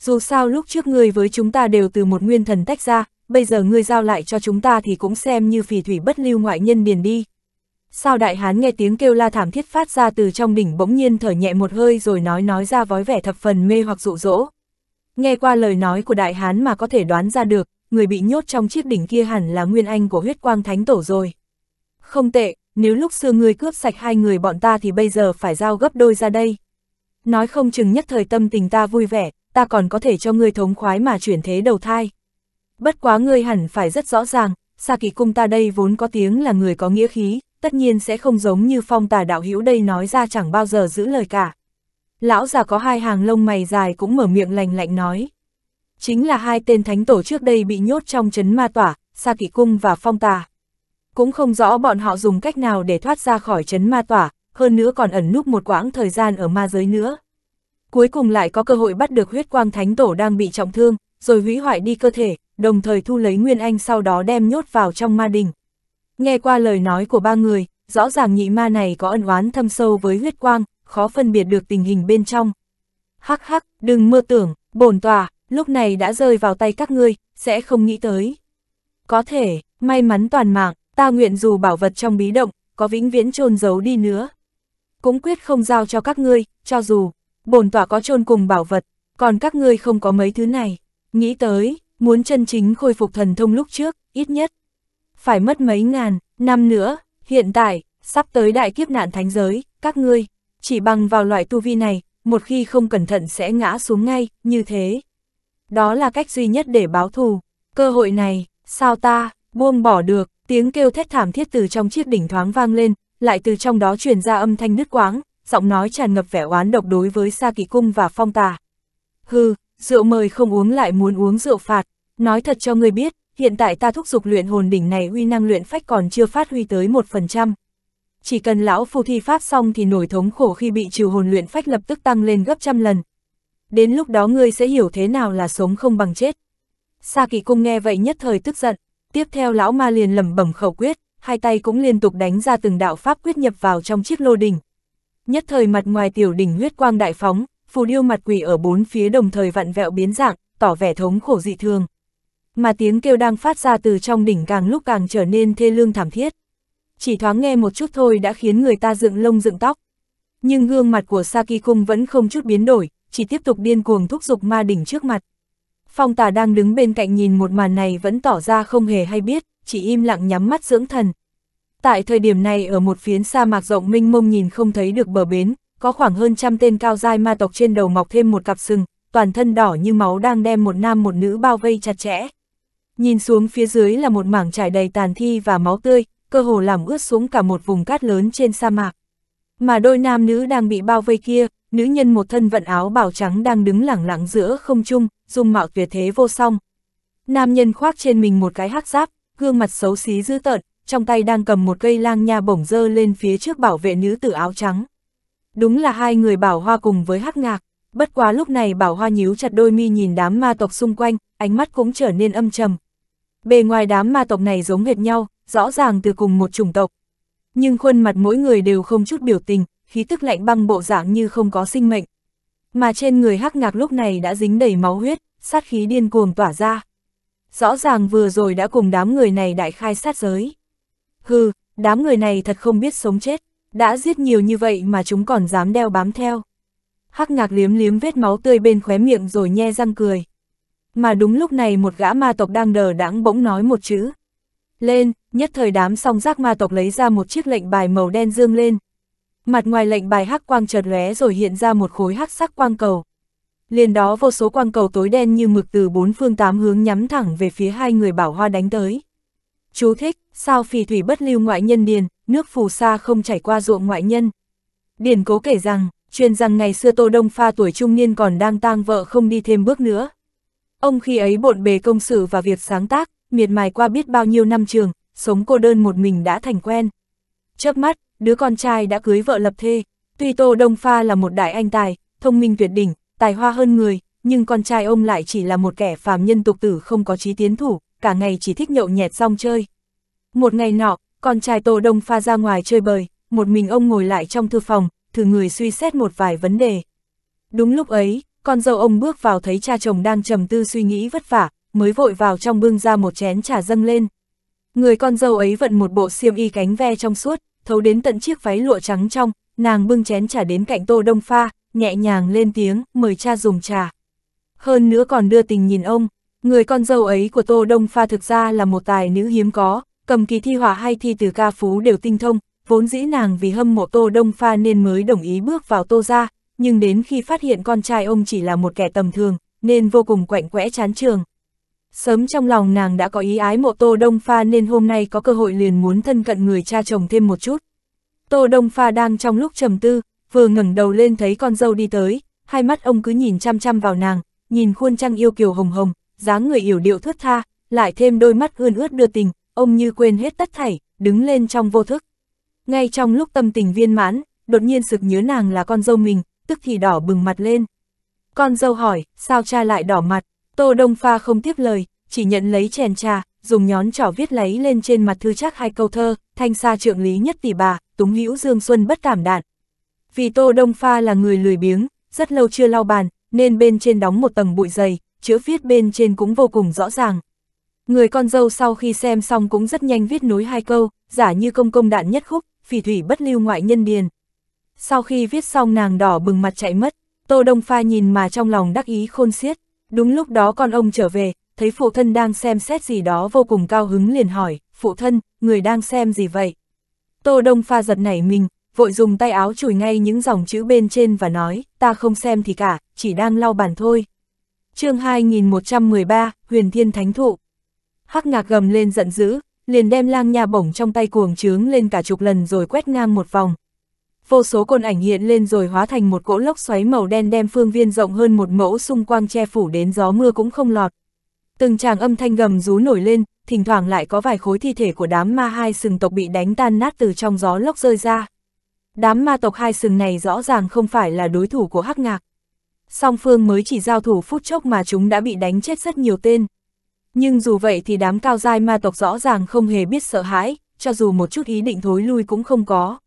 Speaker 1: Dù sao lúc trước ngươi với chúng ta đều từ một nguyên thần tách ra, bây giờ ngươi giao lại cho chúng ta thì cũng xem như phì thủy bất lưu ngoại nhân điền đi. Sao đại hán nghe tiếng kêu la thảm thiết phát ra từ trong đỉnh bỗng nhiên thở nhẹ một hơi rồi nói nói ra vói vẻ thập phần mê hoặc dụ dỗ. Nghe qua lời nói của đại hán mà có thể đoán ra được, người bị nhốt trong chiếc đỉnh kia hẳn là nguyên anh của huyết quang thánh tổ rồi. Không tệ, nếu lúc xưa ngươi cướp sạch hai người bọn ta thì bây giờ phải giao gấp đôi ra đây. Nói không chừng nhất thời tâm tình ta vui vẻ, ta còn có thể cho ngươi thống khoái mà chuyển thế đầu thai. Bất quá ngươi hẳn phải rất rõ ràng, xa kỳ cung ta đây vốn có tiếng là người có nghĩa khí, tất nhiên sẽ không giống như phong tà đạo hữu đây nói ra chẳng bao giờ giữ lời cả. Lão già có hai hàng lông mày dài cũng mở miệng lành lạnh nói. Chính là hai tên thánh tổ trước đây bị nhốt trong chấn ma tỏa, xa kỳ cung và phong tà. Cũng không rõ bọn họ dùng cách nào để thoát ra khỏi chấn ma tỏa, hơn nữa còn ẩn núp một quãng thời gian ở ma giới nữa. Cuối cùng lại có cơ hội bắt được huyết quang thánh tổ đang bị trọng thương, rồi hủy hoại đi cơ thể, đồng thời thu lấy Nguyên Anh sau đó đem nhốt vào trong ma đình. Nghe qua lời nói của ba người, rõ ràng nhị ma này có ân oán thâm sâu với huyết quang, khó phân biệt được tình hình bên trong. Hắc hắc, đừng mơ tưởng, bổn tòa, lúc này đã rơi vào tay các ngươi, sẽ không nghĩ tới. Có thể, may mắn toàn mạng, ta nguyện dù bảo vật trong bí động, có vĩnh viễn trôn giấu đi nữa. Cũng quyết không giao cho các ngươi, cho dù, bổn tỏa có trôn cùng bảo vật, còn các ngươi không có mấy thứ này. Nghĩ tới, Muốn chân chính khôi phục thần thông lúc trước, ít nhất, phải mất mấy ngàn, năm nữa, hiện tại, sắp tới đại kiếp nạn thánh giới, các ngươi, chỉ bằng vào loại tu vi này, một khi không cẩn thận sẽ ngã xuống ngay, như thế. Đó là cách duy nhất để báo thù, cơ hội này, sao ta, buông bỏ được, tiếng kêu thét thảm thiết từ trong chiếc đỉnh thoáng vang lên, lại từ trong đó truyền ra âm thanh nứt quáng, giọng nói tràn ngập vẻ oán độc đối với Sa Kỳ Cung và Phong Tà. Hừ, rượu mời không uống lại muốn uống rượu phạt, nói thật cho ngươi biết, hiện tại ta thúc giục luyện hồn đỉnh này uy năng luyện phách còn chưa phát huy tới 1%. Chỉ cần lão phu thi pháp xong thì nổi thống khổ khi bị trừ hồn luyện phách lập tức tăng lên gấp trăm lần. Đến lúc đó ngươi sẽ hiểu thế nào là sống không bằng chết. Sa kỳ cung nghe vậy nhất thời tức giận, tiếp theo lão ma liền lẩm bẩm khẩu quyết, hai tay cũng liên tục đánh ra từng đạo pháp quyết nhập vào trong chiếc lô đỉnh. Nhất thời mặt ngoài tiểu đỉnh huyết quang đại phóng, phù điêu mặt quỷ ở bốn phía đồng thời vặn vẹo biến dạng, tỏ vẻ thống khổ dị thường. Mà tiếng kêu đang phát ra từ trong đỉnh càng lúc càng trở nên thê lương thảm thiết. Chỉ thoáng nghe một chút thôi đã khiến người ta dựng lông dựng tóc. Nhưng gương mặt của Saki Kung vẫn không chút biến đổi, chỉ tiếp tục điên cuồng thúc giục ma đỉnh trước mặt. Phong tà đang đứng bên cạnh nhìn một màn này vẫn tỏ ra không hề hay biết, chỉ im lặng nhắm mắt dưỡng thần. Tại thời điểm này ở một phiến sa mạc rộng minh mông nhìn không thấy được bờ bến, có khoảng hơn trăm tên cao giai ma tộc trên đầu mọc thêm một cặp sừng, toàn thân đỏ như máu đang đem một nam một nữ bao vây chặt chẽ. Nhìn xuống phía dưới là một mảng trải đầy tàn thi và máu tươi, cơ hồ làm ướt xuống cả một vùng cát lớn trên sa mạc. Mà đôi nam nữ đang bị bao vây kia, nữ nhân một thân vận áo bào trắng đang đứng lẳng lặng giữa không trung, dung mạo tuyệt thế vô song. Nam nhân khoác trên mình một cái hắc giáp, gương mặt xấu xí dữ tợn, trong tay đang cầm một cây lang nha bổng dơ lên phía trước bảo vệ nữ tử áo trắng. Đúng là hai người bảo hoa cùng với hắc ngạc, bất quá lúc này bảo hoa nhíu chặt đôi mi nhìn đám ma tộc xung quanh, ánh mắt cũng trở nên âm trầm. Bề ngoài đám ma tộc này giống hệt nhau, rõ ràng từ cùng một chủng tộc. Nhưng khuôn mặt mỗi người đều không chút biểu tình, khí tức lạnh băng bộ dạng như không có sinh mệnh. Mà trên người hắc ngạc lúc này đã dính đầy máu huyết, sát khí điên cuồng tỏa ra. Rõ ràng vừa rồi đã cùng đám người này đại khai sát giới. Hừ, đám người này thật không biết sống chết đã giết nhiều như vậy mà chúng còn dám đeo bám theo. Hắc ngạc liếm liếm vết máu tươi bên khóe miệng rồi nhe răng cười. Mà đúng lúc này một gã ma tộc đang đờ đãng bỗng nói một chữ. Lên, nhất thời đám song giác ma tộc lấy ra một chiếc lệnh bài màu đen dương lên. Mặt ngoài lệnh bài hắc quang chợt lóe rồi hiện ra một khối hắc sắc quang cầu. Liền đó vô số quang cầu tối đen như mực từ bốn phương tám hướng nhắm thẳng về phía hai người bảo hoa đánh tới. Chú thích, sao phì thủy bất lưu ngoại nhân điền, nước phù sa không chảy qua ruộng ngoại nhân. Điển cố kể rằng, truyền rằng ngày xưa Tô Đông Pha tuổi trung niên còn đang tang vợ không đi thêm bước nữa. Ông khi ấy bộn bề công sự và việc sáng tác, miệt mài qua biết bao nhiêu năm trường, sống cô đơn một mình đã thành quen. Chớp mắt, đứa con trai đã cưới vợ lập thê. Tuy Tô Đông Pha là một đại anh tài, thông minh tuyệt đỉnh, tài hoa hơn người, nhưng con trai ông lại chỉ là một kẻ phàm nhân tục tử không có trí tiến thủ, cả ngày chỉ thích nhậu nhẹt xong chơi. Một ngày nọ, con trai Tô Đông pha ra ngoài chơi bời, một mình ông ngồi lại trong thư phòng, thử người suy xét một vài vấn đề. Đúng lúc ấy, con dâu ông bước vào thấy cha chồng đang trầm tư suy nghĩ vất vả, mới vội vào trong bưng ra một chén trà dâng lên. Người con dâu ấy vận một bộ xiêm y cánh ve trong suốt, thấu đến tận chiếc váy lụa trắng trong, nàng bưng chén trà đến cạnh Tô Đông pha, nhẹ nhàng lên tiếng, mời cha dùng trà. Hơn nữa còn đưa tình nhìn ông, người con dâu ấy của Tô Đông Pha thực ra là một tài nữ hiếm có, cầm kỳ thi họa hay thi từ ca phú đều tinh thông, vốn dĩ nàng vì hâm mộ Tô Đông Pha nên mới đồng ý bước vào Tô gia, nhưng đến khi phát hiện con trai ông chỉ là một kẻ tầm thường, nên vô cùng quạnh quẽ chán trường. Sớm trong lòng nàng đã có ý ái mộ Tô Đông Pha nên hôm nay có cơ hội liền muốn thân cận người cha chồng thêm một chút. Tô Đông Pha đang trong lúc trầm tư, vừa ngẩng đầu lên thấy con dâu đi tới, hai mắt ông cứ nhìn chăm chăm vào nàng, nhìn khuôn trăng yêu kiều hồng hồng, dáng người yểu điệu thướt tha, lại thêm đôi mắt ươn ướt đưa tình, ông như quên hết tất thảy, đứng lên trong vô thức. Ngay trong lúc tâm tình viên mãn, đột nhiên sực nhớ nàng là con dâu mình, tức thì đỏ bừng mặt lên. Con dâu hỏi, sao cha lại đỏ mặt? Tô Đông Pha không tiếp lời, chỉ nhận lấy chèn trà, dùng nhón trỏ viết lấy lên trên mặt thư chắc hai câu thơ, thanh xa trượng lý nhất tỷ bà, túng hữu dương xuân bất cảm đạn. Vì Tô Đông Pha là người lười biếng, rất lâu chưa lau bàn, nên bên trên đóng một tầng bụi dày, chữ viết bên trên cũng vô cùng rõ ràng. Người con dâu sau khi xem xong cũng rất nhanh viết nối hai câu, giả như công công đạn nhất khúc, phỉ thủy bất lưu ngoại nhân điền. Sau khi viết xong nàng đỏ bừng mặt chạy mất, Tô Đông Pha nhìn mà trong lòng đắc ý khôn xiết. Đúng lúc đó con ông trở về, thấy phụ thân đang xem xét gì đó vô cùng cao hứng liền hỏi, phụ thân, người đang xem gì vậy? Tô Đông Pha giật nảy mình, vội dùng tay áo chùi ngay những dòng chữ bên trên và nói, ta không xem thì cả, chỉ đang lau bàn thôi. chương 2113, Huyền Thiên Thánh Thụ Hắc ngạc gầm lên giận dữ, liền đem lang nha bổng trong tay cuồng trướng lên cả chục lần rồi quét ngang một vòng. Vô số côn ảnh hiện lên rồi hóa thành một cỗ lốc xoáy màu đen đem phương viên rộng hơn một mẫu xung quanh che phủ đến gió mưa cũng không lọt. Từng tràng âm thanh gầm rú nổi lên, thỉnh thoảng lại có vài khối thi thể của đám ma hai sừng tộc bị đánh tan nát từ trong gió lốc rơi ra. Đám ma tộc hai sừng này rõ ràng không phải là đối thủ của Hắc Ngạc. Song phương mới chỉ giao thủ phút chốc mà chúng đã bị đánh chết rất nhiều tên. Nhưng dù vậy thì đám cao giai ma tộc rõ ràng không hề biết sợ hãi, cho dù một chút ý định thối lui cũng không có.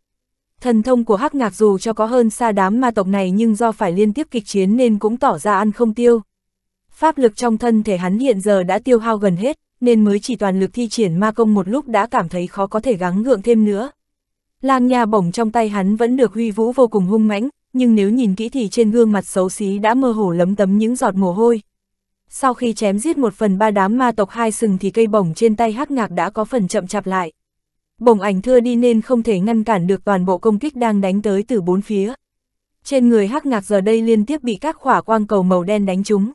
Speaker 1: Thần thông của Hắc Ngạc dù cho có hơn xa đám ma tộc này nhưng do phải liên tiếp kịch chiến nên cũng tỏ ra ăn không tiêu. Pháp lực trong thân thể hắn hiện giờ đã tiêu hao gần hết, nên mới chỉ toàn lực thi triển ma công một lúc đã cảm thấy khó có thể gắng gượng thêm nữa. Lang nha bổng trong tay hắn vẫn được huy vũ vô cùng hung mãnh, nhưng nếu nhìn kỹ thì trên gương mặt xấu xí đã mơ hồ lấm tấm những giọt mồ hôi, sau khi chém giết một phần ba đám ma tộc hai sừng thì cây bổng trên tay hắc ngạc đã có phần chậm chạp lại. Bổng ảnh thưa đi nên không thể ngăn cản được toàn bộ công kích đang đánh tới từ bốn phía. Trên người hắc ngạc giờ đây liên tiếp bị các khỏa quang cầu màu đen đánh trúng.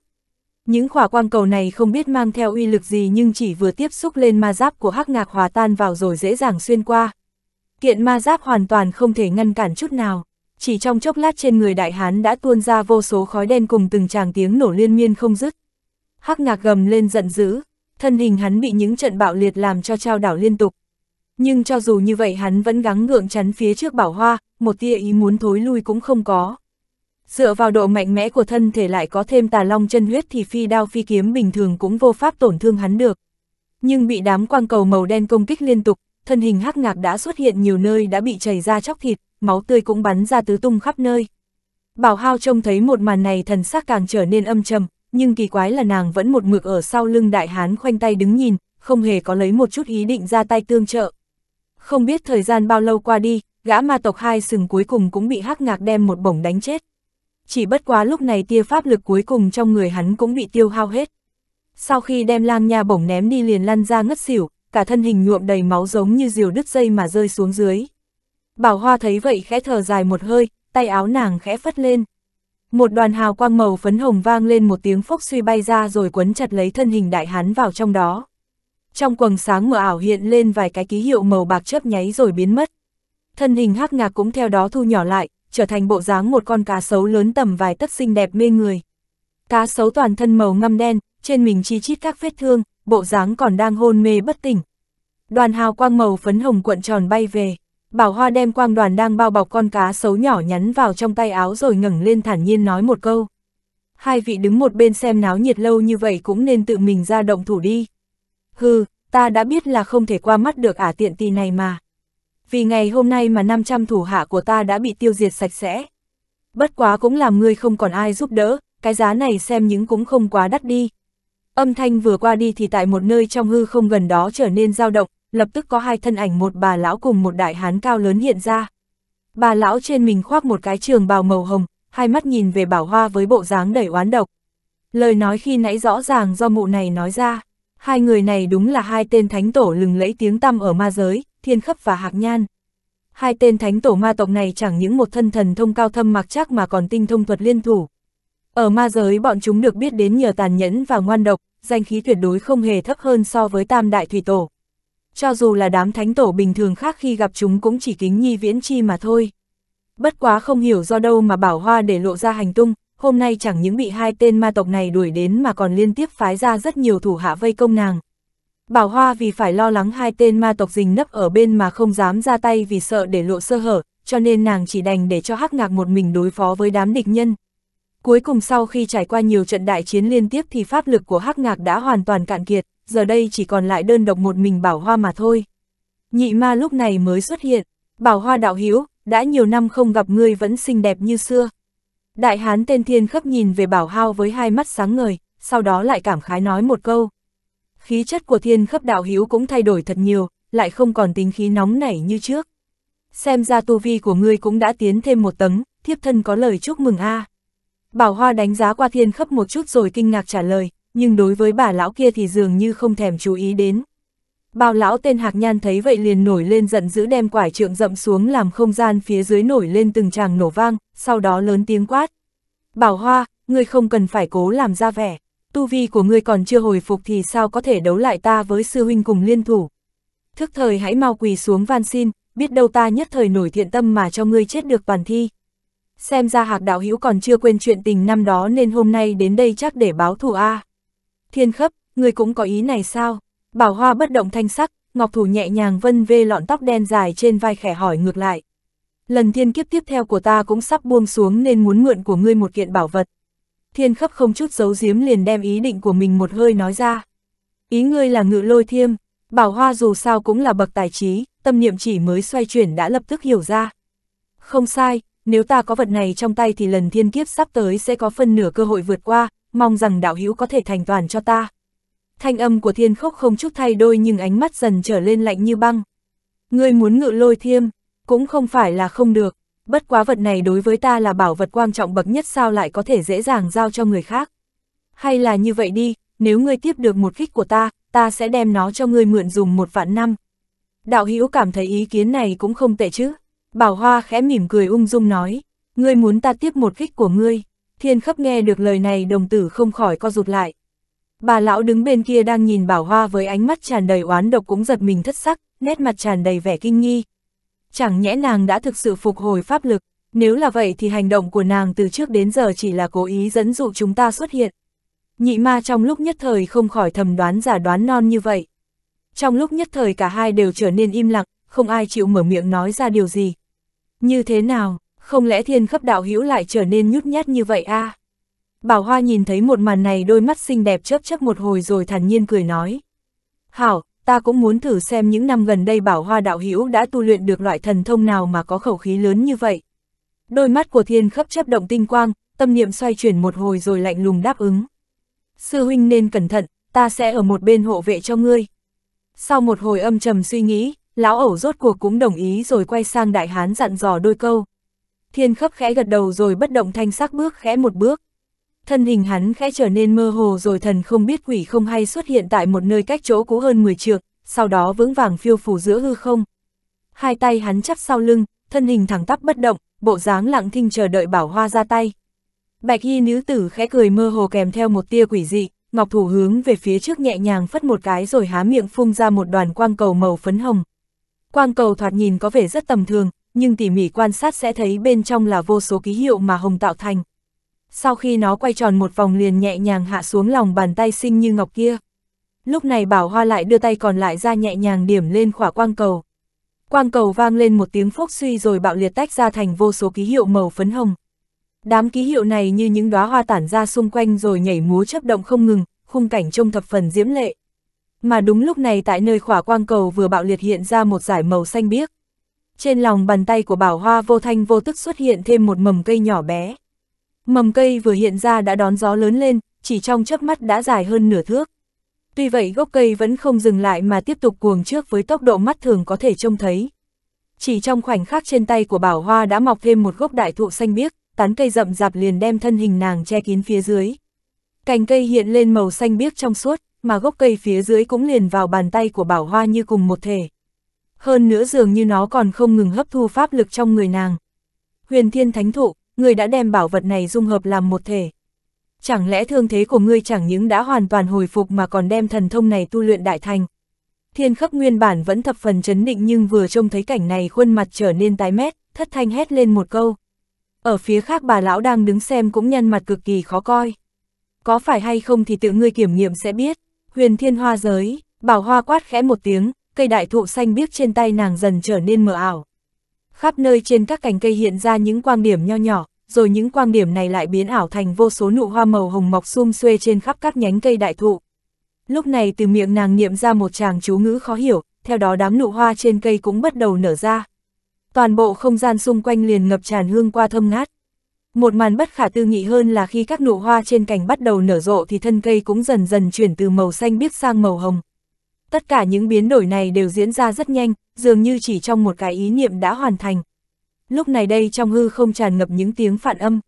Speaker 1: Những khỏa quang cầu này không biết mang theo uy lực gì nhưng chỉ vừa tiếp xúc lên ma giáp của hắc ngạc hòa tan vào rồi dễ dàng xuyên qua. Kiện ma giáp hoàn toàn không thể ngăn cản chút nào. Chỉ trong chốc lát trên người đại hán đã tuôn ra vô số khói đen cùng từng tràng tiếng nổ liên miên không dứt. Hắc ngạc gầm lên giận dữ, thân hình hắn bị những trận bạo liệt làm cho trao đảo liên tục. Nhưng cho dù như vậy hắn vẫn gắng ngượng chắn phía trước bảo hoa, một tia ý muốn thối lui cũng không có. Dựa vào độ mạnh mẽ của thân thể lại có thêm tà long chân huyết thì phi đao phi kiếm bình thường cũng vô pháp tổn thương hắn được. Nhưng bị đám quang cầu màu đen công kích liên tục, thân hình hắc ngạc đã xuất hiện nhiều nơi đã bị chảy ra chóc thịt, máu tươi cũng bắn ra tứ tung khắp nơi. Bảo hao trông thấy một màn này thần sắc càng trở nên âm trầm, nhưng kỳ quái là nàng vẫn một mực ở sau lưng đại hán khoanh tay đứng nhìn, không hề có lấy một chút ý định ra tay tương trợ. Không biết thời gian bao lâu qua đi, gã ma tộc hai sừng cuối cùng cũng bị hắc ngạc đem một bổng đánh chết. Chỉ bất quá lúc này tia pháp lực cuối cùng trong người hắn cũng bị tiêu hao hết. Sau khi đem lang nha bổng ném đi liền lăn ra ngất xỉu, cả thân hình nhuộm đầy máu giống như diều đứt dây mà rơi xuống dưới. Bảo Hoa thấy vậy khẽ thở dài một hơi, tay áo nàng khẽ phất lên một đoàn hào quang màu phấn hồng vang lên một tiếng phốc suy bay ra rồi quấn chặt lấy thân hình đại hán vào trong đó. Trong quầng sáng mờ ảo hiện lên vài cái ký hiệu màu bạc chớp nháy rồi biến mất. Thân hình hắc ngạc cũng theo đó thu nhỏ lại, trở thành bộ dáng một con cá sấu lớn tầm vài tấc xinh đẹp mê người. Cá sấu toàn thân màu ngăm đen, trên mình chi chít các vết thương, bộ dáng còn đang hôn mê bất tỉnh. Đoàn hào quang màu phấn hồng cuộn tròn bay về. Bảo Hoa đem quang đoàn đang bao bọc con cá sấu nhỏ nhắn vào trong tay áo rồi ngẩng lên thản nhiên nói một câu. Hai vị đứng một bên xem náo nhiệt lâu như vậy cũng nên tự mình ra động thủ đi. Hừ, ta đã biết là không thể qua mắt được ả tiện tì này mà. Vì ngày hôm nay mà 500 thủ hạ của ta đã bị tiêu diệt sạch sẽ. Bất quá cũng làm ngươi không còn ai giúp đỡ, cái giá này xem những cũng không quá đắt đi. Âm thanh vừa qua đi thì tại một nơi trong hư không gần đó trở nên dao động, lập tức có hai thân ảnh một bà lão cùng một đại hán cao lớn hiện ra. Bà lão trên mình khoác một cái trường bào màu hồng, hai mắt nhìn về bảo hoa với bộ dáng đầy oán độc. Lời nói khi nãy rõ ràng do mụ này nói ra, hai người này đúng là hai tên thánh tổ lừng lẫy tiếng tăm ở ma giới, thiên khấp và hạc nhan. Hai tên thánh tổ ma tộc này chẳng những một thân thần thông cao thâm mặc chắc mà còn tinh thông thuật liên thủ. Ở ma giới bọn chúng được biết đến nhờ tàn nhẫn và ngoan độc, danh khí tuyệt đối không hề thấp hơn so với tam đại thủy tổ cho dù là đám thánh tổ bình thường khác khi gặp chúng cũng chỉ kính nhi viễn chi mà thôi. Bất quá không hiểu do đâu mà bảo hoa để lộ ra hành tung, hôm nay chẳng những bị hai tên ma tộc này đuổi đến mà còn liên tiếp phái ra rất nhiều thủ hạ vây công nàng. Bảo Hoa vì phải lo lắng hai tên ma tộc rình nấp ở bên mà không dám ra tay vì sợ để lộ sơ hở, cho nên nàng chỉ đành để cho Hắc Ngạc một mình đối phó với đám địch nhân. Cuối cùng sau khi trải qua nhiều trận đại chiến liên tiếp thì pháp lực của Hắc Ngạc đã hoàn toàn cạn kiệt giờ đây chỉ còn lại đơn độc một mình bảo hoa mà thôi. Nhị ma lúc này mới xuất hiện, bảo hoa đạo hiếu, đã nhiều năm không gặp ngươi vẫn xinh đẹp như xưa. Đại hán tên thiên khấp nhìn về bảo hao với hai mắt sáng ngời, sau đó lại cảm khái nói một câu. Khí chất của thiên khấp đạo hiếu cũng thay đổi thật nhiều, lại không còn tính khí nóng nảy như trước. Xem ra tu vi của ngươi cũng đã tiến thêm một tấng, thiếp thân có lời chúc mừng a. À. Bảo Hoa đánh giá qua thiên khấp một chút rồi kinh ngạc trả lời, nhưng đối với bà lão kia thì dường như không thèm chú ý đến. Bao lão tên Hạc Nhan thấy vậy liền nổi lên giận dữ đem quải trượng rậm xuống làm không gian phía dưới nổi lên từng tràng nổ vang, sau đó lớn tiếng quát. Bảo Hoa, ngươi không cần phải cố làm ra vẻ, tu vi của ngươi còn chưa hồi phục thì sao có thể đấu lại ta với sư huynh cùng liên thủ. Thức thời hãy mau quỳ xuống van xin, biết đâu ta nhất thời nổi thiện tâm mà cho ngươi chết được toàn thi. Xem ra Hạc Đạo Hữu còn chưa quên chuyện tình năm đó nên hôm nay đến đây chắc để báo thù a. À. Thiên khấp, người cũng có ý này sao? Bảo Hoa bất động thanh sắc, Ngọc Thủ nhẹ nhàng vân vê lọn tóc đen dài trên vai khẽ hỏi ngược lại. Lần thiên kiếp tiếp theo của ta cũng sắp buông xuống nên muốn mượn của ngươi một kiện bảo vật. Thiên khấp không chút giấu giếm liền đem ý định của mình một hơi nói ra. Ý ngươi là ngự lôi thiêm, bảo hoa dù sao cũng là bậc tài trí, tâm niệm chỉ mới xoay chuyển đã lập tức hiểu ra. Không sai, nếu ta có vật này trong tay thì lần thiên kiếp sắp tới sẽ có phân nửa cơ hội vượt qua, mong rằng đạo hữu có thể thành toàn cho ta. Thanh âm của thiên khúc không chút thay đôi nhưng ánh mắt dần trở lên lạnh như băng. Ngươi muốn ngự lôi thiêm, cũng không phải là không được, bất quá vật này đối với ta là bảo vật quan trọng bậc nhất sao lại có thể dễ dàng giao cho người khác. Hay là như vậy đi, nếu ngươi tiếp được một kích của ta, ta sẽ đem nó cho ngươi mượn dùng một vạn năm. Đạo hữu cảm thấy ý kiến này cũng không tệ chứ. Bảo Hoa khẽ mỉm cười ung dung nói, ngươi muốn ta tiếp một kích của ngươi, Thiên khắp nghe được lời này đồng tử không khỏi co rụt lại. Bà lão đứng bên kia đang nhìn bảo hoa với ánh mắt tràn đầy oán độc cũng giật mình thất sắc, nét mặt tràn đầy vẻ kinh nghi. Chẳng nhẽ nàng đã thực sự phục hồi pháp lực, nếu là vậy thì hành động của nàng từ trước đến giờ chỉ là cố ý dẫn dụ chúng ta xuất hiện. Nhị ma trong lúc nhất thời không khỏi thầm đoán giả đoán non như vậy. Trong lúc nhất thời cả hai đều trở nên im lặng, không ai chịu mở miệng nói ra điều gì. Như thế nào, không lẽ thiên khắp đạo hữu lại trở nên nhút nhát như vậy a? À? Bảo Hoa nhìn thấy một màn này đôi mắt xinh đẹp chớp chớp một hồi rồi thản nhiên cười nói. Hảo, ta cũng muốn thử xem những năm gần đây Bảo Hoa đạo hữu đã tu luyện được loại thần thông nào mà có khẩu khí lớn như vậy. Đôi mắt của thiên khắp chấp động tinh quang, tâm niệm xoay chuyển một hồi rồi lạnh lùng đáp ứng. Sư huynh nên cẩn thận, ta sẽ ở một bên hộ vệ cho ngươi. Sau một hồi âm trầm suy nghĩ, lão ẩu rốt cuộc cũng đồng ý rồi quay sang đại hán dặn dò đôi câu. Thiên khấp khẽ gật đầu rồi bất động thanh sắc bước khẽ một bước. Thân hình hắn khẽ trở nên mơ hồ rồi thần không biết quỷ không hay xuất hiện tại một nơi cách chỗ cũ hơn 10 trượng, sau đó vững vàng phiêu phủ giữa hư không. Hai tay hắn chắp sau lưng, thân hình thẳng tắp bất động, bộ dáng lặng thinh chờ đợi bảo hoa ra tay. Bạch y nữ tử khẽ cười mơ hồ kèm theo một tia quỷ dị, ngọc thủ hướng về phía trước nhẹ nhàng phất một cái rồi há miệng phun ra một đoàn quang cầu màu phấn hồng. Quang cầu thoạt nhìn có vẻ rất tầm thường, nhưng tỉ mỉ quan sát sẽ thấy bên trong là vô số ký hiệu mà hồng tạo thành. Sau khi nó quay tròn một vòng liền nhẹ nhàng hạ xuống lòng bàn tay xinh như ngọc kia. Lúc này bảo hoa lại đưa tay còn lại ra nhẹ nhàng điểm lên khỏa quang cầu. Quang cầu vang lên một tiếng phốc suy rồi bạo liệt tách ra thành vô số ký hiệu màu phấn hồng. Đám ký hiệu này như những đóa hoa tản ra xung quanh rồi nhảy múa chấp động không ngừng, khung cảnh trông thập phần diễm lệ. Mà đúng lúc này tại nơi khỏa quang cầu vừa bạo liệt hiện ra một giải màu xanh biếc, trên lòng bàn tay của bảo hoa vô thanh vô tức xuất hiện thêm một mầm cây nhỏ bé. Mầm cây vừa hiện ra đã đón gió lớn lên, chỉ trong chớp mắt đã dài hơn nửa thước. Tuy vậy gốc cây vẫn không dừng lại mà tiếp tục cuồng trước với tốc độ mắt thường có thể trông thấy. Chỉ trong khoảnh khắc trên tay của bảo hoa đã mọc thêm một gốc đại thụ xanh biếc, tán cây rậm rạp liền đem thân hình nàng che kín phía dưới. Cành cây hiện lên màu xanh biếc trong suốt, mà gốc cây phía dưới cũng liền vào bàn tay của bảo hoa như cùng một thể hơn nữa dường như nó còn không ngừng hấp thu pháp lực trong người nàng. Huyền thiên thánh thụ, người đã đem bảo vật này dung hợp làm một thể. Chẳng lẽ thương thế của ngươi chẳng những đã hoàn toàn hồi phục mà còn đem thần thông này tu luyện đại thành. Thiên khắc nguyên bản vẫn thập phần chấn định nhưng vừa trông thấy cảnh này khuôn mặt trở nên tái mét, thất thanh hét lên một câu. Ở phía khác bà lão đang đứng xem cũng nhăn mặt cực kỳ khó coi. Có phải hay không thì tự ngươi kiểm nghiệm sẽ biết. Huyền thiên hoa giới, bảo hoa quát khẽ một tiếng, cây đại thụ xanh biếc trên tay nàng dần trở nên mờ ảo. Khắp nơi trên các cành cây hiện ra những quang điểm nho nhỏ, rồi những quang điểm này lại biến ảo thành vô số nụ hoa màu hồng mọc sum xuê trên khắp các nhánh cây đại thụ. Lúc này từ miệng nàng niệm ra một chàng chú ngữ khó hiểu, theo đó đám nụ hoa trên cây cũng bắt đầu nở ra. Toàn bộ không gian xung quanh liền ngập tràn hương qua thơm ngát. Một màn bất khả tư nghị hơn là khi các nụ hoa trên cành bắt đầu nở rộ thì thân cây cũng dần dần chuyển từ màu xanh biếc sang màu hồng, Tất cả những biến đổi này đều diễn ra rất nhanh, dường như chỉ trong một cái ý niệm đã hoàn thành. Lúc này đây trong hư không tràn ngập những tiếng phản âm.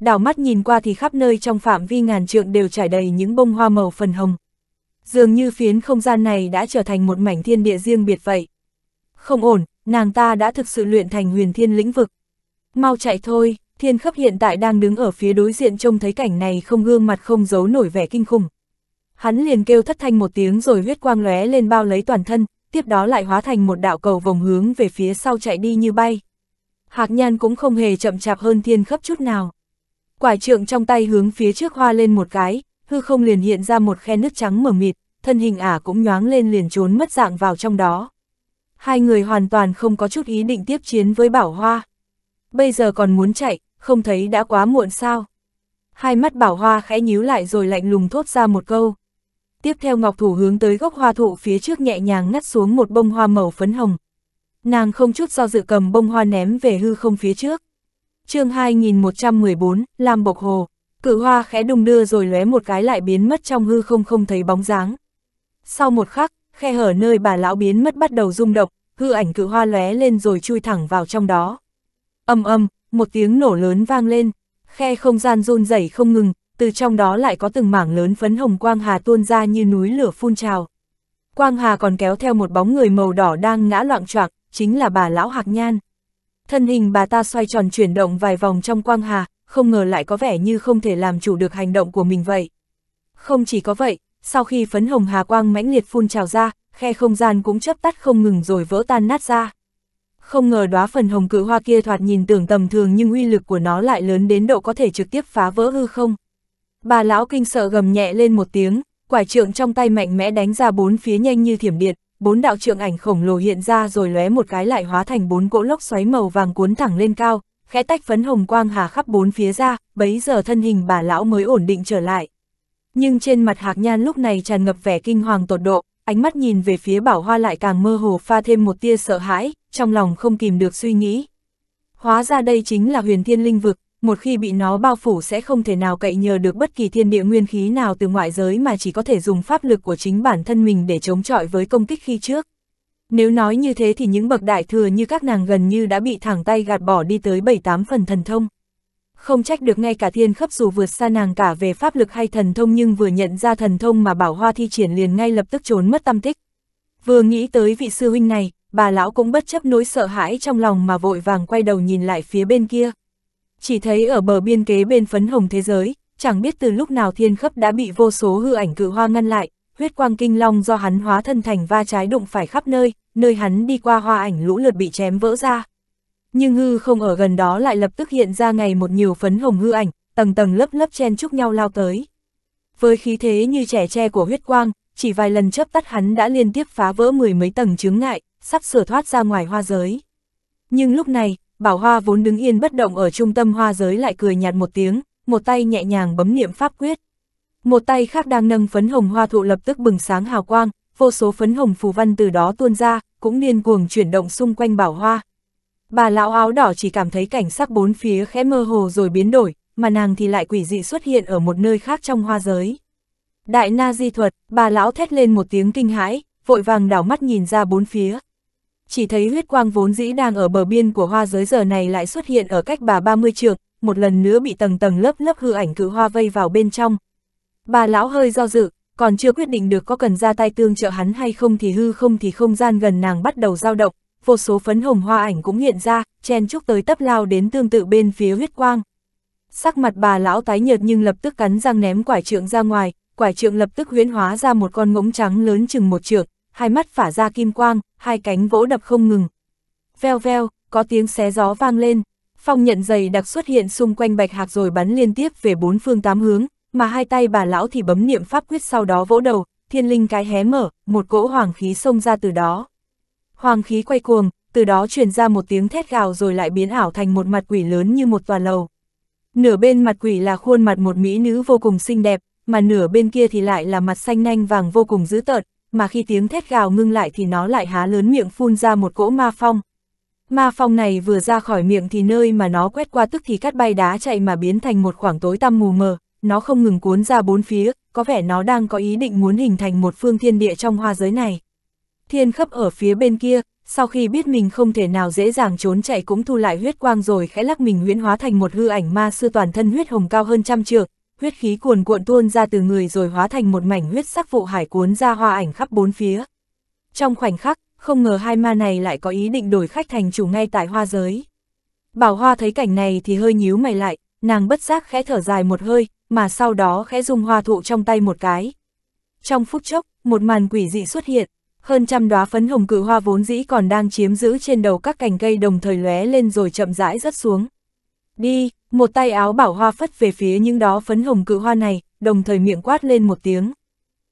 Speaker 1: Đảo mắt nhìn qua thì khắp nơi trong phạm vi ngàn trượng đều trải đầy những bông hoa màu phần hồng. Dường như phiến không gian này đã trở thành một mảnh thiên địa riêng biệt vậy. Không ổn, nàng ta đã thực sự luyện thành huyền thiên lĩnh vực. Mau chạy thôi, thiên khấp hiện tại đang đứng ở phía đối diện trông thấy cảnh này không gương mặt không giấu nổi vẻ kinh khủng hắn liền kêu thất thanh một tiếng rồi huyết quang lóe lên bao lấy toàn thân, tiếp đó lại hóa thành một đạo cầu vòng hướng về phía sau chạy đi như bay. Hạc nhan cũng không hề chậm chạp hơn thiên khắp chút nào. quải trượng trong tay hướng phía trước hoa lên một cái, hư không liền hiện ra một khe nước trắng mở mịt, thân hình ả cũng nhoáng lên liền trốn mất dạng vào trong đó. Hai người hoàn toàn không có chút ý định tiếp chiến với bảo hoa. Bây giờ còn muốn chạy, không thấy đã quá muộn sao. Hai mắt bảo hoa khẽ nhíu lại rồi lạnh lùng thốt ra một câu tiếp theo Ngọc Thủ hướng tới gốc hoa thụ phía trước nhẹ nhàng ngắt xuống một bông hoa màu phấn hồng. Nàng không chút do dự cầm bông hoa ném về hư không phía trước. chương 2114, Lam Bộc Hồ, cử hoa khẽ đung đưa rồi lóe một cái lại biến mất trong hư không không thấy bóng dáng. Sau một khắc, khe hở nơi bà lão biến mất bắt đầu rung động, hư ảnh cử hoa lóe lên rồi chui thẳng vào trong đó. Âm âm, một tiếng nổ lớn vang lên, khe không gian run rẩy không ngừng, từ trong đó lại có từng mảng lớn phấn hồng quang hà tuôn ra như núi lửa phun trào. Quang hà còn kéo theo một bóng người màu đỏ đang ngã loạn choạc, chính là bà lão Hạc Nhan. Thân hình bà ta xoay tròn chuyển động vài vòng trong quang hà, không ngờ lại có vẻ như không thể làm chủ được hành động của mình vậy. Không chỉ có vậy, sau khi phấn hồng hà quang mãnh liệt phun trào ra, khe không gian cũng chớp tắt không ngừng rồi vỡ tan nát ra. Không ngờ đóa phần hồng cự hoa kia thoạt nhìn tưởng tầm thường nhưng uy lực của nó lại lớn đến độ có thể trực tiếp phá vỡ hư không. Bà lão kinh sợ gầm nhẹ lên một tiếng, quả trượng trong tay mạnh mẽ đánh ra bốn phía nhanh như thiểm điện, bốn đạo trượng ảnh khổng lồ hiện ra rồi lóe một cái lại hóa thành bốn cỗ lốc xoáy màu vàng cuốn thẳng lên cao, khẽ tách phấn hồng quang hà khắp bốn phía ra, bấy giờ thân hình bà lão mới ổn định trở lại. Nhưng trên mặt Hạc Nhan lúc này tràn ngập vẻ kinh hoàng tột độ, ánh mắt nhìn về phía bảo hoa lại càng mơ hồ pha thêm một tia sợ hãi, trong lòng không kìm được suy nghĩ. Hóa ra đây chính là huyền thiên linh vực, một khi bị nó bao phủ sẽ không thể nào cậy nhờ được bất kỳ thiên địa nguyên khí nào từ ngoại giới mà chỉ có thể dùng pháp lực của chính bản thân mình để chống chọi với công kích khi trước. Nếu nói như thế thì những bậc đại thừa như các nàng gần như đã bị thẳng tay gạt bỏ đi tới 7-8 phần thần thông. Không trách được ngay cả thiên khấp dù vượt xa nàng cả về pháp lực hay thần thông nhưng vừa nhận ra thần thông mà bảo hoa thi triển liền ngay lập tức trốn mất tâm tích. Vừa nghĩ tới vị sư huynh này, bà lão cũng bất chấp nỗi sợ hãi trong lòng mà vội vàng quay đầu nhìn lại phía bên kia chỉ thấy ở bờ biên kế bên phấn hồng thế giới, chẳng biết từ lúc nào thiên khấp đã bị vô số hư ảnh cự hoa ngăn lại, huyết quang kinh long do hắn hóa thân thành va trái đụng phải khắp nơi, nơi hắn đi qua hoa ảnh lũ lượt bị chém vỡ ra. Nhưng hư không ở gần đó lại lập tức hiện ra ngày một nhiều phấn hồng hư ảnh, tầng tầng lớp lớp chen chúc nhau lao tới. Với khí thế như trẻ tre của huyết quang, chỉ vài lần chấp tắt hắn đã liên tiếp phá vỡ mười mấy tầng chướng ngại, sắp sửa thoát ra ngoài hoa giới. Nhưng lúc này, Bảo Hoa vốn đứng yên bất động ở trung tâm hoa giới lại cười nhạt một tiếng, một tay nhẹ nhàng bấm niệm pháp quyết. Một tay khác đang nâng phấn hồng hoa thụ lập tức bừng sáng hào quang, vô số phấn hồng phù văn từ đó tuôn ra, cũng điên cuồng chuyển động xung quanh Bảo Hoa. Bà lão áo đỏ chỉ cảm thấy cảnh sắc bốn phía khẽ mơ hồ rồi biến đổi, mà nàng thì lại quỷ dị xuất hiện ở một nơi khác trong hoa giới. Đại na di thuật, bà lão thét lên một tiếng kinh hãi, vội vàng đảo mắt nhìn ra bốn phía, chỉ thấy huyết quang vốn dĩ đang ở bờ biên của hoa giới giờ này lại xuất hiện ở cách bà 30 trượng, một lần nữa bị tầng tầng lớp lớp hư ảnh cự hoa vây vào bên trong. Bà lão hơi do dự, còn chưa quyết định được có cần ra tay tương trợ hắn hay không thì hư không thì không gian gần nàng bắt đầu dao động, vô số phấn hồng hoa ảnh cũng hiện ra, chen chúc tới tấp lao đến tương tự bên phía huyết quang. Sắc mặt bà lão tái nhợt nhưng lập tức cắn răng ném quải trượng ra ngoài, quải trượng lập tức huyễn hóa ra một con ngỗng trắng lớn chừng một trượng, hai mắt phả ra kim quang, hai cánh vỗ đập không ngừng. Veo veo, có tiếng xé gió vang lên, phong nhận dày đặc xuất hiện xung quanh bạch hạc rồi bắn liên tiếp về bốn phương tám hướng, mà hai tay bà lão thì bấm niệm pháp quyết sau đó vỗ đầu, thiên linh cái hé mở, một cỗ hoàng khí xông ra từ đó. Hoàng khí quay cuồng, từ đó truyền ra một tiếng thét gào rồi lại biến ảo thành một mặt quỷ lớn như một tòa lầu. Nửa bên mặt quỷ là khuôn mặt một mỹ nữ vô cùng xinh đẹp, mà nửa bên kia thì lại là mặt xanh nanh vàng vô cùng dữ tợn, mà khi tiếng thét gào ngưng lại thì nó lại há lớn miệng phun ra một cỗ ma phong. Ma phong này vừa ra khỏi miệng thì nơi mà nó quét qua tức thì cắt bay đá chạy mà biến thành một khoảng tối tăm mù mờ, nó không ngừng cuốn ra bốn phía, có vẻ nó đang có ý định muốn hình thành một phương thiên địa trong hoa giới này. Thiên khấp ở phía bên kia, sau khi biết mình không thể nào dễ dàng trốn chạy cũng thu lại huyết quang rồi khẽ lắc mình huyễn hóa thành một hư ảnh ma sư toàn thân huyết hồng cao hơn trăm trượng, huyết khí cuồn cuộn tuôn ra từ người rồi hóa thành một mảnh huyết sắc vụ hải cuốn ra hoa ảnh khắp bốn phía. Trong khoảnh khắc, không ngờ hai ma này lại có ý định đổi khách thành chủ ngay tại hoa giới. Bảo hoa thấy cảnh này thì hơi nhíu mày lại, nàng bất giác khẽ thở dài một hơi, mà sau đó khẽ dùng hoa thụ trong tay một cái. Trong phút chốc, một màn quỷ dị xuất hiện, hơn trăm đóa phấn hồng cự hoa vốn dĩ còn đang chiếm giữ trên đầu các cành cây đồng thời lóe lên rồi chậm rãi rớt xuống. Đi, một tay áo bảo hoa phất về phía những đó phấn hồng cự hoa này, đồng thời miệng quát lên một tiếng.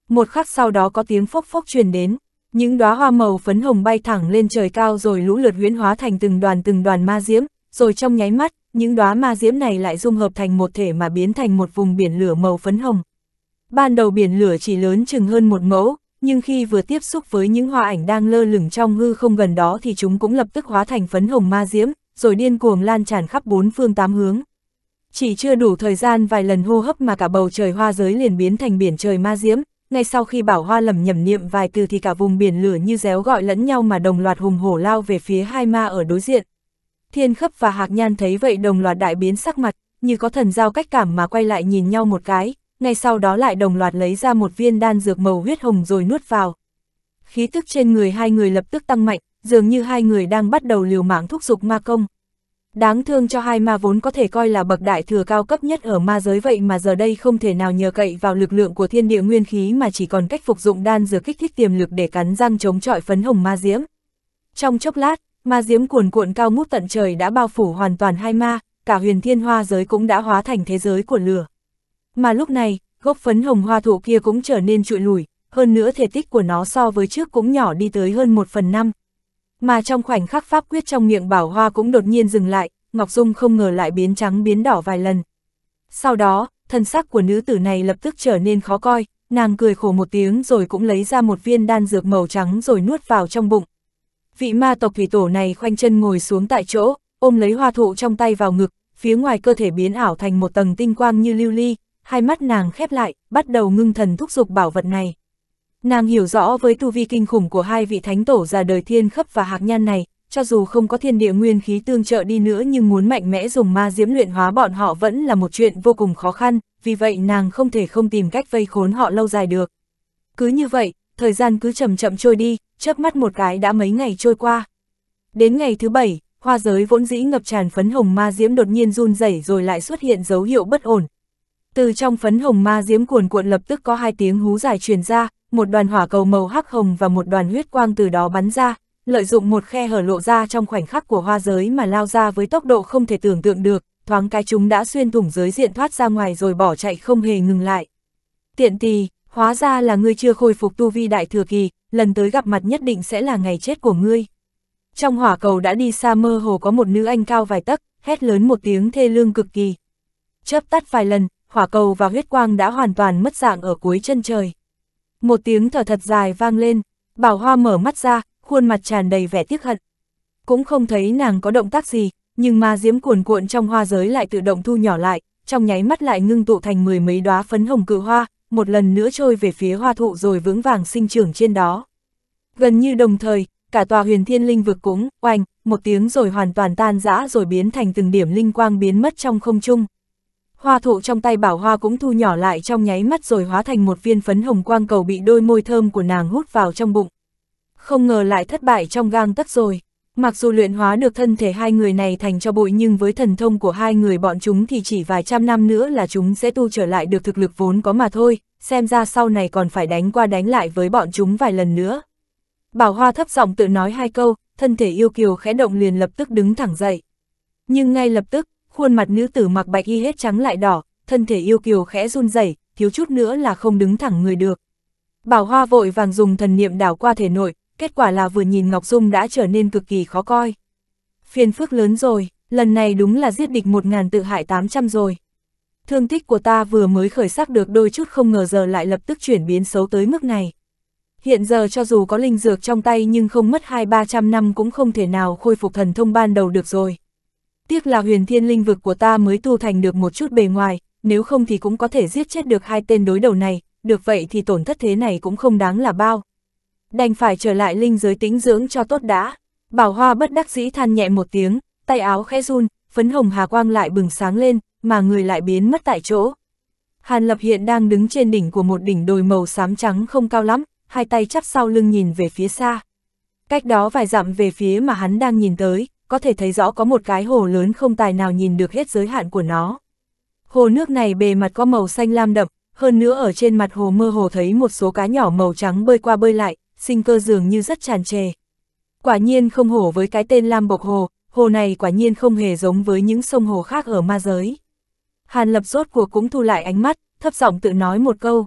Speaker 1: Một khắc sau đó có tiếng phốc phốc truyền đến, những đóa hoa màu phấn hồng bay thẳng lên trời cao rồi lũ lượt huyễn hóa thành từng đoàn từng đoàn ma diễm, rồi trong nháy mắt, những đóa ma diễm này lại dung hợp thành một thể mà biến thành một vùng biển lửa màu phấn hồng. Ban đầu biển lửa chỉ lớn chừng hơn một mẫu, nhưng khi vừa tiếp xúc với những hoa ảnh đang lơ lửng trong hư không gần đó thì chúng cũng lập tức hóa thành phấn hồng ma diễm, rồi điên cuồng lan tràn khắp bốn phương tám hướng. Chỉ chưa đủ thời gian vài lần hô hấp mà cả bầu trời hoa giới liền biến thành biển trời ma diễm, ngay sau khi bảo hoa lẩm nhẩm niệm vài từ thì cả vùng biển lửa như réo gọi lẫn nhau mà đồng loạt hùng hổ lao về phía hai ma ở đối diện. Thiên khấp và hạc nhan thấy vậy đồng loạt đại biến sắc mặt, như có thần giao cách cảm mà quay lại nhìn nhau một cái, ngay sau đó lại đồng loạt lấy ra một viên đan dược màu huyết hồng rồi nuốt vào. Khí tức trên người hai người lập tức tăng mạnh, dường như hai người đang bắt đầu liều mạng thúc giục ma công. Đáng thương cho hai ma vốn có thể coi là bậc đại thừa cao cấp nhất ở ma giới vậy mà giờ đây không thể nào nhờ cậy vào lực lượng của thiên địa nguyên khí mà chỉ còn cách phục dụng đan dược kích thích tiềm lực để cắn răng chống chọi phấn hồng ma diễm. Trong chốc lát, ma diễm cuồn cuộn cao ngút tận trời đã bao phủ hoàn toàn hai ma, cả huyền thiên hoa giới cũng đã hóa thành thế giới của lửa. Mà lúc này, gốc phấn hồng hoa thụ kia cũng trở nên trụi lùi, hơn nữa thể tích của nó so với trước cũng nhỏ đi tới hơn một phần năm, mà trong khoảnh khắc pháp quyết trong miệng bảo hoa cũng đột nhiên dừng lại, Ngọc Dung không ngờ lại biến trắng biến đỏ vài lần. Sau đó, thân sắc của nữ tử này lập tức trở nên khó coi, nàng cười khổ một tiếng rồi cũng lấy ra một viên đan dược màu trắng rồi nuốt vào trong bụng. Vị ma tộc thủy tổ này khoanh chân ngồi xuống tại chỗ, ôm lấy hoa thụ trong tay vào ngực, phía ngoài cơ thể biến ảo thành một tầng tinh quang như lưu ly, hai mắt nàng khép lại, bắt đầu ngưng thần thúc giục bảo vật này. Nàng hiểu rõ với tu vi kinh khủng của hai vị thánh tổ già đời thiên khấp và hạc nhan này, cho dù không có thiên địa nguyên khí tương trợ đi nữa nhưng muốn mạnh mẽ dùng ma diễm luyện hóa bọn họ vẫn là một chuyện vô cùng khó khăn, vì vậy nàng không thể không tìm cách vây khốn họ lâu dài được. Cứ như vậy, thời gian cứ chậm chậm trôi đi, chớp mắt một cái đã mấy ngày trôi qua. Đến ngày thứ bảy, hoa giới vốn dĩ ngập tràn phấn hồng ma diễm đột nhiên run rẩy rồi lại xuất hiện dấu hiệu bất ổn. Từ trong phấn hồng ma diễm cuồn cuộn lập tức có hai tiếng hú dài truyền ra, một đoàn hỏa cầu màu hắc hồng và một đoàn huyết quang từ đó bắn ra, lợi dụng một khe hở lộ ra trong khoảnh khắc của hoa giới mà lao ra với tốc độ không thể tưởng tượng được, thoáng cái chúng đã xuyên thủng giới diện thoát ra ngoài rồi bỏ chạy không hề ngừng lại. Tiện tì, hóa ra là ngươi chưa khôi phục tu vi đại thừa kỳ, lần tới gặp mặt nhất định sẽ là ngày chết của ngươi. Trong hỏa cầu đã đi xa mơ hồ có một nữ anh cao vài tấc, hét lớn một tiếng thê lương cực kỳ. Chớp tắt vài lần, hỏa cầu và huyết quang đã hoàn toàn mất dạng ở cuối chân trời. Một tiếng thở thật dài vang lên, Bảo Hoa mở mắt ra, khuôn mặt tràn đầy vẻ tiếc hận. Cũng không thấy nàng có động tác gì, nhưng ma diễm cuồn cuộn trong hoa giới lại tự động thu nhỏ lại, trong nháy mắt lại ngưng tụ thành mười mấy đóa phấn hồng cự hoa, một lần nữa trôi về phía hoa thụ rồi vững vàng sinh trưởng trên đó. Gần như đồng thời, cả tòa huyền thiên linh vực cũng, oanh, một tiếng rồi hoàn toàn tan rã rồi biến thành từng điểm linh quang biến mất trong không trung hoa thụ trong tay bảo hoa cũng thu nhỏ lại trong nháy mắt rồi hóa thành một viên phấn hồng quang cầu bị đôi môi thơm của nàng hút vào trong bụng. Không ngờ lại thất bại trong gang tấc rồi. Mặc dù luyện hóa được thân thể hai người này thành cho bụi nhưng với thần thông của hai người bọn chúng thì chỉ vài trăm năm nữa là chúng sẽ tu trở lại được thực lực vốn có mà thôi, xem ra sau này còn phải đánh qua đánh lại với bọn chúng vài lần nữa. Bảo Hoa thấp giọng tự nói hai câu, thân thể yêu kiều khẽ động liền lập tức đứng thẳng dậy. Nhưng ngay lập tức, khuôn mặt nữ tử mặc bạch y hết trắng lại đỏ, thân thể yêu kiều khẽ run rẩy, thiếu chút nữa là không đứng thẳng người được. Bảo Hoa vội vàng dùng thần niệm đảo qua thể nội, kết quả là vừa nhìn Ngọc Dung đã trở nên cực kỳ khó coi. Phiền phức lớn rồi, lần này đúng là giết địch một ngàn tự hại 800 rồi. Thương tích của ta vừa mới khởi sắc được đôi chút không ngờ giờ lại lập tức chuyển biến xấu tới mức này. Hiện giờ cho dù có linh dược trong tay nhưng không mất hai ba trăm năm cũng không thể nào khôi phục thần thông ban đầu được rồi tiếc là huyền thiên linh vực của ta mới tu thành được một chút bề ngoài, nếu không thì cũng có thể giết chết được hai tên đối đầu này, được vậy thì tổn thất thế này cũng không đáng là bao. Đành phải trở lại linh giới tính dưỡng cho tốt đã. Bảo Hoa bất đắc dĩ than nhẹ một tiếng, tay áo khẽ run, phấn hồng hà quang lại bừng sáng lên, mà người lại biến mất tại chỗ. Hàn Lập hiện đang đứng trên đỉnh của một đỉnh đồi màu xám trắng không cao lắm, hai tay chắp sau lưng nhìn về phía xa. Cách đó vài dặm về phía mà hắn đang nhìn tới, có thể thấy rõ có một cái hồ lớn không tài nào nhìn được hết giới hạn của nó. Hồ nước này bề mặt có màu xanh lam đậm, hơn nữa ở trên mặt hồ mơ hồ thấy một số cá nhỏ màu trắng bơi qua bơi lại, sinh cơ dường như rất tràn trề. Quả nhiên không hổ với cái tên Lam Bộc Hồ, hồ này quả nhiên không hề giống với những sông hồ khác ở ma giới. Hàn lập rốt cuộc cũng thu lại ánh mắt, thấp giọng tự nói một câu.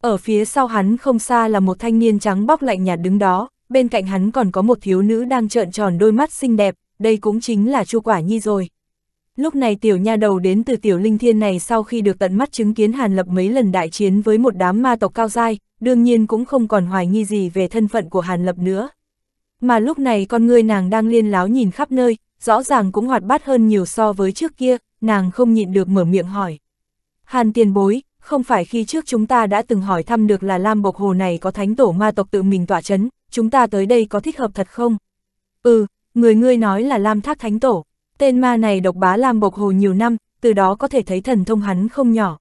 Speaker 1: Ở phía sau hắn không xa là một thanh niên trắng bóc lạnh nhạt đứng đó, bên cạnh hắn còn có một thiếu nữ đang trợn tròn đôi mắt xinh đẹp, đây cũng chính là chu quả nhi rồi. Lúc này tiểu nha đầu đến từ tiểu linh thiên này sau khi được tận mắt chứng kiến Hàn Lập mấy lần đại chiến với một đám ma tộc cao dai, đương nhiên cũng không còn hoài nghi gì về thân phận của Hàn Lập nữa. Mà lúc này con người nàng đang liên láo nhìn khắp nơi, rõ ràng cũng hoạt bát hơn nhiều so với trước kia, nàng không nhịn được mở miệng hỏi. Hàn tiền bối, không phải khi trước chúng ta đã từng hỏi thăm được là Lam Bộc Hồ này có thánh tổ ma tộc tự mình tỏa chấn, chúng ta tới đây có thích hợp thật không? Ừ, người ngươi nói là Lam Thác Thánh Tổ, tên ma này độc bá Lam bộc hồ nhiều năm, từ đó có thể thấy thần thông hắn không nhỏ.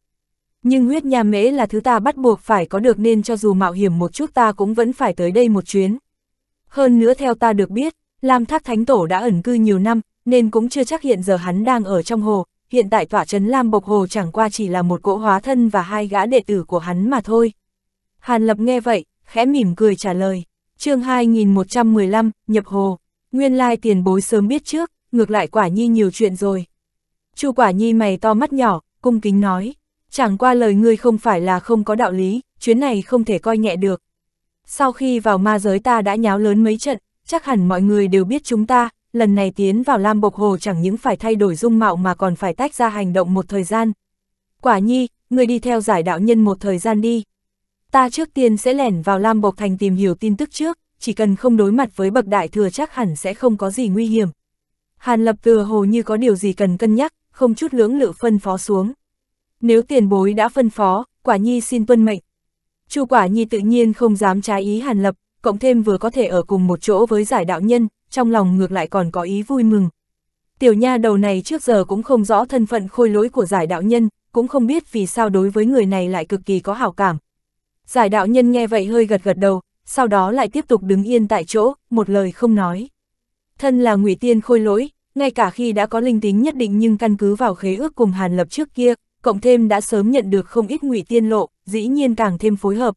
Speaker 1: Nhưng huyết nhà mễ là thứ ta bắt buộc phải có được nên cho dù mạo hiểm một chút ta cũng vẫn phải tới đây một chuyến. Hơn nữa theo ta được biết, Lam Thác Thánh Tổ đã ẩn cư nhiều năm, nên cũng chưa chắc hiện giờ hắn đang ở trong hồ, hiện tại tỏa trấn Lam Bộc Hồ chẳng qua chỉ là một cỗ hóa thân và hai gã đệ tử của hắn mà thôi. Hàn Lập nghe vậy, khẽ mỉm cười trả lời. chương 2115, Nhập Hồ Nguyên lai tiền bối sớm biết trước, ngược lại quả nhi nhiều chuyện rồi. Chu quả nhi mày to mắt nhỏ, cung kính nói, chẳng qua lời ngươi không phải là không có đạo lý, chuyến này không thể coi nhẹ được. Sau khi vào ma giới ta đã nháo lớn mấy trận, chắc hẳn mọi người đều biết chúng ta, lần này tiến vào Lam Bộc Hồ chẳng những phải thay đổi dung mạo mà còn phải tách ra hành động một thời gian. Quả nhi, ngươi đi theo giải đạo nhân một thời gian đi. Ta trước tiên sẽ lẻn vào Lam Bộc Thành tìm hiểu tin tức trước, chỉ cần không đối mặt với bậc đại thừa chắc hẳn sẽ không có gì nguy hiểm. Hàn lập vừa hồ như có điều gì cần cân nhắc, không chút lưỡng lự phân phó xuống. Nếu tiền bối đã phân phó, quả nhi xin tuân mệnh. Chu quả nhi tự nhiên không dám trái ý hàn lập, cộng thêm vừa có thể ở cùng một chỗ với giải đạo nhân, trong lòng ngược lại còn có ý vui mừng. Tiểu nha đầu này trước giờ cũng không rõ thân phận khôi lỗi của giải đạo nhân, cũng không biết vì sao đối với người này lại cực kỳ có hảo cảm. Giải đạo nhân nghe vậy hơi gật gật đầu, sau đó lại tiếp tục đứng yên tại chỗ, một lời không nói. Thân là ngụy tiên khôi lỗi, ngay cả khi đã có linh tính nhất định nhưng căn cứ vào khế ước cùng Hàn Lập trước kia, cộng thêm đã sớm nhận được không ít ngụy tiên lộ, dĩ nhiên càng thêm phối hợp.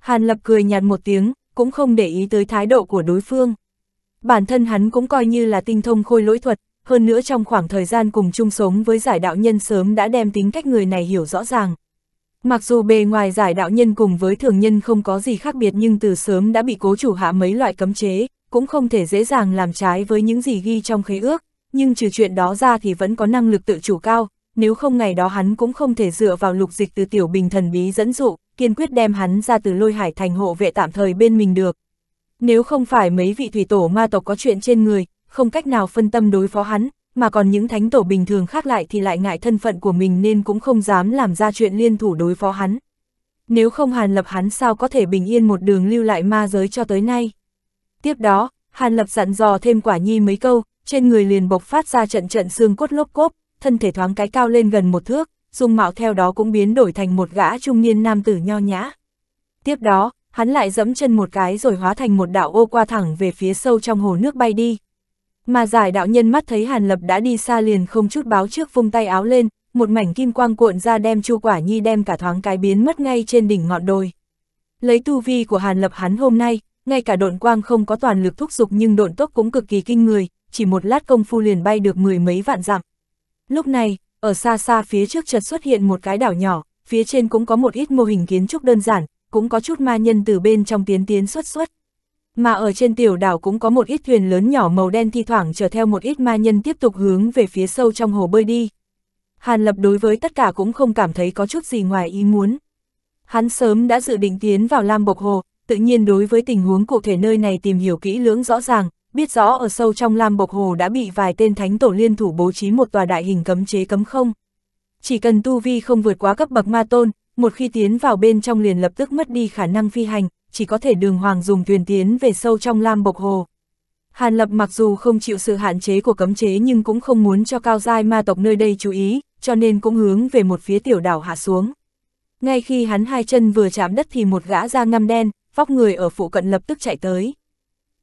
Speaker 1: Hàn Lập cười nhạt một tiếng, cũng không để ý tới thái độ của đối phương. Bản thân hắn cũng coi như là tinh thông khôi lỗi thuật, hơn nữa trong khoảng thời gian cùng chung sống với giải đạo nhân sớm đã đem tính cách người này hiểu rõ ràng, Mặc dù bề ngoài giải đạo nhân cùng với thường nhân không có gì khác biệt nhưng từ sớm đã bị cố chủ hạ mấy loại cấm chế, cũng không thể dễ dàng làm trái với những gì ghi trong khế ước, nhưng trừ chuyện đó ra thì vẫn có năng lực tự chủ cao, nếu không ngày đó hắn cũng không thể dựa vào lục dịch từ tiểu bình thần bí dẫn dụ, kiên quyết đem hắn ra từ lôi hải thành hộ vệ tạm thời bên mình được. Nếu không phải mấy vị thủy tổ ma tộc có chuyện trên người, không cách nào phân tâm đối phó hắn, mà còn những thánh tổ bình thường khác lại thì lại ngại thân phận của mình nên cũng không dám làm ra chuyện liên thủ đối phó hắn. Nếu không Hàn Lập hắn sao có thể bình yên một đường lưu lại ma giới cho tới nay. Tiếp đó, Hàn Lập dặn dò thêm quả nhi mấy câu, trên người liền bộc phát ra trận trận xương cốt lốp cốp, thân thể thoáng cái cao lên gần một thước, dung mạo theo đó cũng biến đổi thành một gã trung niên nam tử nho nhã. Tiếp đó, hắn lại dẫm chân một cái rồi hóa thành một đạo ô qua thẳng về phía sâu trong hồ nước bay đi. Mà giải đạo nhân mắt thấy Hàn Lập đã đi xa liền không chút báo trước vung tay áo lên, một mảnh kim quang cuộn ra đem Chu Quả Nhi đem cả thoáng cái biến mất ngay trên đỉnh ngọn đồi. Lấy tu vi của Hàn Lập hắn hôm nay, ngay cả độn quang không có toàn lực thúc giục nhưng độn tốc cũng cực kỳ kinh người, chỉ một lát công phu liền bay được mười mấy vạn dặm. Lúc này, ở xa xa phía trước chợt xuất hiện một cái đảo nhỏ, phía trên cũng có một ít mô hình kiến trúc đơn giản, cũng có chút ma nhân từ bên trong tiến tiến xuất xuất. Mà ở trên tiểu đảo cũng có một ít thuyền lớn nhỏ màu đen thi thoảng chở theo một ít ma nhân tiếp tục hướng về phía sâu trong hồ bơi đi. Hàn Lập đối với tất cả cũng không cảm thấy có chút gì ngoài ý muốn. Hắn sớm đã dự định tiến vào Lam Bộc Hồ, tự nhiên đối với tình huống cụ thể nơi này tìm hiểu kỹ lưỡng rõ ràng, biết rõ ở sâu trong Lam Bộc Hồ đã bị vài tên thánh tổ liên thủ bố trí một tòa đại hình cấm chế cấm không. Chỉ cần tu vi không vượt quá cấp bậc ma tôn, một khi tiến vào bên trong liền lập tức mất đi khả năng phi hành, chỉ có thể đường hoàng dùng thuyền tiến về sâu trong Lam Bộc Hồ. Hàn Lập mặc dù không chịu sự hạn chế của cấm chế nhưng cũng không muốn cho cao giai ma tộc nơi đây chú ý, cho nên cũng hướng về một phía tiểu đảo hạ xuống. Ngay khi hắn hai chân vừa chạm đất thì một gã da ngăm đen, vóc người ở phụ cận lập tức chạy tới.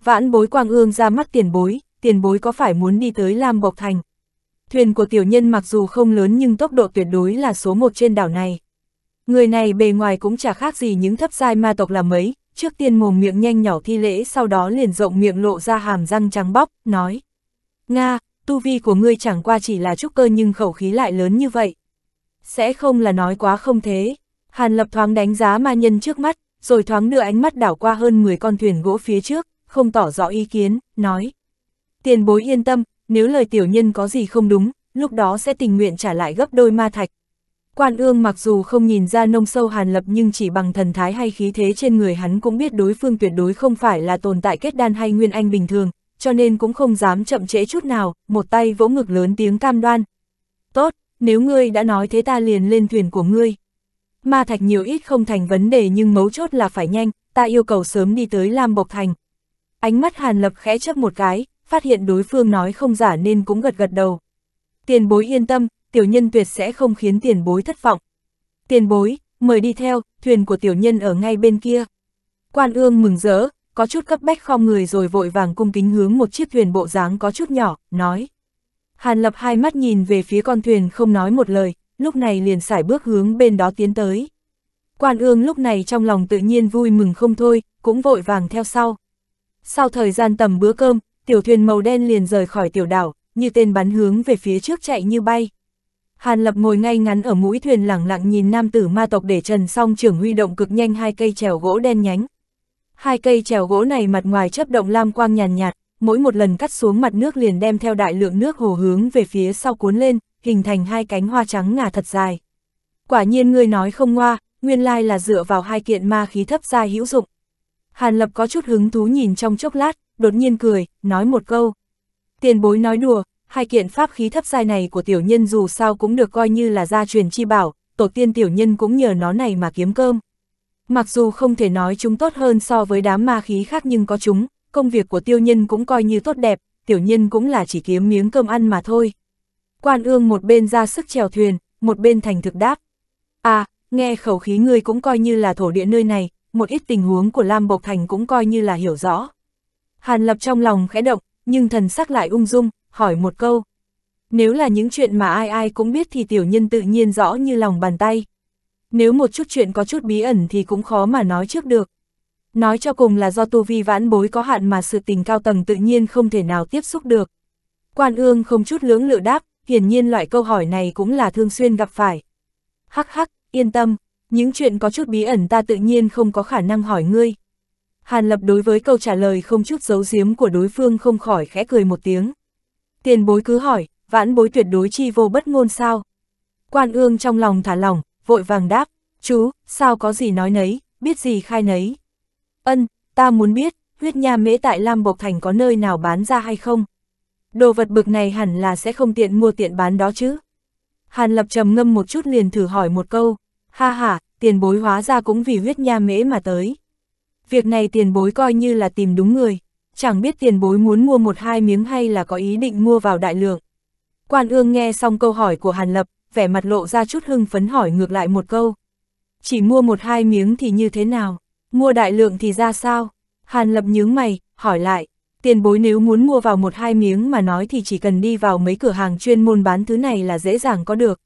Speaker 1: Vãn bối quang ương ra mắt tiền bối, tiền bối có phải muốn đi tới Lam Bộc Thành? Thuyền của tiểu nhân mặc dù không lớn nhưng tốc độ tuyệt đối là số một trên đảo này. Người này bề ngoài cũng chả khác gì những thấp giai ma tộc là mấy, trước tiên mồm miệng nhanh nhỏ thi lễ sau đó liền rộng miệng lộ ra hàm răng trắng bóc, nói. Nga, tu vi của ngươi chẳng qua chỉ là trúc cơ nhưng khẩu khí lại lớn như vậy. Sẽ không là nói quá không thế. Hàn lập thoáng đánh giá ma nhân trước mắt, rồi thoáng đưa ánh mắt đảo qua hơn 10 con thuyền gỗ phía trước, không tỏ rõ ý kiến, nói. Tiền bối yên tâm, nếu lời tiểu nhân có gì không đúng, lúc đó sẽ tình nguyện trả lại gấp đôi ma thạch, Quan ương mặc dù không nhìn ra nông sâu hàn lập nhưng chỉ bằng thần thái hay khí thế trên người hắn cũng biết đối phương tuyệt đối không phải là tồn tại kết đan hay nguyên anh bình thường, cho nên cũng không dám chậm trễ chút nào, một tay vỗ ngực lớn tiếng cam đoan. Tốt, nếu ngươi đã nói thế ta liền lên thuyền của ngươi. Ma thạch nhiều ít không thành vấn đề nhưng mấu chốt là phải nhanh, ta yêu cầu sớm đi tới Lam Bộc Thành. Ánh mắt hàn lập khẽ chấp một cái, phát hiện đối phương nói không giả nên cũng gật gật đầu. Tiền bối yên tâm, tiểu nhân tuyệt sẽ không khiến tiền bối thất vọng. Tiền bối, mời đi theo, thuyền của tiểu nhân ở ngay bên kia. Quan ương mừng rỡ, có chút cấp bách khom người rồi vội vàng cung kính hướng một chiếc thuyền bộ dáng có chút nhỏ, nói. Hàn lập hai mắt nhìn về phía con thuyền không nói một lời, lúc này liền sải bước hướng bên đó tiến tới. Quan ương lúc này trong lòng tự nhiên vui mừng không thôi, cũng vội vàng theo sau. Sau thời gian tầm bữa cơm, tiểu thuyền màu đen liền rời khỏi tiểu đảo, như tên bắn hướng về phía trước chạy như bay. Hàn Lập ngồi ngay ngắn ở mũi thuyền lẳng lặng nhìn nam tử ma tộc để trần song trưởng huy động cực nhanh hai cây trèo gỗ đen nhánh. Hai cây trèo gỗ này mặt ngoài chấp động lam quang nhàn nhạt, mỗi một lần cắt xuống mặt nước liền đem theo đại lượng nước hồ hướng về phía sau cuốn lên, hình thành hai cánh hoa trắng ngà thật dài. Quả nhiên ngươi nói không ngoa, nguyên lai là dựa vào hai kiện ma khí thấp gia hữu dụng. Hàn Lập có chút hứng thú nhìn trong chốc lát, đột nhiên cười, nói một câu. Tiền bối nói đùa, hai kiện pháp khí thấp giai này của tiểu nhân dù sao cũng được coi như là gia truyền chi bảo, tổ tiên tiểu nhân cũng nhờ nó này mà kiếm cơm. Mặc dù không thể nói chúng tốt hơn so với đám ma khí khác nhưng có chúng, công việc của tiêu nhân cũng coi như tốt đẹp, tiểu nhân cũng là chỉ kiếm miếng cơm ăn mà thôi. Quan ương một bên ra sức chèo thuyền, một bên thành thực đáp. À, nghe khẩu khí ngươi cũng coi như là thổ địa nơi này, một ít tình huống của Lam Bộc Thành cũng coi như là hiểu rõ. Hàn lập trong lòng khẽ động, nhưng thần sắc lại ung dung, hỏi một câu. Nếu là những chuyện mà ai ai cũng biết thì tiểu nhân tự nhiên rõ như lòng bàn tay. Nếu một chút chuyện có chút bí ẩn thì cũng khó mà nói trước được. Nói cho cùng là do tu vi vãn bối có hạn mà sự tình cao tầng tự nhiên không thể nào tiếp xúc được. Quan ương không chút lưỡng lự đáp, hiển nhiên loại câu hỏi này cũng là thường xuyên gặp phải. Hắc hắc, yên tâm, những chuyện có chút bí ẩn ta tự nhiên không có khả năng hỏi ngươi. Hàn Lập đối với câu trả lời không chút giấu giếm của đối phương không khỏi khẽ cười một tiếng. Tiền bối cứ hỏi, vãn bối tuyệt đối chi vô bất ngôn sao. Quan ương trong lòng thả lỏng, vội vàng đáp, chú, sao có gì nói nấy, biết gì khai nấy. Ân, ta muốn biết, huyết nha mễ tại Lam Bộc Thành có nơi nào bán ra hay không? Đồ vật bực này hẳn là sẽ không tiện mua tiện bán đó chứ. Hàn Lập trầm ngâm một chút liền thử hỏi một câu, ha ha, tiền bối hóa ra cũng vì huyết nha mễ mà tới. Việc này tiền bối coi như là tìm đúng người chẳng biết tiền bối muốn mua một hai miếng hay là có ý định mua vào đại lượng. Quan ương nghe xong câu hỏi của Hàn Lập, vẻ mặt lộ ra chút hưng phấn hỏi ngược lại một câu. Chỉ mua một hai miếng thì như thế nào? Mua đại lượng thì ra sao? Hàn Lập nhướng mày, hỏi lại. Tiền bối nếu muốn mua vào một hai miếng mà nói thì chỉ cần đi vào mấy cửa hàng chuyên môn bán thứ này là dễ dàng có được.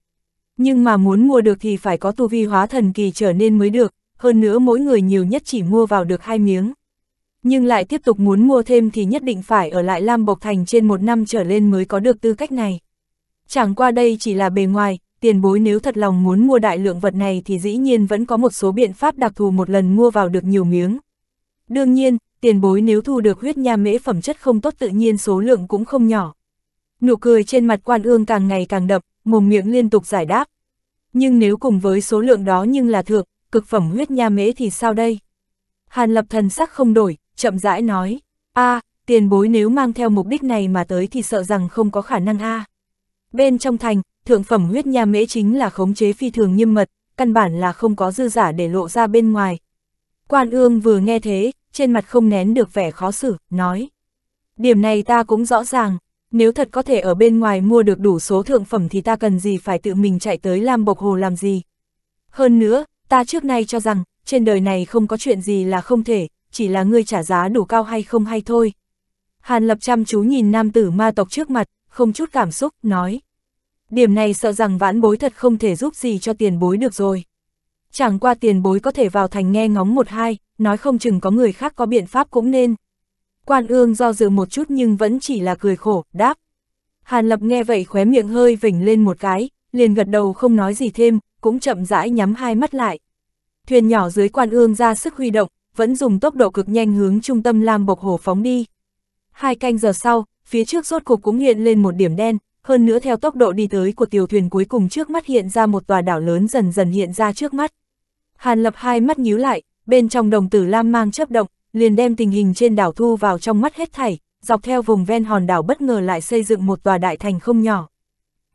Speaker 1: Nhưng mà muốn mua được thì phải có tu vi hóa thần kỳ trở nên mới được, hơn nữa mỗi người nhiều nhất chỉ mua vào được hai miếng nhưng lại tiếp tục muốn mua thêm thì nhất định phải ở lại Lam Bộc Thành trên một năm trở lên mới có được tư cách này. Chẳng qua đây chỉ là bề ngoài, tiền bối nếu thật lòng muốn mua đại lượng vật này thì dĩ nhiên vẫn có một số biện pháp đặc thù một lần mua vào được nhiều miếng. Đương nhiên, tiền bối nếu thu được huyết nha mễ phẩm chất không tốt tự nhiên số lượng cũng không nhỏ. Nụ cười trên mặt quan ương càng ngày càng đậm, mồm miệng liên tục giải đáp. Nhưng nếu cùng với số lượng đó nhưng là thượng, cực phẩm huyết nha mễ thì sao đây? Hàn lập thần sắc không đổi, chậm rãi nói, a tiền bối nếu mang theo mục đích này mà tới thì sợ rằng không có khả năng a Bên trong thành, thượng phẩm huyết nha mễ chính là khống chế phi thường nghiêm mật, căn bản là không có dư giả để lộ ra bên ngoài. Quan ương vừa nghe thế, trên mặt không nén được vẻ khó xử, nói. Điểm này ta cũng rõ ràng, nếu thật có thể ở bên ngoài mua được đủ số thượng phẩm thì ta cần gì phải tự mình chạy tới Lam Bộc Hồ làm gì. Hơn nữa, ta trước nay cho rằng, trên đời này không có chuyện gì là không thể, chỉ là ngươi trả giá đủ cao hay không hay thôi. Hàn lập chăm chú nhìn nam tử ma tộc trước mặt, không chút cảm xúc, nói. Điểm này sợ rằng vãn bối thật không thể giúp gì cho tiền bối được rồi. Chẳng qua tiền bối có thể vào thành nghe ngóng một hai, nói không chừng có người khác có biện pháp cũng nên. Quan ương do dự một chút nhưng vẫn chỉ là cười khổ, đáp. Hàn lập nghe vậy khóe miệng hơi vỉnh lên một cái, liền gật đầu không nói gì thêm, cũng chậm rãi nhắm hai mắt lại. Thuyền nhỏ dưới quan ương ra sức huy động, vẫn dùng tốc độ cực nhanh hướng trung tâm Lam Bộc Hồ phóng đi. Hai canh giờ sau, phía trước rốt cục cũng hiện lên một điểm đen, hơn nữa theo tốc độ đi tới của tiểu thuyền cuối cùng trước mắt hiện ra một tòa đảo lớn dần dần hiện ra trước mắt. Hàn lập hai mắt nhíu lại, bên trong đồng tử Lam mang chấp động, liền đem tình hình trên đảo thu vào trong mắt hết thảy, dọc theo vùng ven hòn đảo bất ngờ lại xây dựng một tòa đại thành không nhỏ.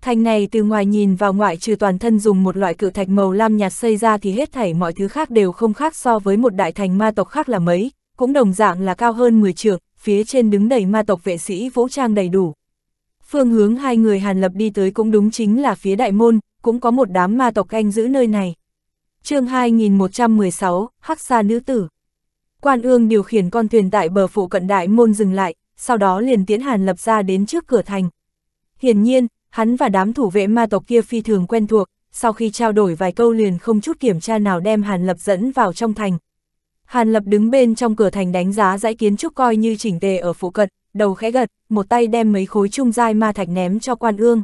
Speaker 1: Thành này từ ngoài nhìn vào ngoại trừ toàn thân dùng một loại cự thạch màu lam nhạt xây ra thì hết thảy mọi thứ khác đều không khác so với một đại thành ma tộc khác là mấy, cũng đồng dạng là cao hơn 10 trượng, phía trên đứng đầy ma tộc vệ sĩ vũ trang đầy đủ. Phương hướng hai người Hàn Lập đi tới cũng đúng chính là phía đại môn, cũng có một đám ma tộc canh giữ nơi này. chương 2116, Hắc Sa Nữ Tử Quan ương điều khiển con thuyền tại bờ phụ cận đại môn dừng lại, sau đó liền tiến Hàn Lập ra đến trước cửa thành. Hiển nhiên, hắn và đám thủ vệ ma tộc kia phi thường quen thuộc, sau khi trao đổi vài câu liền không chút kiểm tra nào đem Hàn Lập dẫn vào trong thành. Hàn Lập đứng bên trong cửa thành đánh giá dãy kiến trúc coi như chỉnh tề ở phụ cận, đầu khẽ gật, một tay đem mấy khối trung giai ma thạch ném cho quan ương.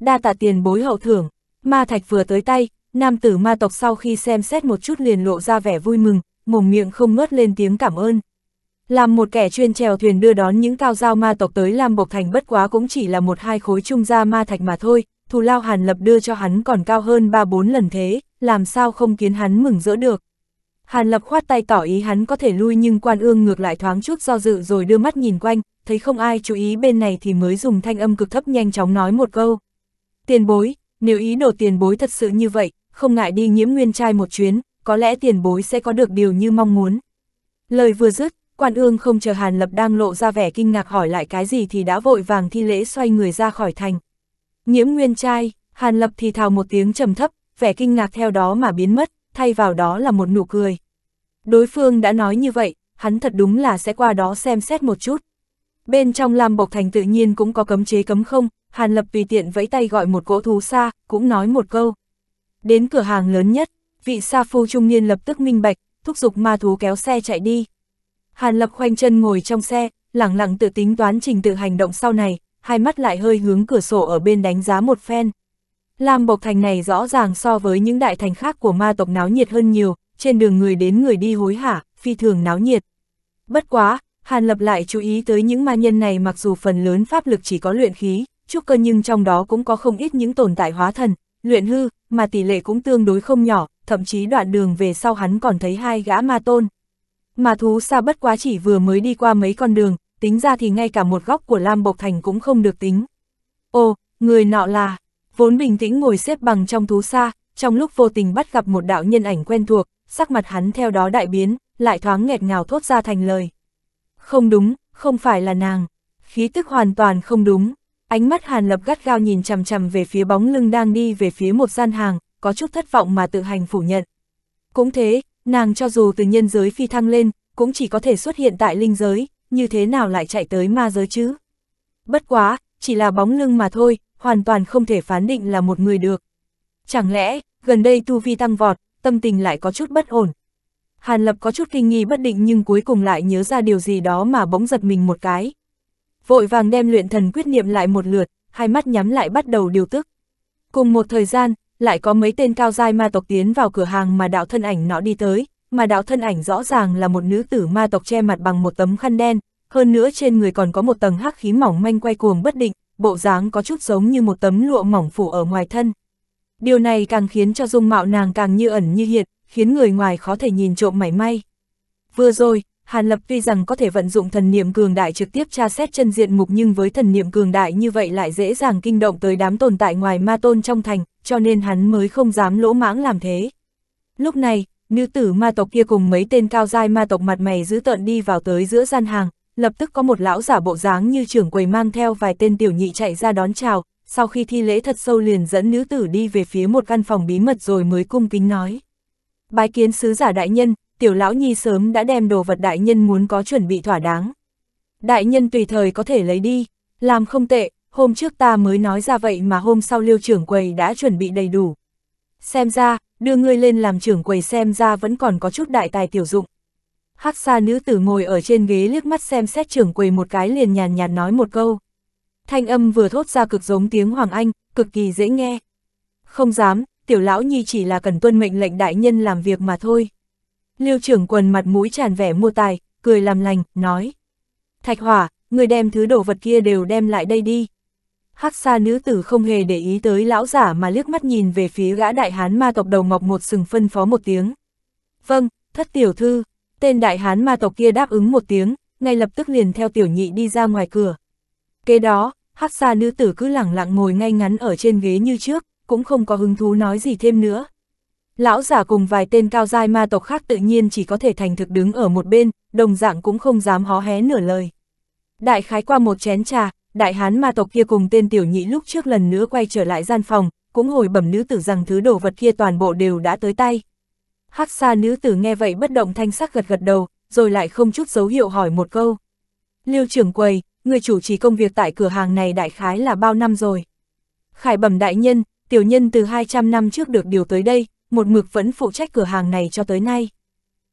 Speaker 1: Đa tạ tiền bối hậu thưởng, ma thạch vừa tới tay, nam tử ma tộc sau khi xem xét một chút liền lộ ra vẻ vui mừng, mồm miệng không ngớt lên tiếng cảm ơn. Làm một kẻ chuyên trèo thuyền đưa đón những cao giao ma tộc tới làm Bộc Thành bất quá cũng chỉ là một hai khối trung gia ma thạch mà thôi, thù lao Hàn Lập đưa cho hắn còn cao hơn ba bốn lần thế, làm sao không khiến hắn mừng rỡ được. Hàn Lập khoát tay tỏ ý hắn có thể lui nhưng quan ương ngược lại thoáng chút do dự rồi đưa mắt nhìn quanh, thấy không ai chú ý bên này thì mới dùng thanh âm cực thấp nhanh chóng nói một câu. Tiền bối, nếu ý đồ tiền bối thật sự như vậy, không ngại đi nhiễm nguyên trai một chuyến, có lẽ tiền bối sẽ có được điều như mong muốn. Lời vừa dứt, Quan ương không chờ Hàn Lập đang lộ ra vẻ kinh ngạc hỏi lại cái gì thì đã vội vàng thi lễ xoay người ra khỏi thành. Nhiễm nguyên trai, Hàn Lập thì thào một tiếng trầm thấp, vẻ kinh ngạc theo đó mà biến mất, thay vào đó là một nụ cười. Đối phương đã nói như vậy, hắn thật đúng là sẽ qua đó xem xét một chút. Bên trong Lam Bộc Thành tự nhiên cũng có cấm chế cấm không, Hàn Lập vì tiện vẫy tay gọi một cỗ thú xa, cũng nói một câu. Đến cửa hàng lớn nhất, vị sa phu trung niên lập tức minh bạch, thúc giục ma thú kéo xe chạy đi. Hàn Lập khoanh chân ngồi trong xe, lẳng lặng tự tính toán trình tự hành động sau này, hai mắt lại hơi hướng cửa sổ ở bên đánh giá một phen. Lam Bộc Thành này rõ ràng so với những đại thành khác của ma tộc náo nhiệt hơn nhiều, trên đường người đến người đi hối hả, phi thường náo nhiệt. Bất quá, Hàn Lập lại chú ý tới những ma nhân này mặc dù phần lớn pháp lực chỉ có luyện khí, trúc cơ nhưng trong đó cũng có không ít những tồn tại hóa thần, luyện hư, mà tỷ lệ cũng tương đối không nhỏ, thậm chí đoạn đường về sau hắn còn thấy hai gã ma tôn. Mà thú xa bất quá chỉ vừa mới đi qua mấy con đường, tính ra thì ngay cả một góc của Lam Bộc Thành cũng không được tính. ô, người nọ là, vốn bình tĩnh ngồi xếp bằng trong thú xa, trong lúc vô tình bắt gặp một đạo nhân ảnh quen thuộc, sắc mặt hắn theo đó đại biến, lại thoáng nghẹt ngào thốt ra thành lời. Không đúng, không phải là nàng, khí tức hoàn toàn không đúng. Ánh mắt Hàn Lập gắt gao nhìn chằm chằm về phía bóng lưng đang đi về phía một gian hàng, có chút thất vọng mà tự hành phủ nhận. Cũng thế, nàng cho dù từ nhân giới phi thăng lên, cũng chỉ có thể xuất hiện tại linh giới, như thế nào lại chạy tới ma giới chứ? Bất quá, chỉ là bóng lưng mà thôi, hoàn toàn không thể phán định là một người được. Chẳng lẽ, gần đây tu vi tăng vọt, tâm tình lại có chút bất ổn. Hàn Lập có chút kinh nghi bất định nhưng cuối cùng lại nhớ ra điều gì đó mà bỗng giật mình một cái. Vội vàng đem luyện thần quyết niệm lại một lượt, hai mắt nhắm lại bắt đầu điều tức. Cùng một thời gian, lại có mấy tên cao giai ma tộc tiến vào cửa hàng mà đạo thân ảnh nó đi tới, mà đạo thân ảnh rõ ràng là một nữ tử ma tộc che mặt bằng một tấm khăn đen, hơn nữa trên người còn có một tầng hắc khí mỏng manh quay cuồng bất định, bộ dáng có chút giống như một tấm lụa mỏng phủ ở ngoài thân. Điều này càng khiến cho dung mạo nàng càng như ẩn như hiện, khiến người ngoài khó thể nhìn trộm mảy may. Vừa rồi, Hàn Lập tuy rằng có thể vận dụng thần niệm cường đại trực tiếp tra xét chân diện mục nhưng với thần niệm cường đại như vậy lại dễ dàng kinh động tới đám tồn tại ngoài ma tôn trong thành, cho nên hắn mới không dám lỗ mãng làm thế. Lúc này, nữ tử ma tộc kia cùng mấy tên cao giai ma tộc mặt mày giữ tợn đi vào tới giữa gian hàng, lập tức có một lão giả bộ dáng như trưởng quầy mang theo vài tên tiểu nhị chạy ra đón chào, sau khi thi lễ thật sâu liền dẫn nữ tử đi về phía một căn phòng bí mật rồi mới cung kính nói. Bái kiến sứ giả đại nhân, tiểu lão nhi sớm đã đem đồ vật đại nhân muốn có chuẩn bị thỏa đáng. Đại nhân tùy thời có thể lấy đi, làm không tệ, hôm trước ta mới nói ra vậy mà hôm sau liêu trưởng quầy đã chuẩn bị đầy đủ. Xem ra, đưa ngươi lên làm trưởng quầy xem ra vẫn còn có chút đại tài tiểu dụng. Hắc xa nữ tử ngồi ở trên ghế liếc mắt xem xét trưởng quầy một cái liền nhàn nhạt nói một câu. Thanh âm vừa thốt ra cực giống tiếng Hoàng Anh, cực kỳ dễ nghe. Không dám, tiểu lão nhi chỉ là cần tuân mệnh lệnh đại nhân làm việc mà thôi. Liêu trưởng quần mặt mũi tràn vẻ mua tài, cười làm lành, nói. Thạch hỏa, người đem thứ đồ vật kia đều đem lại đây đi, hắc xa nữ tử không hề để ý tới lão giả mà liếc mắt nhìn về phía gã đại hán ma tộc đầu mọc một sừng phân phó một tiếng. Vâng, thất tiểu thư, tên đại hán ma tộc kia đáp ứng một tiếng, ngay lập tức liền theo tiểu nhị đi ra ngoài cửa. Kế đó, hắc xa nữ tử cứ lẳng lặng ngồi ngay ngắn ở trên ghế như trước, cũng không có hứng thú nói gì thêm nữa. Lão giả cùng vài tên cao giai ma tộc khác tự nhiên chỉ có thể thành thực đứng ở một bên, đồng dạng cũng không dám hó hé nửa lời. Đại khái qua một chén trà, đại hán ma tộc kia cùng tên tiểu nhị lúc trước lần nữa quay trở lại gian phòng, cũng hồi bẩm nữ tử rằng thứ đồ vật kia toàn bộ đều đã tới tay. Hắc xa nữ tử nghe vậy bất động thanh sắc gật gật đầu, rồi lại không chút dấu hiệu hỏi một câu. Liêu trưởng quầy, người chủ trì công việc tại cửa hàng này đại khái là bao năm rồi? Khải bẩm đại nhân, tiểu nhân từ 200 năm trước được điều tới đây, một mực vẫn phụ trách cửa hàng này cho tới nay.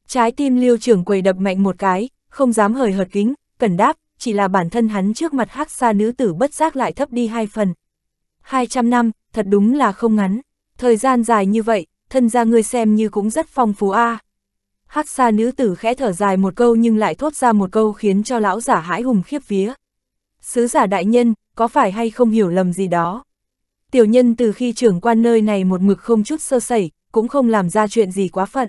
Speaker 1: Trái tim liêu trưởng quầy đập mạnh một cái, không dám hời hợt kính, cần đáp, chỉ là bản thân hắn trước mặt hắc xa nữ tử bất giác lại thấp đi hai phần. 200 năm, thật đúng là không ngắn, thời gian dài như vậy, thân gia ngươi xem như cũng rất phong phú a. Hắc xa nữ tử khẽ thở dài một câu nhưng lại thốt ra một câu khiến cho lão giả hãi hùng khiếp vía. Sứ giả đại nhân, có phải hay không hiểu lầm gì đó? Tiểu nhân từ khi trưởng quan nơi này một mực không chút sơ sẩy, cũng không làm ra chuyện gì quá phận.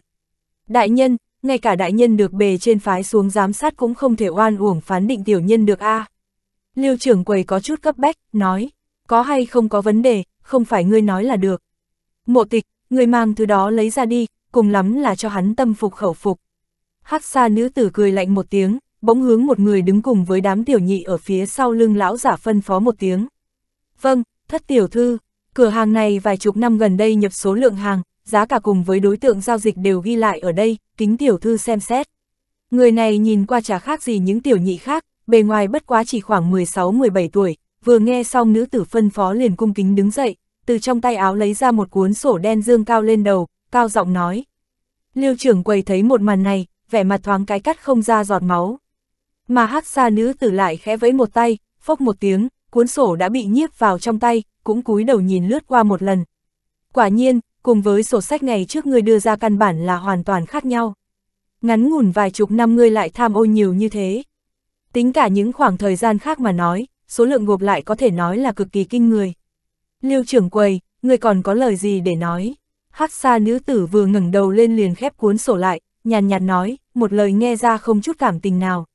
Speaker 1: Đại nhân, ngay cả đại nhân được bề trên phái xuống giám sát cũng không thể oan uổng phán định tiểu nhân được a. À. Liêu trưởng quầy có chút cấp bách, nói, có hay không có vấn đề, không phải ngươi nói là được. Mộ tịch, ngươi mang thứ đó lấy ra đi, cùng lắm là cho hắn tâm phục khẩu phục. Hắc xa nữ tử cười lạnh một tiếng, bỗng hướng một người đứng cùng với đám tiểu nhị ở phía sau lưng lão giả phân phó một tiếng. Vâng, thất tiểu thư, cửa hàng này vài chục năm gần đây nhập số lượng hàng, giá cả cùng với đối tượng giao dịch đều ghi lại ở đây, kính tiểu thư xem xét. Người này nhìn qua chả khác gì những tiểu nhị khác, bề ngoài bất quá chỉ khoảng 16-17 tuổi, vừa nghe xong nữ tử phân phó liền cung kính đứng dậy, từ trong tay áo lấy ra một cuốn sổ đen dương cao lên đầu, cao giọng nói. Liêu trưởng quầy thấy một màn này, vẻ mặt thoáng cái cắt không ra giọt máu. Mà hắc xa nữ tử lại khẽ vẫy một tay, phốc một tiếng, cuốn sổ đã bị nhiếp vào trong tay, cũng cúi đầu nhìn lướt qua một lần. Quả nhiên, cùng với sổ sách ngày trước ngươi đưa ra căn bản là hoàn toàn khác nhau. Ngắn ngủn vài chục năm ngươi lại tham ô nhiều như thế. Tính cả những khoảng thời gian khác mà nói, số lượng gộp lại có thể nói là cực kỳ kinh người. Liêu trưởng quầy, ngươi còn có lời gì để nói? Hắc xa nữ tử vừa ngẩng đầu lên liền khép cuốn sổ lại, nhàn nhạt nói, một lời nghe ra không chút cảm tình nào.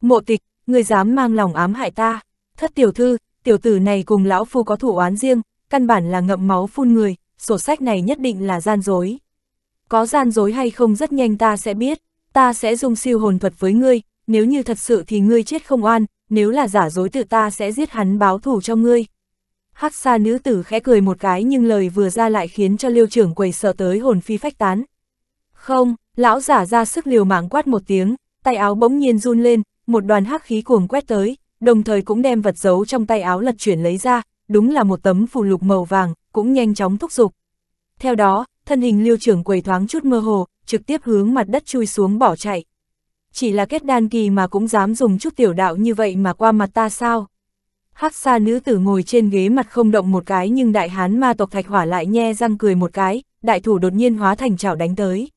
Speaker 1: Mộ tịch, ngươi dám mang lòng ám hại ta. Thất tiểu thư, tiểu tử này cùng lão phu có thủ oán riêng, căn bản là ngậm máu phun người, sổ sách này nhất định là gian dối. Có gian dối hay không rất nhanh ta sẽ biết, ta sẽ dùng siêu hồn thuật với ngươi, nếu như thật sự thì ngươi chết không oan, nếu là giả dối tự ta sẽ giết hắn báo thù cho ngươi. Hắc xa nữ tử khẽ cười một cái nhưng lời vừa ra lại khiến cho liêu trưởng quầy sợ tới hồn phi phách tán. Không, lão giả ra sức liều mạng quát một tiếng, tay áo bỗng nhiên run lên, một đoàn hắc khí cuồng quét tới, đồng thời cũng đem vật giấu trong tay áo lật chuyển lấy ra, đúng là một tấm phù lục màu vàng, cũng nhanh chóng thúc giục. Theo đó, thân hình lưu trưởng quầy thoáng chút mơ hồ, trực tiếp hướng mặt đất chui xuống bỏ chạy. Chỉ là kết đan kỳ mà cũng dám dùng chút tiểu đạo như vậy mà qua mặt ta sao? Hắc xa nữ tử ngồi trên ghế mặt không động một cái nhưng đại hán ma tộc thạch hỏa lại nhe răng cười một cái, đại thủ đột nhiên hóa thành chảo đánh tới.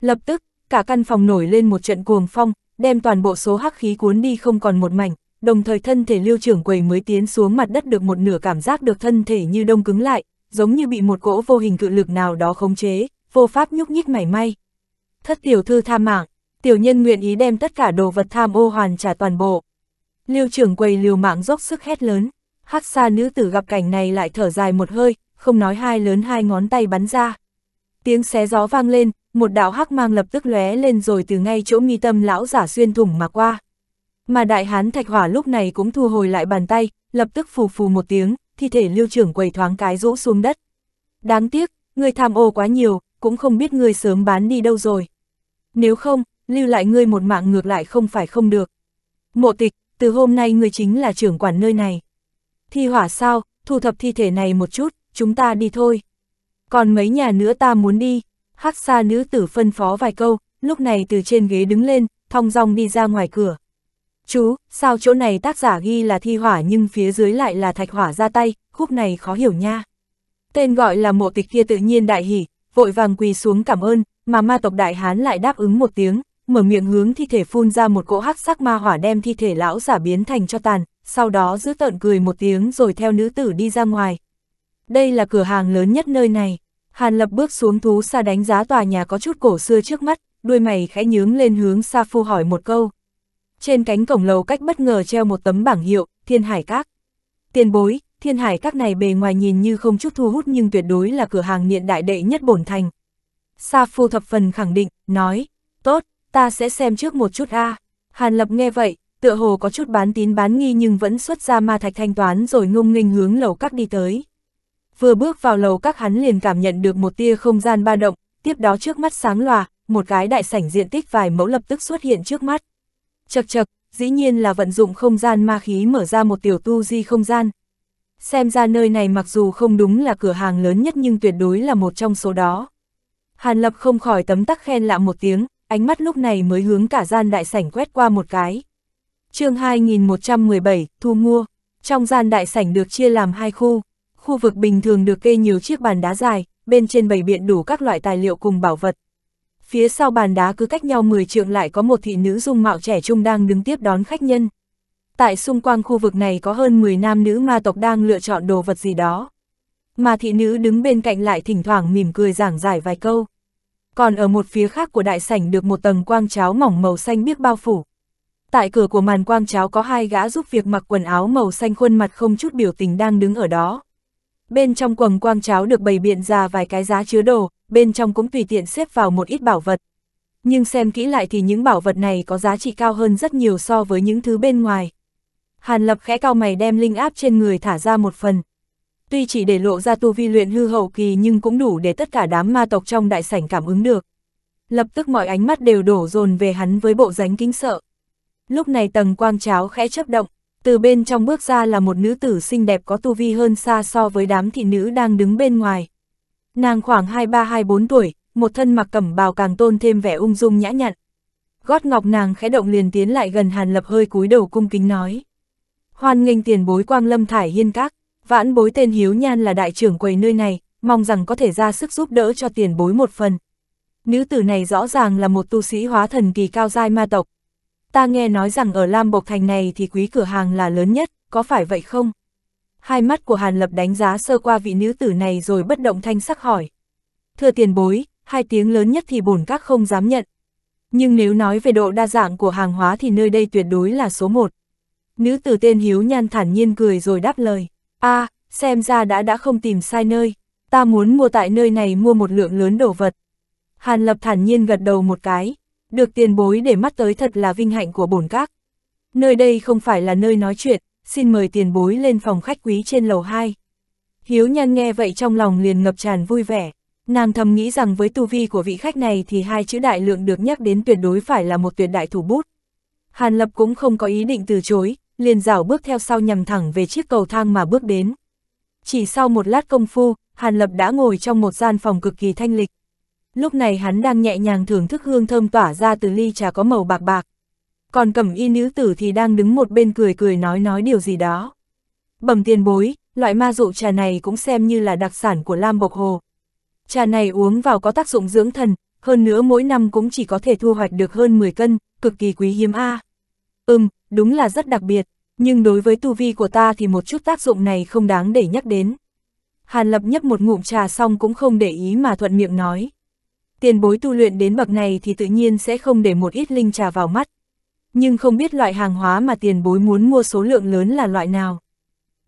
Speaker 1: Lập tức, cả căn phòng nổi lên một trận cuồng phong, đem toàn bộ số hắc khí cuốn đi không còn một mảnh, đồng thời thân thể lưu trưởng quầy mới tiến xuống mặt đất được một nửa cảm giác được thân thể như đông cứng lại, giống như bị một cỗ vô hình cự lực nào đó khống chế, vô pháp nhúc nhích mảy may. Thất tiểu thư tha mạng, tiểu nhân nguyện ý đem tất cả đồ vật tham ô hoàn trả toàn bộ. lưu trưởng quầy liều mạng dốc sức hét lớn, hắc xa nữ tử gặp cảnh này lại thở dài một hơi, không nói hai lớn hai ngón tay bắn ra. Tiếng xé gió vang lên, một đạo hắc mang lập tức lóe lên rồi từ ngay chỗ nghi tâm lão giả xuyên thủng mà qua. Mà đại hán thạch hỏa lúc này cũng thu hồi lại bàn tay, lập tức phù phù một tiếng, thi thể lưu trưởng quầy thoáng cái rũ xuống đất. Đáng tiếc, ngươi tham ô quá nhiều, cũng không biết ngươi sớm bán đi đâu rồi. Nếu không, lưu lại ngươi một mạng ngược lại không phải không được. Mộ tịch, từ hôm nay ngươi chính là trưởng quản nơi này. Thi hỏa sao, thu thập thi thể này một chút, chúng ta đi thôi. Còn mấy nhà nữa ta muốn đi. Hắc xa nữ tử phân phó vài câu, lúc này từ trên ghế đứng lên, thong dong đi ra ngoài cửa. Chú, sao chỗ này tác giả ghi là thi hỏa nhưng phía dưới lại là thạch hỏa ra tay, khúc này khó hiểu nha. Tên gọi là mộ tịch kia tự nhiên đại hỉ, vội vàng quỳ xuống cảm ơn, mà ma tộc đại hán lại đáp ứng một tiếng, mở miệng hướng thi thể phun ra một cỗ hắc sắc ma hỏa đem thi thể lão giả biến thành cho tàn, sau đó giữ tợn cười một tiếng rồi theo nữ tử đi ra ngoài. Đây là cửa hàng lớn nhất nơi này. Hàn Lập bước xuống thú xa đánh giá tòa nhà có chút cổ xưa trước mắt, đuôi mày khẽ nhướng lên hướng xa Phu hỏi một câu, trên cánh cổng lầu cách bất ngờ treo một tấm bảng hiệu, Thiên Hải Các. Tiền bối, Thiên Hải Các này bề ngoài nhìn như không chút thu hút nhưng tuyệt đối là cửa hàng hiện đại đệ nhất bổn thành. Sa Phu thập phần khẳng định, nói, tốt, ta sẽ xem trước một chút a. Hàn Lập nghe vậy, tựa hồ có chút bán tín bán nghi nhưng vẫn xuất ra ma thạch thanh toán rồi ngông nghênh hướng lầu các đi tới. Vừa bước vào lầu các hắn liền cảm nhận được một tia không gian ba động, tiếp đó trước mắt sáng loà một cái đại sảnh diện tích vài mẫu lập tức xuất hiện trước mắt. Chật chật, dĩ nhiên là vận dụng không gian ma khí mở ra một tiểu tu di không gian. Xem ra nơi này mặc dù không đúng là cửa hàng lớn nhất nhưng tuyệt đối là một trong số đó. Hàn Lập không khỏi tấm tắc khen lạ một tiếng, ánh mắt lúc này mới hướng cả gian đại sảnh quét qua một cái. chương 2117, thu mua. Trong gian đại sảnh được chia làm hai khu. Khu vực bình thường được kê nhiều chiếc bàn đá dài, bên trên bầy biện đủ các loại tài liệu cùng bảo vật, phía sau bàn đá cứ cách nhau 10 trượng lại có một thị nữ dung mạo trẻ trung đang đứng tiếp đón khách nhân. Tại xung quanh khu vực này có hơn 10 nam nữ ma tộc đang lựa chọn đồ vật gì đó. Mà thị nữ đứng bên cạnh lại thỉnh thoảng mỉm cười giảng giải vài câu. Còn ở một phía khác của đại sảnh được một tầng quang cháo mỏng màu xanh biếc bao phủ. Tại cửa của màn quang cháo có hai gã giúp việc mặc quần áo màu xanh khuôn mặt không chút biểu tình đang đứng ở đó. Bên trong quầng quang cháo được bày biện ra vài cái giá chứa đồ, bên trong cũng tùy tiện xếp vào một ít bảo vật. Nhưng xem kỹ lại thì những bảo vật này có giá trị cao hơn rất nhiều so với những thứ bên ngoài. Hàn Lập khẽ cao mày đem linh áp trên người thả ra một phần. Tuy chỉ để lộ ra tu vi luyện hư hậu kỳ nhưng cũng đủ để tất cả đám ma tộc trong đại sảnh cảm ứng được. Lập tức mọi ánh mắt đều đổ dồn về hắn với bộ dáng kính sợ. Lúc này tầng quang cháo khẽ chấp động, từ bên trong bước ra là một nữ tử xinh đẹp có tu vi hơn xa so với đám thị nữ đang đứng bên ngoài. Nàng khoảng 23-24 tuổi, một thân mặc cẩm bào càng tôn thêm vẻ ung dung nhã nhặn. Gót ngọc nàng khẽ động liền tiến lại gần Hàn Lập hơi cúi đầu cung kính nói. Hoan nghênh tiền bối quang lâm thải hiên các, vãn bối tên Hiếu Nhan là đại trưởng quầy nơi này, mong rằng có thể ra sức giúp đỡ cho tiền bối một phần. Nữ tử này rõ ràng là một tu sĩ hóa thần kỳ cao giai ma tộc, ta nghe nói rằng ở Lam Bộc Thành này thì quý cửa hàng là lớn nhất, có phải vậy không? Hai mắt của Hàn Lập đánh giá sơ qua vị nữ tử này rồi bất động thanh sắc hỏi. Thưa tiền bối, hai tiếng lớn nhất thì bổn các không dám nhận. Nhưng nếu nói về độ đa dạng của hàng hóa thì nơi đây tuyệt đối là số một. Nữ tử tên Hiếu Nhan thản nhiên cười rồi đáp lời. a à, xem ra đã đã không tìm sai nơi. Ta muốn mua tại nơi này mua một lượng lớn đồ vật. Hàn Lập thản nhiên gật đầu một cái được tiền bối để mắt tới thật là vinh hạnh của bổn các. Nơi đây không phải là nơi nói chuyện, xin mời tiền bối lên phòng khách quý trên lầu 2. Hiếu nhân nghe vậy trong lòng liền ngập tràn vui vẻ, nàng thầm nghĩ rằng với tu vi của vị khách này thì hai chữ đại lượng được nhắc đến tuyệt đối phải là một tuyệt đại thủ bút. Hàn Lập cũng không có ý định từ chối, liền rảo bước theo sau nhằm thẳng về chiếc cầu thang mà bước đến. Chỉ sau một lát công phu, Hàn Lập đã ngồi trong một gian phòng cực kỳ thanh lịch. Lúc này hắn đang nhẹ nhàng thưởng thức hương thơm tỏa ra từ ly trà có màu bạc bạc. Còn cẩm y nữ tử thì đang đứng một bên cười cười nói nói điều gì đó. Bẩm tiền bối, loại ma dụ trà này cũng xem như là đặc sản của Lam Bộc Hồ. Trà này uống vào có tác dụng dưỡng thần, hơn nữa mỗi năm cũng chỉ có thể thu hoạch được hơn 10 cân, cực kỳ quý hiếm a. Ừm, đúng là rất đặc biệt, nhưng đối với tu vi của ta thì một chút tác dụng này không đáng để nhắc đến. Hàn Lập nhấp một ngụm trà xong cũng không để ý mà thuận miệng nói tiền bối tu luyện đến bậc này thì tự nhiên sẽ không để một ít linh trà vào mắt. Nhưng không biết loại hàng hóa mà tiền bối muốn mua số lượng lớn là loại nào.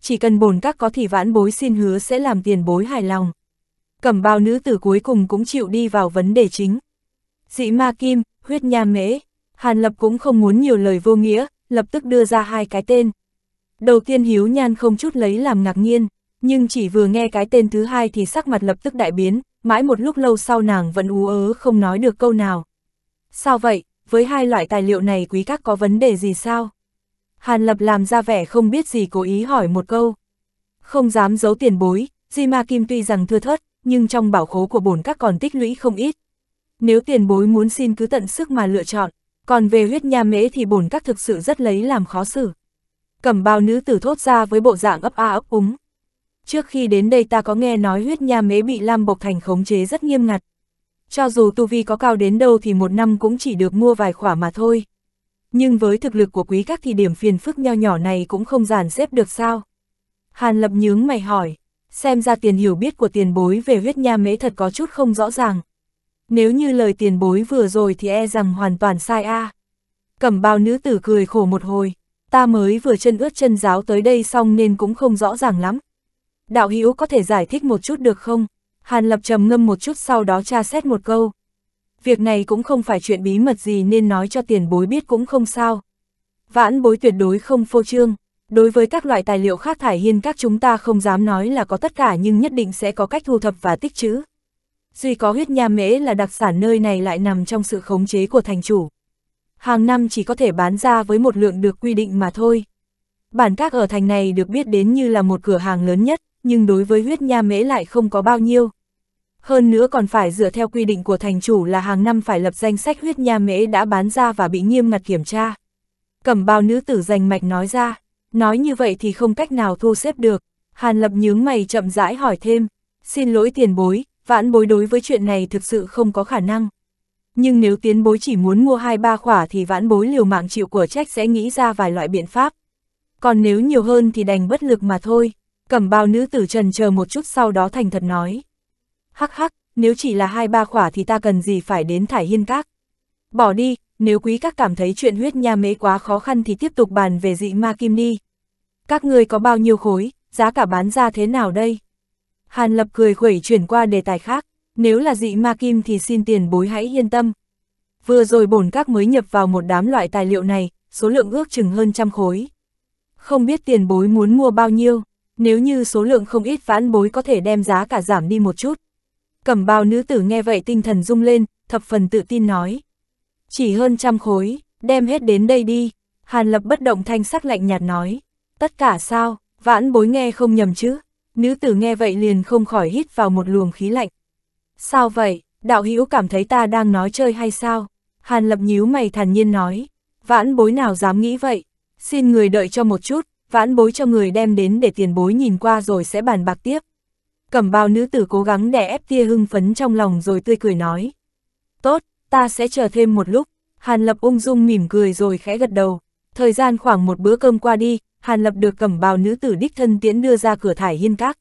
Speaker 1: Chỉ cần bồn các có thì vãn bối xin hứa sẽ làm tiền bối hài lòng. Cẩm bao nữ tử cuối cùng cũng chịu đi vào vấn đề chính. Dị ma kim, huyết nha mễ, Hàn Lập cũng không muốn nhiều lời vô nghĩa, lập tức đưa ra hai cái tên. Đầu tiên Hiếu Nhan không chút lấy làm ngạc nhiên, nhưng chỉ vừa nghe cái tên thứ hai thì sắc mặt lập tức đại biến, mãi một lúc lâu sau nàng vẫn ú ớ không nói được câu nào. Sao vậy, với hai loại tài liệu này quý các có vấn đề gì sao? Hàn Lập làm ra vẻ không biết gì cố ý hỏi một câu. Không dám giấu tiền bối, Di Ma Kim tuy rằng thưa thớt, nhưng trong bảo khố của bổn các còn tích lũy không ít. Nếu tiền bối muốn xin cứ tận sức mà lựa chọn, còn về huyết nha mễ thì bổn các thực sự rất lấy làm khó xử. Cẩm bào nữ tử thốt ra với bộ dạng ấp a ấp úng trước khi đến đây ta có nghe nói huyết nha mế bị Lam Bộc Thành khống chế rất nghiêm ngặt. Cho dù tu vi có cao đến đâu thì một năm cũng chỉ được mua vài khỏa mà thôi. Nhưng với thực lực của quý các thì điểm phiền phức nho nhỏ này cũng không giàn xếp được sao. Hàn lập nhướng mày hỏi, xem ra tiền hiểu biết của tiền bối về huyết nha mế thật có chút không rõ ràng. Nếu như lời tiền bối vừa rồi thì e rằng hoàn toàn sai a. À. Cẩm bao nữ tử cười khổ một hồi, ta mới vừa chân ướt chân giáo tới đây xong nên cũng không rõ ràng lắm, đạo hữu có thể giải thích một chút được không? Hàn Lập trầm ngâm một chút sau đó tra xét một câu. Việc này cũng không phải chuyện bí mật gì nên nói cho tiền bối biết cũng không sao. Vãn bối tuyệt đối không phô trương. Đối với các loại tài liệu khác thải hiên các chúng ta không dám nói là có tất cả nhưng nhất định sẽ có cách thu thập và tích trữ. Duy có huyết nha mễ là đặc sản nơi này lại nằm trong sự khống chế của thành chủ. Hàng năm chỉ có thể bán ra với một lượng được quy định mà thôi. Bản các ở thành này được biết đến như là một cửa hàng lớn nhất, nhưng đối với huyết nha mễ lại không có bao nhiêu. Hơn nữa còn phải dựa theo quy định của thành chủ là hàng năm phải lập danh sách huyết nha mễ đã bán ra và bị nghiêm ngặt kiểm tra. Cẩm bào nữ tử danh mạch nói ra, nói như vậy thì không cách nào thu xếp được. Hàn lập nhướng mày chậm rãi hỏi thêm, xin lỗi tiền bối, vãn bối đối với chuyện này thực sự không có khả năng. Nhưng nếu tiến bối chỉ muốn mua hai ba khỏa thì vãn bối liều mạng chịu của trách sẽ nghĩ ra vài loại biện pháp. Còn nếu nhiều hơn thì đành bất lực mà thôi cầm bao nữ tử trần chờ một chút sau đó thành thật nói. Hắc hắc, nếu chỉ là hai ba khỏa thì ta cần gì phải đến thải hiên các. Bỏ đi, nếu quý các cảm thấy chuyện huyết nha mế quá khó khăn thì tiếp tục bàn về dị ma kim đi. Các ngươi có bao nhiêu khối, giá cả bán ra thế nào đây? Hàn lập cười khuẩy chuyển qua đề tài khác, nếu là dị ma kim thì xin tiền bối hãy yên tâm. Vừa rồi bổn các mới nhập vào một đám loại tài liệu này, số lượng ước chừng hơn trăm khối. Không biết tiền bối muốn mua bao nhiêu nếu như số lượng không ít vãn bối có thể đem giá cả giảm đi một chút. Cẩm bào nữ tử nghe vậy tinh thần rung lên, thập phần tự tin nói. Chỉ hơn trăm khối, đem hết đến đây đi, Hàn Lập bất động thanh sắc lạnh nhạt nói. Tất cả sao, vãn bối nghe không nhầm chứ, nữ tử nghe vậy liền không khỏi hít vào một luồng khí lạnh. Sao vậy, đạo hữu cảm thấy ta đang nói chơi hay sao? Hàn Lập nhíu mày thản nhiên nói, vãn bối nào dám nghĩ vậy, xin người đợi cho một chút, vãn bối cho người đem đến để tiền bối nhìn qua rồi sẽ bàn bạc tiếp. Cẩm bào nữ tử cố gắng đè ép tia hưng phấn trong lòng rồi tươi cười nói. Tốt, ta sẽ chờ thêm một lúc, Hàn Lập ung dung mỉm cười rồi khẽ gật đầu. Thời gian khoảng một bữa cơm qua đi, Hàn Lập được cẩm bào nữ tử đích thân tiễn đưa ra cửa thải hiên các.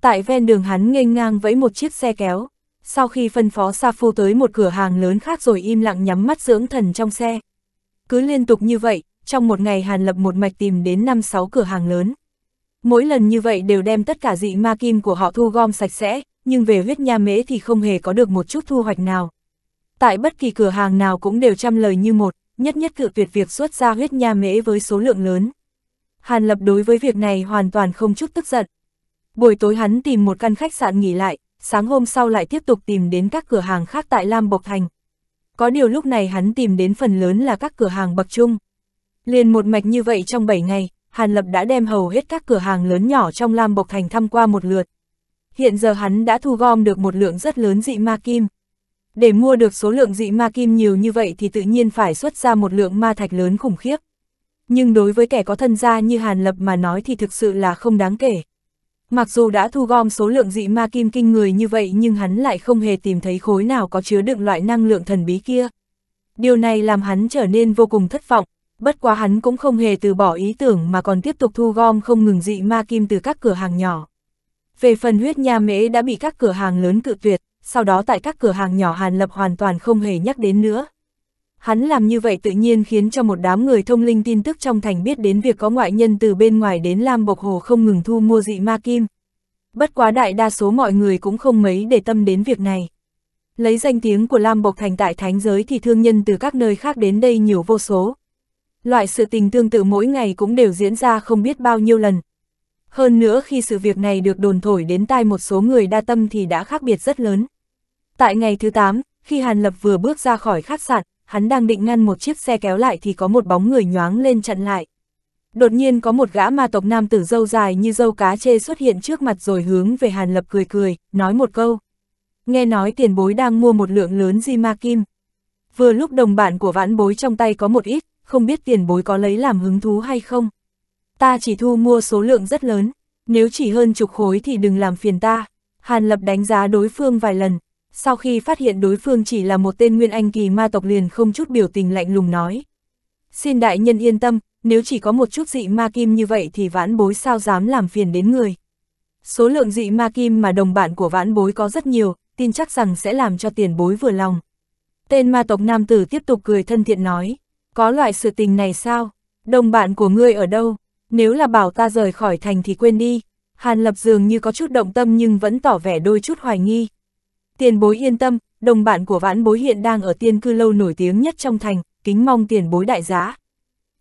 Speaker 1: Tại ven đường hắn nghênh ngang với một chiếc xe kéo. Sau khi phân phó Sa Phu tới một cửa hàng lớn khác rồi im lặng nhắm mắt dưỡng thần trong xe. Cứ liên tục như vậy, trong một ngày Hàn Lập một mạch tìm đến 5-6 cửa hàng lớn. Mỗi lần như vậy đều đem tất cả dị ma kim của họ thu gom sạch sẽ, nhưng về huyết nha mễ thì không hề có được một chút thu hoạch nào. Tại bất kỳ cửa hàng nào cũng đều trăm lời như một, nhất nhất cự tuyệt việc xuất ra huyết nha mễ với số lượng lớn. Hàn Lập đối với việc này hoàn toàn không chút tức giận. Buổi tối hắn tìm một căn khách sạn nghỉ lại, sáng hôm sau lại tiếp tục tìm đến các cửa hàng khác tại Lam Bộc Thành. Có điều lúc này hắn tìm đến phần lớn là các cửa hàng bậc trung. Liền một mạch như vậy trong 7 ngày, Hàn Lập đã đem hầu hết các cửa hàng lớn nhỏ trong Lam Bộc Thành thăm qua một lượt. Hiện giờ hắn đã thu gom được một lượng rất lớn dị ma kim. Để mua được số lượng dị ma kim nhiều như vậy thì tự nhiên phải xuất ra một lượng ma thạch lớn khủng khiếp. Nhưng đối với kẻ có thân gia như Hàn Lập mà nói thì thực sự là không đáng kể. Mặc dù đã thu gom số lượng dị ma kim kinh người như vậy nhưng hắn lại không hề tìm thấy khối nào có chứa đựng loại năng lượng thần bí kia. Điều này làm hắn trở nên vô cùng thất vọng, bất quá hắn cũng không hề từ bỏ ý tưởng mà còn tiếp tục thu gom không ngừng dị ma kim từ các cửa hàng nhỏ. Về phần huyết nha mễ đã bị các cửa hàng lớn cự tuyệt, sau đó tại các cửa hàng nhỏ Hàn Lập hoàn toàn không hề nhắc đến nữa. Hắn làm như vậy tự nhiên khiến cho một đám người thông linh tin tức trong thành biết đến việc có ngoại nhân từ bên ngoài đến Lam Bộc Hồ không ngừng thu mua dị ma kim. Bất quá đại đa số mọi người cũng không mấy để tâm đến việc này. Lấy danh tiếng của Lam Bộc Thành tại Thánh Giới thì thương nhân từ các nơi khác đến đây nhiều vô số, Loại sự tình tương tự mỗi ngày cũng đều diễn ra không biết bao nhiêu lần. Hơn nữa khi sự việc này được đồn thổi đến tai một số người đa tâm thì đã khác biệt rất lớn. Tại ngày thứ 8, khi Hàn Lập vừa bước ra khỏi khách sạn, hắn đang định ngăn một chiếc xe kéo lại thì có một bóng người nhoáng lên chặn lại. Đột nhiên có một gã ma tộc nam tử dâu dài như dâu cá chê xuất hiện trước mặt rồi hướng về Hàn Lập cười cười, nói một câu. Nghe nói tiền bối đang mua một lượng lớn di ma kim. Vừa lúc đồng bạn của vãn bối trong tay có một ít, không biết tiền bối có lấy làm hứng thú hay không. Ta chỉ thu mua số lượng rất lớn, nếu chỉ hơn chục khối thì đừng làm phiền ta. Hàn Lập đánh giá đối phương vài lần, sau khi phát hiện đối phương chỉ là một tên nguyên anh kỳ ma tộc liền không chút biểu tình lạnh lùng nói. Xin đại nhân yên tâm, nếu chỉ có một chút dị ma kim như vậy thì vãn bối sao dám làm phiền đến người. Số lượng dị ma kim mà đồng bạn của vãn bối có rất nhiều, tin chắc rằng sẽ làm cho tiền bối vừa lòng. Tên ma tộc nam tử tiếp tục cười thân thiện nói. Có loại sự tình này sao? Đồng bạn của ngươi ở đâu? Nếu là bảo ta rời khỏi thành thì quên đi. Hàn Lập dường như có chút động tâm nhưng vẫn tỏ vẻ đôi chút hoài nghi. Tiền bối yên tâm, đồng bạn của vãn bối hiện đang ở tiên cư lâu nổi tiếng nhất trong thành, kính mong tiền bối đại giá.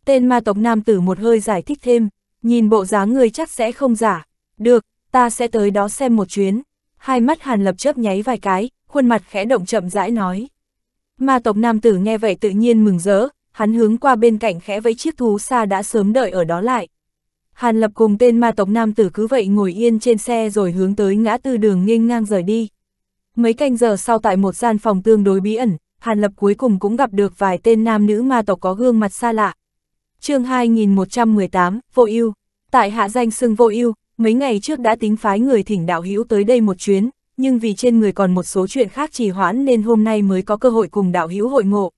Speaker 1: Tên ma tộc nam tử một hơi giải thích thêm, nhìn bộ dáng người chắc sẽ không giả. Được, ta sẽ tới đó xem một chuyến. Hai mắt Hàn Lập chớp nháy vài cái, khuôn mặt khẽ động chậm rãi nói. Ma tộc nam tử nghe vậy tự nhiên mừng rỡ, hắn hướng qua bên cạnh khẽ vẫy chiếc thú xa đã sớm đợi ở đó lại. Hàn Lập cùng tên ma tộc nam tử cứ vậy ngồi yên trên xe rồi hướng tới ngã tư đường nghênh ngang rời đi. Mấy canh giờ sau tại một gian phòng tương đối bí ẩn, Hàn Lập cuối cùng cũng gặp được vài tên nam nữ ma tộc có gương mặt xa lạ. chương 2118, Vô ưu Tại hạ danh xưng Vô ưu mấy ngày trước đã tính phái người thỉnh đạo hữu tới đây một chuyến, nhưng vì trên người còn một số chuyện khác trì hoãn nên hôm nay mới có cơ hội cùng đạo hữu hội ngộ.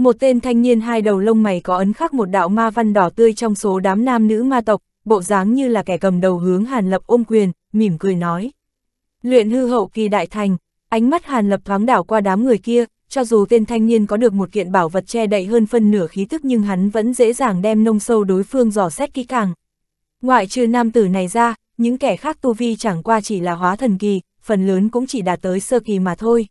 Speaker 1: Một tên thanh niên hai đầu lông mày có ấn khắc một đạo ma văn đỏ tươi trong số đám nam nữ ma tộc, bộ dáng như là kẻ cầm đầu hướng Hàn Lập ôm quyền, mỉm cười nói. Luyện hư hậu kỳ đại thành, ánh mắt Hàn Lập thoáng đảo qua đám người kia, cho dù tên thanh niên có được một kiện bảo vật che đậy hơn phân nửa khí tức nhưng hắn vẫn dễ dàng đem nông sâu đối phương dò xét kỹ càng. Ngoại trừ nam tử này ra, những kẻ khác tu vi chẳng qua chỉ là hóa thần kỳ, phần lớn cũng chỉ đạt tới sơ kỳ mà thôi.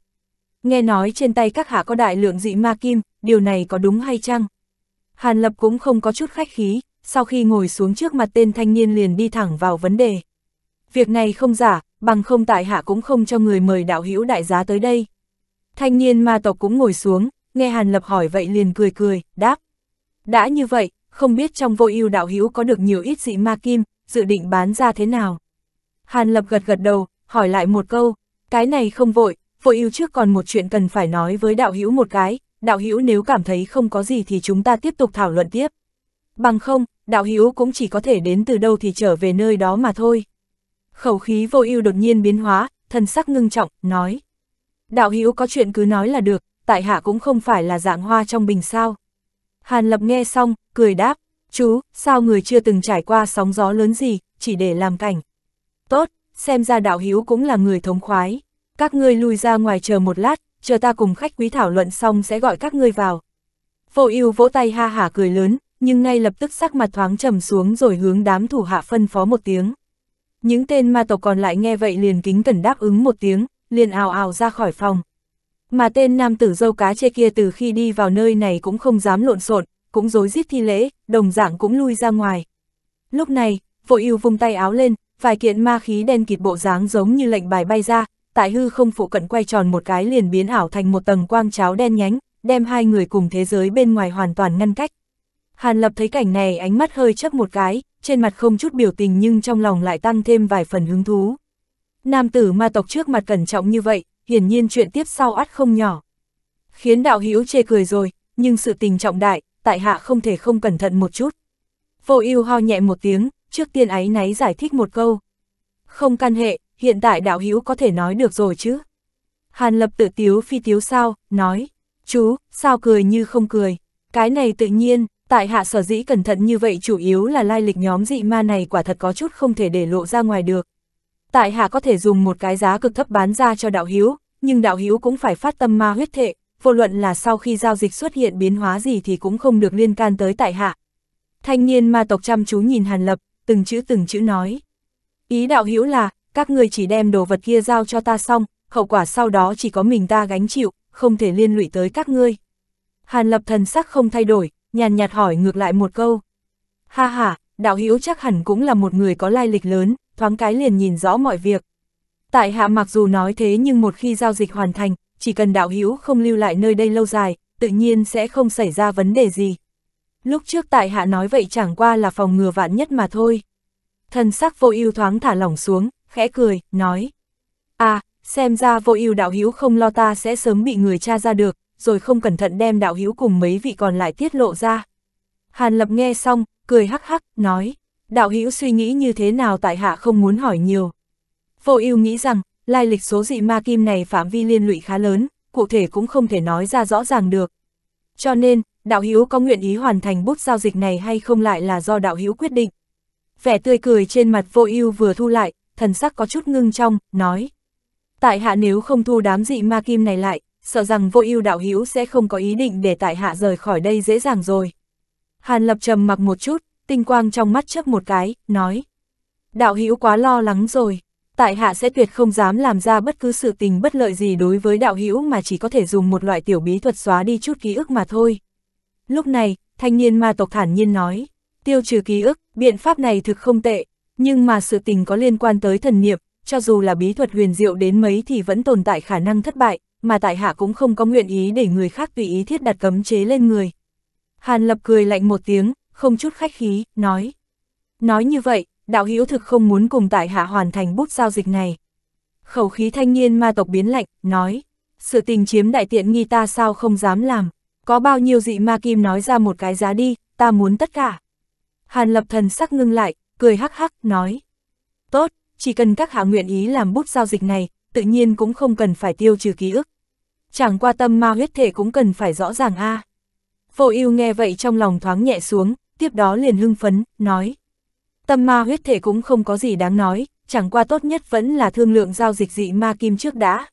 Speaker 1: Nghe nói trên tay các hạ có đại lượng dị ma kim, điều này có đúng hay chăng? Hàn Lập cũng không có chút khách khí, sau khi ngồi xuống trước mặt tên thanh niên liền đi thẳng vào vấn đề. Việc này không giả, bằng không tại hạ cũng không cho người mời đạo hữu đại giá tới đây. Thanh niên ma tộc cũng ngồi xuống, nghe Hàn Lập hỏi vậy liền cười cười, đáp. Đã như vậy, không biết trong vô ưu đạo hữu có được nhiều ít dị ma kim, dự định bán ra thế nào? Hàn Lập gật gật đầu, hỏi lại một câu, cái này không vội, vô ưu trước còn một chuyện cần phải nói với đạo hữu một cái, đạo hữu nếu cảm thấy không có gì thì chúng ta tiếp tục thảo luận tiếp. Bằng không, đạo hữu cũng chỉ có thể đến từ đâu thì trở về nơi đó mà thôi. Khẩu khí vô ưu đột nhiên biến hóa, thần sắc ngưng trọng, nói. Đạo hữu có chuyện cứ nói là được, tại hạ cũng không phải là dạng hoa trong bình sao. Hàn lập nghe xong, cười đáp, chú, sao người chưa từng trải qua sóng gió lớn gì, chỉ để làm cảnh. Tốt, xem ra đạo hữu cũng là người thống khoái. Các ngươi lui ra ngoài chờ một lát, chờ ta cùng khách quý thảo luận xong sẽ gọi các ngươi vào. Vô ưu vỗ tay ha hả cười lớn, nhưng ngay lập tức sắc mặt thoáng trầm xuống rồi hướng đám thủ hạ phân phó một tiếng. Những tên ma tộc còn lại nghe vậy liền kính cẩn đáp ứng một tiếng, liền ào ào ra khỏi phòng. Mà tên nam tử dâu cá chê kia từ khi đi vào nơi này cũng không dám lộn xộn, cũng dối rít thi lễ, đồng dạng cũng lui ra ngoài. Lúc này, vội yêu vung tay áo lên, vài kiện ma khí đen kịt bộ dáng giống như lệnh bài bay ra, tại hư không phụ cận quay tròn một cái liền biến ảo thành một tầng quang cháo đen nhánh, đem hai người cùng thế giới bên ngoài hoàn toàn ngăn cách. Hàn Lập thấy cảnh này ánh mắt hơi chấp một cái, trên mặt không chút biểu tình nhưng trong lòng lại tăng thêm vài phần hứng thú. Nam tử ma tộc trước mặt cẩn trọng như vậy, hiển nhiên chuyện tiếp sau ắt không nhỏ. Khiến đạo hữu chê cười rồi, nhưng sự tình trọng đại, tại hạ không thể không cẩn thận một chút. Vô yêu ho nhẹ một tiếng, trước tiên ấy náy giải thích một câu. Không can hệ, hiện tại đạo hữu có thể nói được rồi chứ. Hàn lập tự tiếu phi tiếu sao, nói, chú, sao cười như không cười, cái này tự nhiên, tại hạ sở dĩ cẩn thận như vậy chủ yếu là lai lịch nhóm dị ma này quả thật có chút không thể để lộ ra ngoài được. Tại hạ có thể dùng một cái giá cực thấp bán ra cho đạo hữu, nhưng đạo hữu cũng phải phát tâm ma huyết thệ, vô luận là sau khi giao dịch xuất hiện biến hóa gì thì cũng không được liên can tới tại hạ. Thanh niên ma tộc chăm chú nhìn Hàn Lập, từng chữ từng chữ nói. Ý đạo hữu là, các người chỉ đem đồ vật kia giao cho ta xong, hậu quả sau đó chỉ có mình ta gánh chịu, không thể liên lụy tới các ngươi. Hàn lập thần sắc không thay đổi, nhàn nhạt hỏi ngược lại một câu. Ha ha, đạo hữu chắc hẳn cũng là một người có lai lịch lớn, thoáng cái liền nhìn rõ mọi việc. Tại hạ mặc dù nói thế nhưng một khi giao dịch hoàn thành, chỉ cần đạo hữu không lưu lại nơi đây lâu dài, tự nhiên sẽ không xảy ra vấn đề gì. Lúc trước tại hạ nói vậy chẳng qua là phòng ngừa vạn nhất mà thôi. Thần sắc vô ưu thoáng thả lỏng xuống, khẽ cười, nói. À, xem ra vô ưu đạo hữu không lo ta sẽ sớm bị người cha ra được, rồi không cẩn thận đem đạo hữu cùng mấy vị còn lại tiết lộ ra. Hàn Lập nghe xong, cười hắc hắc, nói. Đạo hữu suy nghĩ như thế nào tại hạ không muốn hỏi nhiều. Vô ưu nghĩ rằng, lai lịch số dị ma kim này phạm vi liên lụy khá lớn, cụ thể cũng không thể nói ra rõ ràng được. Cho nên, đạo hữu có nguyện ý hoàn thành bút giao dịch này hay không lại là do đạo hữu quyết định. Vẻ tươi cười trên mặt vô ưu vừa thu lại, thần sắc có chút ngưng trong, nói. Tại hạ nếu không thu đám dị ma kim này lại, sợ rằng vô ưu đạo hữu sẽ không có ý định để tại hạ rời khỏi đây dễ dàng rồi. Hàn lập trầm mặc một chút, tinh quang trong mắt chớp một cái, nói. Đạo hữu quá lo lắng rồi, tại hạ sẽ tuyệt không dám làm ra bất cứ sự tình bất lợi gì đối với đạo hữu mà chỉ có thể dùng một loại tiểu bí thuật xóa đi chút ký ức mà thôi. Lúc này, thanh niên ma tộc thản nhiên nói, tiêu trừ ký ức, biện pháp này thực không tệ, nhưng mà sự tình có liên quan tới thần niệm, cho dù là bí thuật huyền diệu đến mấy thì vẫn tồn tại khả năng thất bại, mà tại hạ cũng không có nguyện ý để người khác tùy ý thiết đặt cấm chế lên người. Hàn Lập cười lạnh một tiếng, không chút khách khí, nói. Nói như vậy, đạo hữu thực không muốn cùng tại hạ hoàn thành bút giao dịch này. Khẩu khí thanh niên ma tộc biến lạnh, nói. Sự tình chiếm đại tiện nghi ta sao không dám làm. Có bao nhiêu dị ma kim nói ra một cái giá đi, ta muốn tất cả. Hàn lập thần sắc ngưng lại, cười hắc hắc, nói. Tốt, chỉ cần các hạ nguyện ý làm bút giao dịch này, tự nhiên cũng không cần phải tiêu trừ ký ức. Chẳng qua tâm ma huyết thể cũng cần phải rõ ràng a. À. Vô ưu nghe vậy trong lòng thoáng nhẹ xuống, tiếp đó liền hưng phấn, nói. Tâm ma huyết thể cũng không có gì đáng nói, chẳng qua tốt nhất vẫn là thương lượng giao dịch dị ma kim trước đã.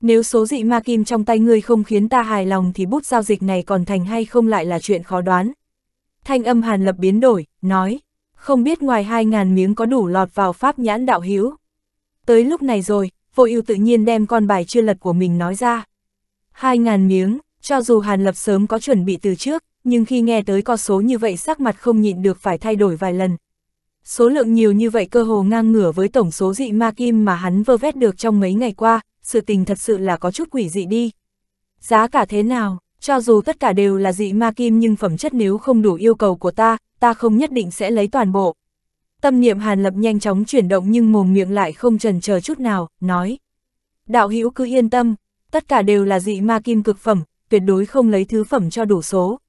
Speaker 1: Nếu số dị ma kim trong tay ngươi không khiến ta hài lòng thì bút giao dịch này còn thành hay không lại là chuyện khó đoán. Thanh âm hàn lập biến đổi, nói không biết ngoài hai ngàn miếng có đủ lọt vào pháp nhãn đạo hiếu. Tới lúc này rồi, vô ưu tự nhiên đem con bài chưa lật của mình nói ra. hai ngàn miếng, cho dù Hàn Lập sớm có chuẩn bị từ trước, nhưng khi nghe tới con số như vậy sắc mặt không nhịn được phải thay đổi vài lần. Số lượng nhiều như vậy cơ hồ ngang ngửa với tổng số dị ma kim mà hắn vơ vét được trong mấy ngày qua, sự tình thật sự là có chút quỷ dị đi. Giá cả thế nào, cho dù tất cả đều là dị ma kim nhưng phẩm chất nếu không đủ yêu cầu của ta, ta không nhất định sẽ lấy toàn bộ. Tâm niệm Hàn Lập nhanh chóng chuyển động nhưng mồm miệng lại không trần chờ chút nào, nói. Đạo hữu cứ yên tâm, tất cả đều là dị ma kim cực phẩm, tuyệt đối không lấy thứ phẩm cho đủ số.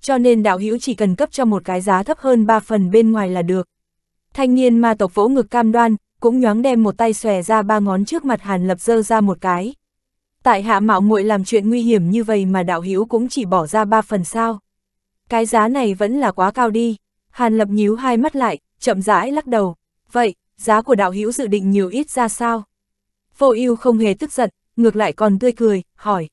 Speaker 1: Cho nên đạo hữu chỉ cần cấp cho một cái giá thấp hơn ba phần bên ngoài là được. Thanh niên ma tộc vỗ ngực cam đoan, cũng nhoáng đem một tay xòe ra ba ngón trước mặt Hàn Lập dơ ra một cái. Tại hạ mạo muội làm chuyện nguy hiểm như vậy mà đạo hữu cũng chỉ bỏ ra ba phần sao. Cái giá này vẫn là quá cao đi. Hàn Lập nhíu hai mắt lại, chậm rãi lắc đầu. Vậy, giá của đạo hữu dự định nhiều ít ra sao? Vô ưu không hề tức giận, ngược lại còn tươi cười, hỏi.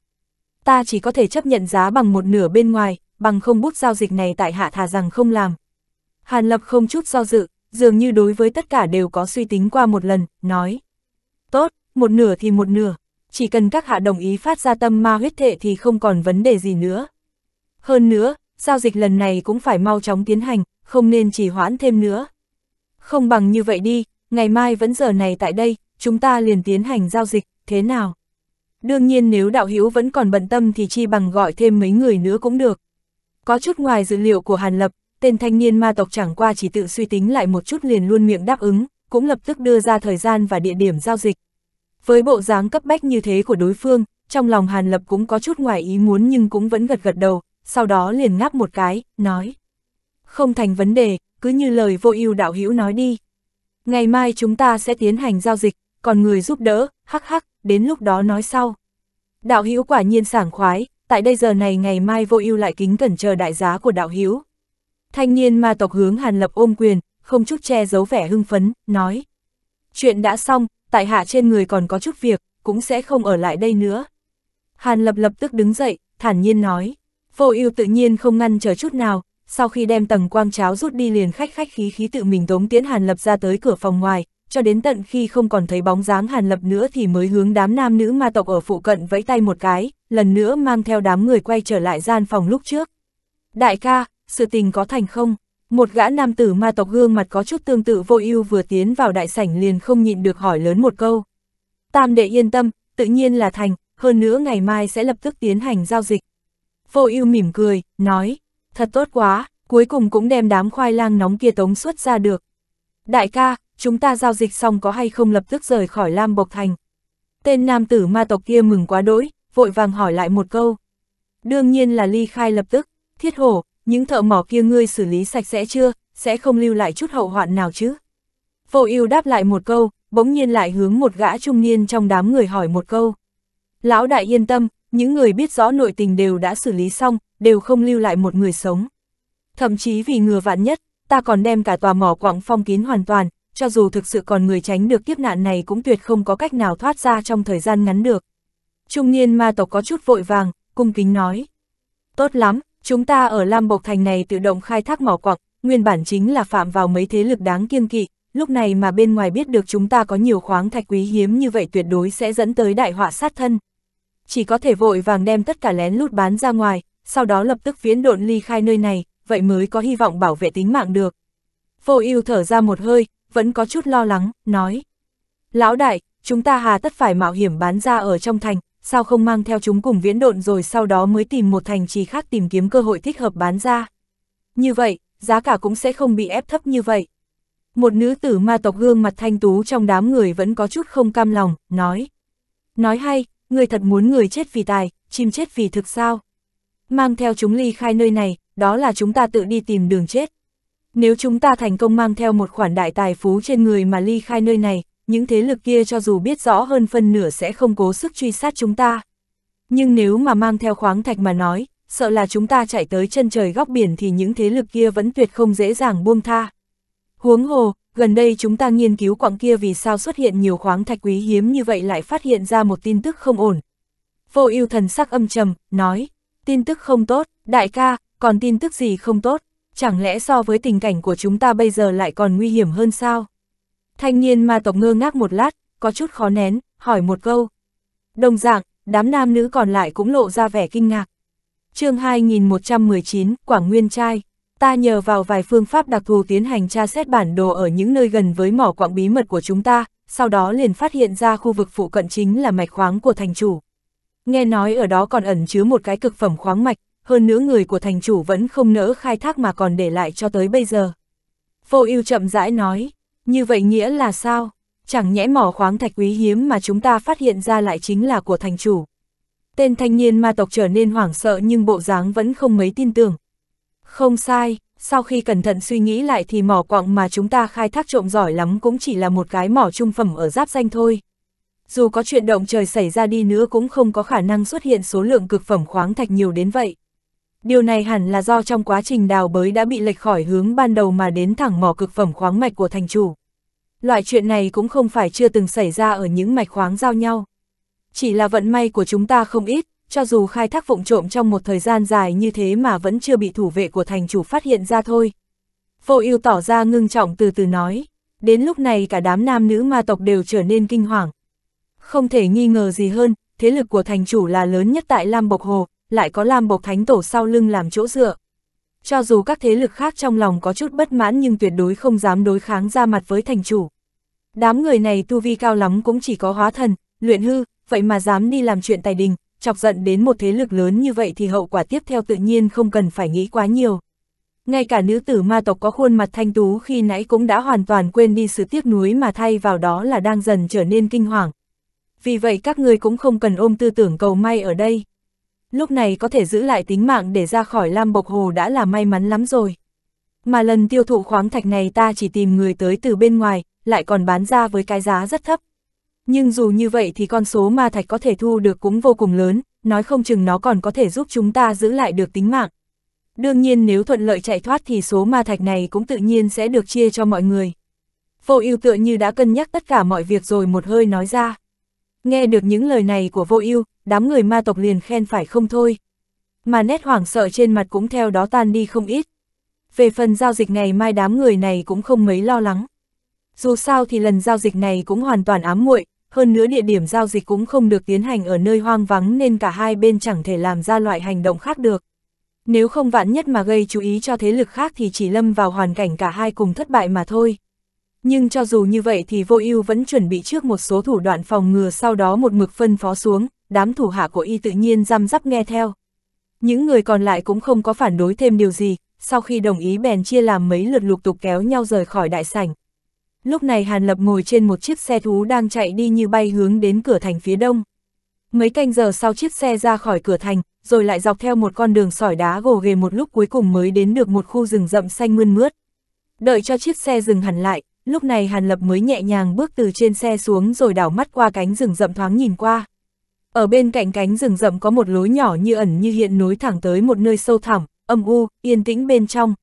Speaker 1: Ta chỉ có thể chấp nhận giá bằng một nửa bên ngoài, bằng không bút giao dịch này tại hạ thà rằng không làm. Hàn Lập không chút do dự, dường như đối với tất cả đều có suy tính qua một lần, nói. Tốt, một nửa thì một nửa, chỉ cần các hạ đồng ý phát ra tâm ma huyết thệ thì không còn vấn đề gì nữa. Hơn nữa, giao dịch lần này cũng phải mau chóng tiến hành, không nên trì hoãn thêm nữa. Không bằng như vậy đi, ngày mai vẫn giờ này tại đây, chúng ta liền tiến hành giao dịch, thế nào? Đương nhiên nếu đạo hữu vẫn còn bận tâm thì chi bằng gọi thêm mấy người nữa cũng được. Có chút ngoài dữ liệu của Hàn Lập, tên thanh niên ma tộc chẳng qua chỉ tự suy tính lại một chút liền luôn miệng đáp ứng, cũng lập tức đưa ra thời gian và địa điểm giao dịch. Với bộ dáng cấp bách như thế của đối phương, trong lòng Hàn Lập cũng có chút ngoài ý muốn nhưng cũng vẫn gật gật đầu, sau đó liền ngáp một cái, nói. Không thành vấn đề, cứ như lời vô ưu đạo hữu nói đi. Ngày mai chúng ta sẽ tiến hành giao dịch, còn người giúp đỡ, hắc hắc, đến lúc đó nói sau. Đạo hữu quả nhiên sảng khoái, tại đây giờ này ngày mai vô ưu lại kính cẩn chờ đại giá của đạo hữu. Thanh niên ma tộc hướng Hàn Lập ôm quyền, không chút che giấu vẻ hưng phấn, nói. Chuyện đã xong, tại hạ trên người còn có chút việc, cũng sẽ không ở lại đây nữa. Hàn Lập lập tức đứng dậy, thản nhiên nói. Vô ưu tự nhiên không ngăn chờ chút nào, sau khi đem tầng quang cháo rút đi liền khách khách khí khí tự mình tống tiến Hàn Lập ra tới cửa phòng ngoài, cho đến tận khi không còn thấy bóng dáng Hàn Lập nữa thì mới hướng đám nam nữ ma tộc ở phụ cận vẫy tay một cái, lần nữa mang theo đám người quay trở lại gian phòng lúc trước. Đại ca, sự tình có thành không? Một gã nam tử ma tộc gương mặt có chút tương tự vô ưu vừa tiến vào đại sảnh liền không nhịn được hỏi lớn một câu. Tam đệ yên tâm, tự nhiên là thành, hơn nữa ngày mai sẽ lập tức tiến hành giao dịch vô ưu mỉm cười, nói, thật tốt quá, cuối cùng cũng đem đám khoai lang nóng kia tống xuất ra được. Đại ca, chúng ta giao dịch xong có hay không lập tức rời khỏi Lam Bộc Thành? Tên nam tử ma tộc kia mừng quá đỗi, vội vàng hỏi lại một câu. Đương nhiên là ly khai lập tức, thiết hổ, những thợ mỏ kia ngươi xử lý sạch sẽ chưa, sẽ không lưu lại chút hậu hoạn nào chứ? Vô ưu đáp lại một câu, bỗng nhiên lại hướng một gã trung niên trong đám người hỏi một câu. Lão đại yên tâm, những người biết rõ nội tình đều đã xử lý xong, đều không lưu lại một người sống. Thậm chí vì ngừa vạn nhất, ta còn đem cả tòa mỏ quặng phong kín hoàn toàn, cho dù thực sự còn người tránh được kiếp nạn này cũng tuyệt không có cách nào thoát ra trong thời gian ngắn được. Trung niên ma tộc có chút vội vàng, cung kính nói. Tốt lắm, chúng ta ở Lam Bộc Thành này tự động khai thác mỏ quặng, nguyên bản chính là phạm vào mấy thế lực đáng kiêng kỵ, lúc này mà bên ngoài biết được chúng ta có nhiều khoáng thạch quý hiếm như vậy tuyệt đối sẽ dẫn tới đại họa sát thân, chỉ có thể vội vàng đem tất cả lén lút bán ra ngoài, sau đó lập tức viễn độn ly khai nơi này, vậy mới có hy vọng bảo vệ tính mạng được. Vô ưu thở ra một hơi, vẫn có chút lo lắng, nói. Lão đại, chúng ta hà tất phải mạo hiểm bán ra ở trong thành, sao không mang theo chúng cùng viễn độn rồi sau đó mới tìm một thành trì khác tìm kiếm cơ hội thích hợp bán ra. Như vậy, giá cả cũng sẽ không bị ép thấp như vậy. Một nữ tử ma tộc gương mặt thanh tú trong đám người vẫn có chút không cam lòng, nói. Nói hay, người thật muốn người chết vì tài, chim chết vì thực sao? Mang theo chúng ly khai nơi này, đó là chúng ta tự đi tìm đường chết. Nếu chúng ta thành công mang theo một khoản đại tài phú trên người mà ly khai nơi này, những thế lực kia cho dù biết rõ hơn phân nửa sẽ không cố sức truy sát chúng ta. Nhưng nếu mà mang theo khoáng thạch mà nói, sợ là chúng ta chạy tới chân trời góc biển thì những thế lực kia vẫn tuyệt không dễ dàng buông tha. Huống hồ, gần đây chúng ta nghiên cứu quặng kia vì sao xuất hiện nhiều khoáng thạch quý hiếm như vậy lại phát hiện ra một tin tức không ổn. Vô ưu thần sắc âm trầm, nói, tin tức không tốt, đại ca, còn tin tức gì không tốt, chẳng lẽ so với tình cảnh của chúng ta bây giờ lại còn nguy hiểm hơn sao? Thanh niên ma tộc ngơ ngác một lát, có chút khó nén, hỏi một câu. Đồng dạng, đám nam nữ còn lại cũng lộ ra vẻ kinh ngạc. chương 2119, Quảng Nguyên Trai ta nhờ vào vài phương pháp đặc thù tiến hành tra xét bản đồ ở những nơi gần với mỏ quạng bí mật của chúng ta, sau đó liền phát hiện ra khu vực phụ cận chính là mạch khoáng của thành chủ. Nghe nói ở đó còn ẩn chứa một cái cực phẩm khoáng mạch, hơn nữa người của thành chủ vẫn không nỡ khai thác mà còn để lại cho tới bây giờ. Phô ưu chậm rãi nói, như vậy nghĩa là sao? Chẳng nhẽ mỏ khoáng thạch quý hiếm mà chúng ta phát hiện ra lại chính là của thành chủ. Tên thanh niên ma tộc trở nên hoảng sợ nhưng bộ dáng vẫn không mấy tin tưởng, không sai, sau khi cẩn thận suy nghĩ lại thì mỏ quặng mà chúng ta khai thác trộm giỏi lắm cũng chỉ là một cái mỏ trung phẩm ở giáp danh thôi. Dù có chuyện động trời xảy ra đi nữa cũng không có khả năng xuất hiện số lượng cực phẩm khoáng thạch nhiều đến vậy. Điều này hẳn là do trong quá trình đào bới đã bị lệch khỏi hướng ban đầu mà đến thẳng mỏ cực phẩm khoáng mạch của thành chủ. Loại chuyện này cũng không phải chưa từng xảy ra ở những mạch khoáng giao nhau. Chỉ là vận may của chúng ta không ít, cho dù khai thác vụng trộm trong một thời gian dài như thế mà vẫn chưa bị thủ vệ của thành chủ phát hiện ra thôi. Vô ưu tỏ ra ngưng trọng từ từ nói, đến lúc này cả đám nam nữ ma tộc đều trở nên kinh hoàng. Không thể nghi ngờ gì hơn, thế lực của thành chủ là lớn nhất tại Lam Bộc Hồ, lại có Lam Bộc Thánh Tổ sau lưng làm chỗ dựa. Cho dù các thế lực khác trong lòng có chút bất mãn nhưng tuyệt đối không dám đối kháng ra mặt với thành chủ. Đám người này tu vi cao lắm cũng chỉ có hóa thần, luyện hư, vậy mà dám đi làm chuyện tài đình, chọc giận đến một thế lực lớn như vậy thì hậu quả tiếp theo tự nhiên không cần phải nghĩ quá nhiều. Ngay cả nữ tử ma tộc có khuôn mặt thanh tú khi nãy cũng đã hoàn toàn quên đi sự tiếc nuối mà thay vào đó là đang dần trở nên kinh hoàng. Vì vậy các người cũng không cần ôm tư tưởng cầu may ở đây. Lúc này có thể giữ lại tính mạng để ra khỏi Lam Bộc Hồ đã là may mắn lắm rồi. Mà lần tiêu thụ khoáng thạch này ta chỉ tìm người tới từ bên ngoài, lại còn bán ra với cái giá rất thấp, nhưng dù như vậy thì con số ma thạch có thể thu được cũng vô cùng lớn, nói không chừng nó còn có thể giúp chúng ta giữ lại được tính mạng. Đương nhiên nếu thuận lợi chạy thoát thì số ma thạch này cũng tự nhiên sẽ được chia cho mọi người. Vô ưu tựa như đã cân nhắc tất cả mọi việc rồi một hơi nói ra. Nghe được những lời này của vô ưu, đám người ma tộc liền khen phải không thôi. Mà nét hoảng sợ trên mặt cũng theo đó tan đi không ít. Về phần giao dịch ngày mai đám người này cũng không mấy lo lắng. Dù sao thì lần giao dịch này cũng hoàn toàn ám muội hơn nữa địa điểm giao dịch cũng không được tiến hành ở nơi hoang vắng nên cả hai bên chẳng thể làm ra loại hành động khác được. Nếu không vạn nhất mà gây chú ý cho thế lực khác thì chỉ lâm vào hoàn cảnh cả hai cùng thất bại mà thôi. Nhưng cho dù như vậy thì vô ưu vẫn chuẩn bị trước một số thủ đoạn phòng ngừa sau đó một mực phân phó xuống, đám thủ hạ của y tự nhiên răm rắp nghe theo. Những người còn lại cũng không có phản đối thêm điều gì, sau khi đồng ý bèn chia làm mấy lượt lục tục kéo nhau rời khỏi đại sảnh. Lúc này Hàn Lập ngồi trên một chiếc xe thú đang chạy đi như bay hướng đến cửa thành phía đông. Mấy canh giờ sau chiếc xe ra khỏi cửa thành, rồi lại dọc theo một con đường sỏi đá gồ ghề một lúc cuối cùng mới đến được một khu rừng rậm xanh mươn mướt. Đợi cho chiếc xe dừng hẳn lại, lúc này Hàn Lập mới nhẹ nhàng bước từ trên xe xuống rồi đảo mắt qua cánh rừng rậm thoáng nhìn qua. Ở bên cạnh cánh rừng rậm có một lối nhỏ như ẩn như hiện nối thẳng tới một nơi sâu thẳm, âm u, yên tĩnh bên trong,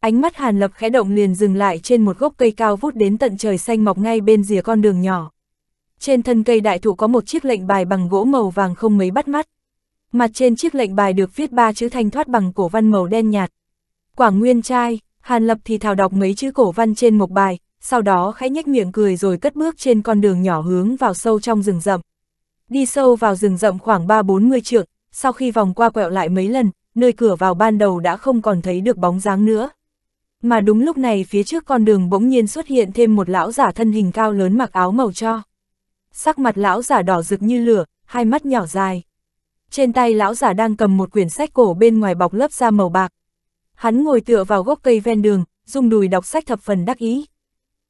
Speaker 1: ánh mắt Hàn Lập khẽ động liền dừng lại trên một gốc cây cao vút đến tận trời xanh mọc ngay bên rìa con đường nhỏ. Trên thân cây đại thụ có một chiếc lệnh bài bằng gỗ màu vàng không mấy bắt mắt. Mặt trên chiếc lệnh bài được viết ba chữ thanh thoát bằng cổ văn màu đen nhạt. Quảng Nguyên trai, Hàn Lập thì thào đọc mấy chữ cổ văn trên một bài, sau đó khẽ nhếch miệng cười rồi cất bước trên con đường nhỏ hướng vào sâu trong rừng rậm. Đi sâu vào rừng rậm khoảng 3-40 trượng, sau khi vòng qua quẹo lại mấy lần, nơi cửa vào ban đầu đã không còn thấy được bóng dáng nữa mà đúng lúc này phía trước con đường bỗng nhiên xuất hiện thêm một lão giả thân hình cao lớn mặc áo màu cho. Sắc mặt lão giả đỏ rực như lửa, hai mắt nhỏ dài. Trên tay lão giả đang cầm một quyển sách cổ bên ngoài bọc lớp da màu bạc. Hắn ngồi tựa vào gốc cây ven đường, dùng đùi đọc sách thập phần đắc ý.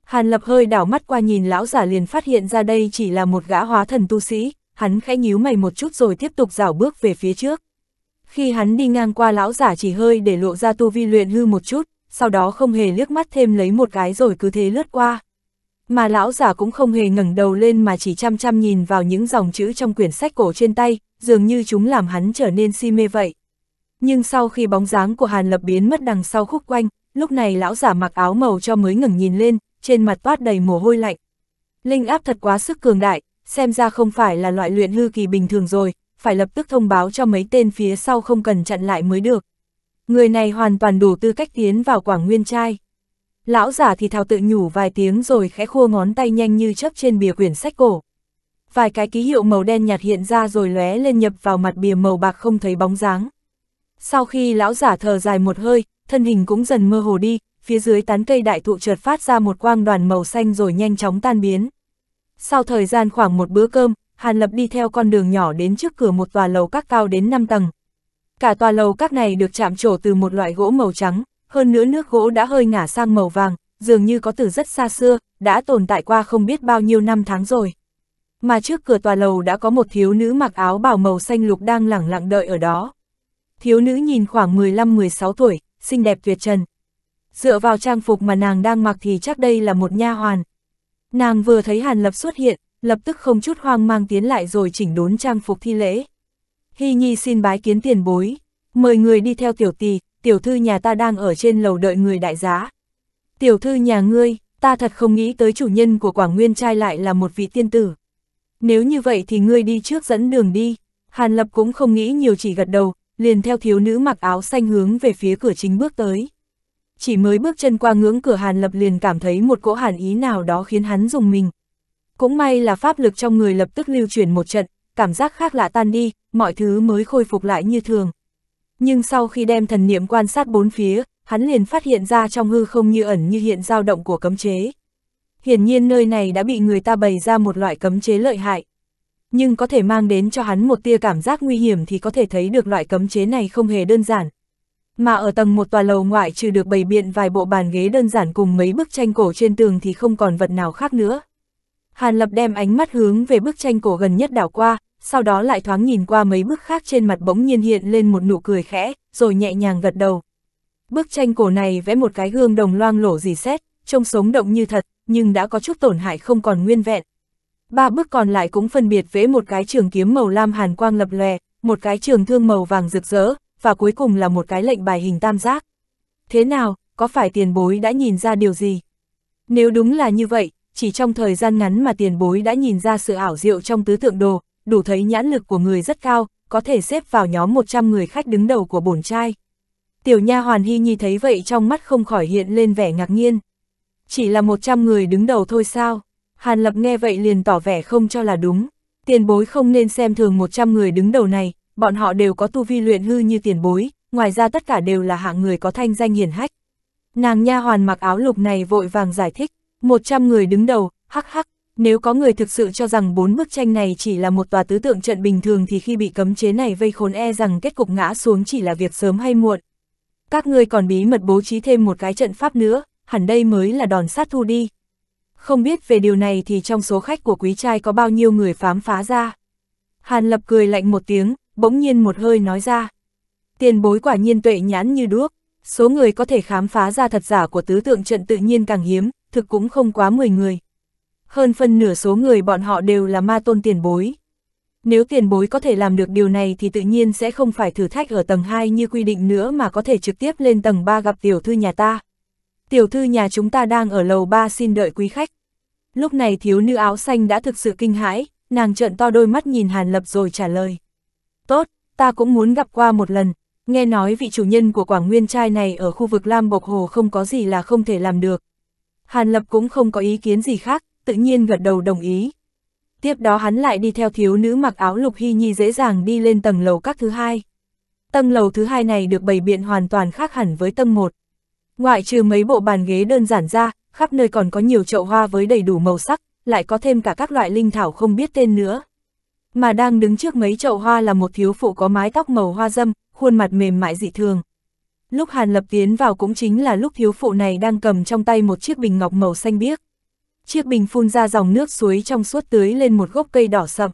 Speaker 1: Hàn lập hơi đảo mắt qua nhìn lão giả liền phát hiện ra đây chỉ là một gã hóa thần tu sĩ, hắn khẽ nhíu mày một chút rồi tiếp tục dảo bước về phía trước. Khi hắn đi ngang qua lão giả chỉ hơi để lộ ra tu vi luyện hư một chút, sau đó không hề liếc mắt thêm lấy một cái rồi cứ thế lướt qua. Mà lão giả cũng không hề ngẩng đầu lên mà chỉ chăm chăm nhìn vào những dòng chữ trong quyển sách cổ trên tay, dường như chúng làm hắn trở nên si mê vậy. Nhưng sau khi bóng dáng của Hàn Lập biến mất đằng sau khúc quanh, lúc này lão giả mặc áo màu cho mới ngẩng nhìn lên, trên mặt toát đầy mồ hôi lạnh. Linh áp thật quá sức cường đại, xem ra không phải là loại luyện hư kỳ bình thường rồi, phải lập tức thông báo cho mấy tên phía sau không cần chặn lại mới được. Người này hoàn toàn đủ tư cách tiến vào quảng nguyên trai. Lão giả thì thào tự nhủ vài tiếng rồi khẽ khua ngón tay nhanh như chấp trên bìa quyển sách cổ. Vài cái ký hiệu màu đen nhạt hiện ra rồi lóe lên nhập vào mặt bìa màu bạc không thấy bóng dáng. Sau khi lão giả thở dài một hơi, thân hình cũng dần mơ hồ đi, phía dưới tán cây đại thụ trượt phát ra một quang đoàn màu xanh rồi nhanh chóng tan biến. Sau thời gian khoảng một bữa cơm, Hàn Lập đi theo con đường nhỏ đến trước cửa một tòa lầu các cao đến 5 tầng, Cả tòa lầu các này được chạm trổ từ một loại gỗ màu trắng, hơn nữa nước gỗ đã hơi ngả sang màu vàng, dường như có từ rất xa xưa, đã tồn tại qua không biết bao nhiêu năm tháng rồi. Mà trước cửa tòa lầu đã có một thiếu nữ mặc áo bảo màu xanh lục đang lẳng lặng đợi ở đó. Thiếu nữ nhìn khoảng 15-16 tuổi, xinh đẹp tuyệt trần. Dựa vào trang phục mà nàng đang mặc thì chắc đây là một nha hoàn. Nàng vừa thấy Hàn Lập xuất hiện, lập tức không chút hoang mang tiến lại rồi chỉnh đốn trang phục thi lễ. Hy Nhi xin bái kiến tiền bối, mời người đi theo tiểu tỷ, tiểu thư nhà ta đang ở trên lầu đợi người đại giá. Tiểu thư nhà ngươi, ta thật không nghĩ tới chủ nhân của Quảng Nguyên trai lại là một vị tiên tử. Nếu như vậy thì ngươi đi trước dẫn đường đi, Hàn Lập cũng không nghĩ nhiều chỉ gật đầu, liền theo thiếu nữ mặc áo xanh hướng về phía cửa chính bước tới. Chỉ mới bước chân qua ngưỡng cửa Hàn Lập liền cảm thấy một cỗ hàn ý nào đó khiến hắn dùng mình. Cũng may là pháp lực trong người lập tức lưu chuyển một trận, cảm giác khác lạ tan đi, mọi thứ mới khôi phục lại như thường. Nhưng sau khi đem thần niệm quan sát bốn phía, hắn liền phát hiện ra trong hư không như ẩn như hiện dao động của cấm chế. Hiển nhiên nơi này đã bị người ta bày ra một loại cấm chế lợi hại. Nhưng có thể mang đến cho hắn một tia cảm giác nguy hiểm thì có thể thấy được loại cấm chế này không hề đơn giản. Mà ở tầng một tòa lầu ngoại trừ được bày biện vài bộ bàn ghế đơn giản cùng mấy bức tranh cổ trên tường thì không còn vật nào khác nữa. Hàn Lập đem ánh mắt hướng về bức tranh cổ gần nhất đảo qua, sau đó lại thoáng nhìn qua mấy bức khác trên mặt bỗng nhiên hiện lên một nụ cười khẽ, rồi nhẹ nhàng gật đầu. Bức tranh cổ này vẽ một cái gương đồng loang lổ dì xét, trông sống động như thật, nhưng đã có chút tổn hại không còn nguyên vẹn. Ba bức còn lại cũng phân biệt vẽ một cái trường kiếm màu lam hàn quang lập lòe, một cái trường thương màu vàng rực rỡ, và cuối cùng là một cái lệnh bài hình tam giác. Thế nào, có phải tiền bối đã nhìn ra điều gì? Nếu đúng là như vậy, chỉ trong thời gian ngắn mà tiền bối đã nhìn ra sự ảo diệu trong tứ tượng đồ, đủ thấy nhãn lực của người rất cao, có thể xếp vào nhóm 100 người khách đứng đầu của bổn trai. Tiểu nha hoàn hy nhi thấy vậy trong mắt không khỏi hiện lên vẻ ngạc nhiên. Chỉ là 100 người đứng đầu thôi sao? Hàn Lập nghe vậy liền tỏ vẻ không cho là đúng. Tiền bối không nên xem thường 100 người đứng đầu này, bọn họ đều có tu vi luyện hư như tiền bối, ngoài ra tất cả đều là hạng người có thanh danh hiển hách. Nàng nha hoàn mặc áo lục này vội vàng giải thích, 100 người đứng đầu, hắc hắc, nếu có người thực sự cho rằng bốn bức tranh này chỉ là một tòa tứ tượng trận bình thường thì khi bị cấm chế này vây khốn e rằng kết cục ngã xuống chỉ là việc sớm hay muộn. Các ngươi còn bí mật bố trí thêm một cái trận pháp nữa, hẳn đây mới là đòn sát thu đi. Không biết về điều này thì trong số khách của quý trai có bao nhiêu người phám phá ra. Hàn lập cười lạnh một tiếng, bỗng nhiên một hơi nói ra. Tiền bối quả nhiên tuệ nhãn như đuốc, số người có thể khám phá ra thật giả của tứ tượng trận tự nhiên càng hiếm, thực cũng không quá 10 người hơn phần nửa số người bọn họ đều là ma tôn tiền bối. Nếu tiền bối có thể làm được điều này thì tự nhiên sẽ không phải thử thách ở tầng 2 như quy định nữa mà có thể trực tiếp lên tầng 3 gặp tiểu thư nhà ta. Tiểu thư nhà chúng ta đang ở lầu 3 xin đợi quý khách. Lúc này thiếu nữ áo xanh đã thực sự kinh hãi, nàng trợn to đôi mắt nhìn Hàn Lập rồi trả lời. Tốt, ta cũng muốn gặp qua một lần, nghe nói vị chủ nhân của Quảng Nguyên trai này ở khu vực Lam Bộc Hồ không có gì là không thể làm được. Hàn Lập cũng không có ý kiến gì khác, tự nhiên gật đầu đồng ý. Tiếp đó hắn lại đi theo thiếu nữ mặc áo lục hy nhi dễ dàng đi lên tầng lầu các thứ hai. Tầng lầu thứ hai này được bày biện hoàn toàn khác hẳn với tầng một. Ngoại trừ mấy bộ bàn ghế đơn giản ra, khắp nơi còn có nhiều chậu hoa với đầy đủ màu sắc, lại có thêm cả các loại linh thảo không biết tên nữa. Mà đang đứng trước mấy chậu hoa là một thiếu phụ có mái tóc màu hoa dâm, khuôn mặt mềm mại dị thường. Lúc Hàn Lập tiến vào cũng chính là lúc thiếu phụ này đang cầm trong tay một chiếc bình ngọc màu xanh biếc chiếc bình phun ra dòng nước suối trong suốt tưới lên một gốc cây đỏ sậm.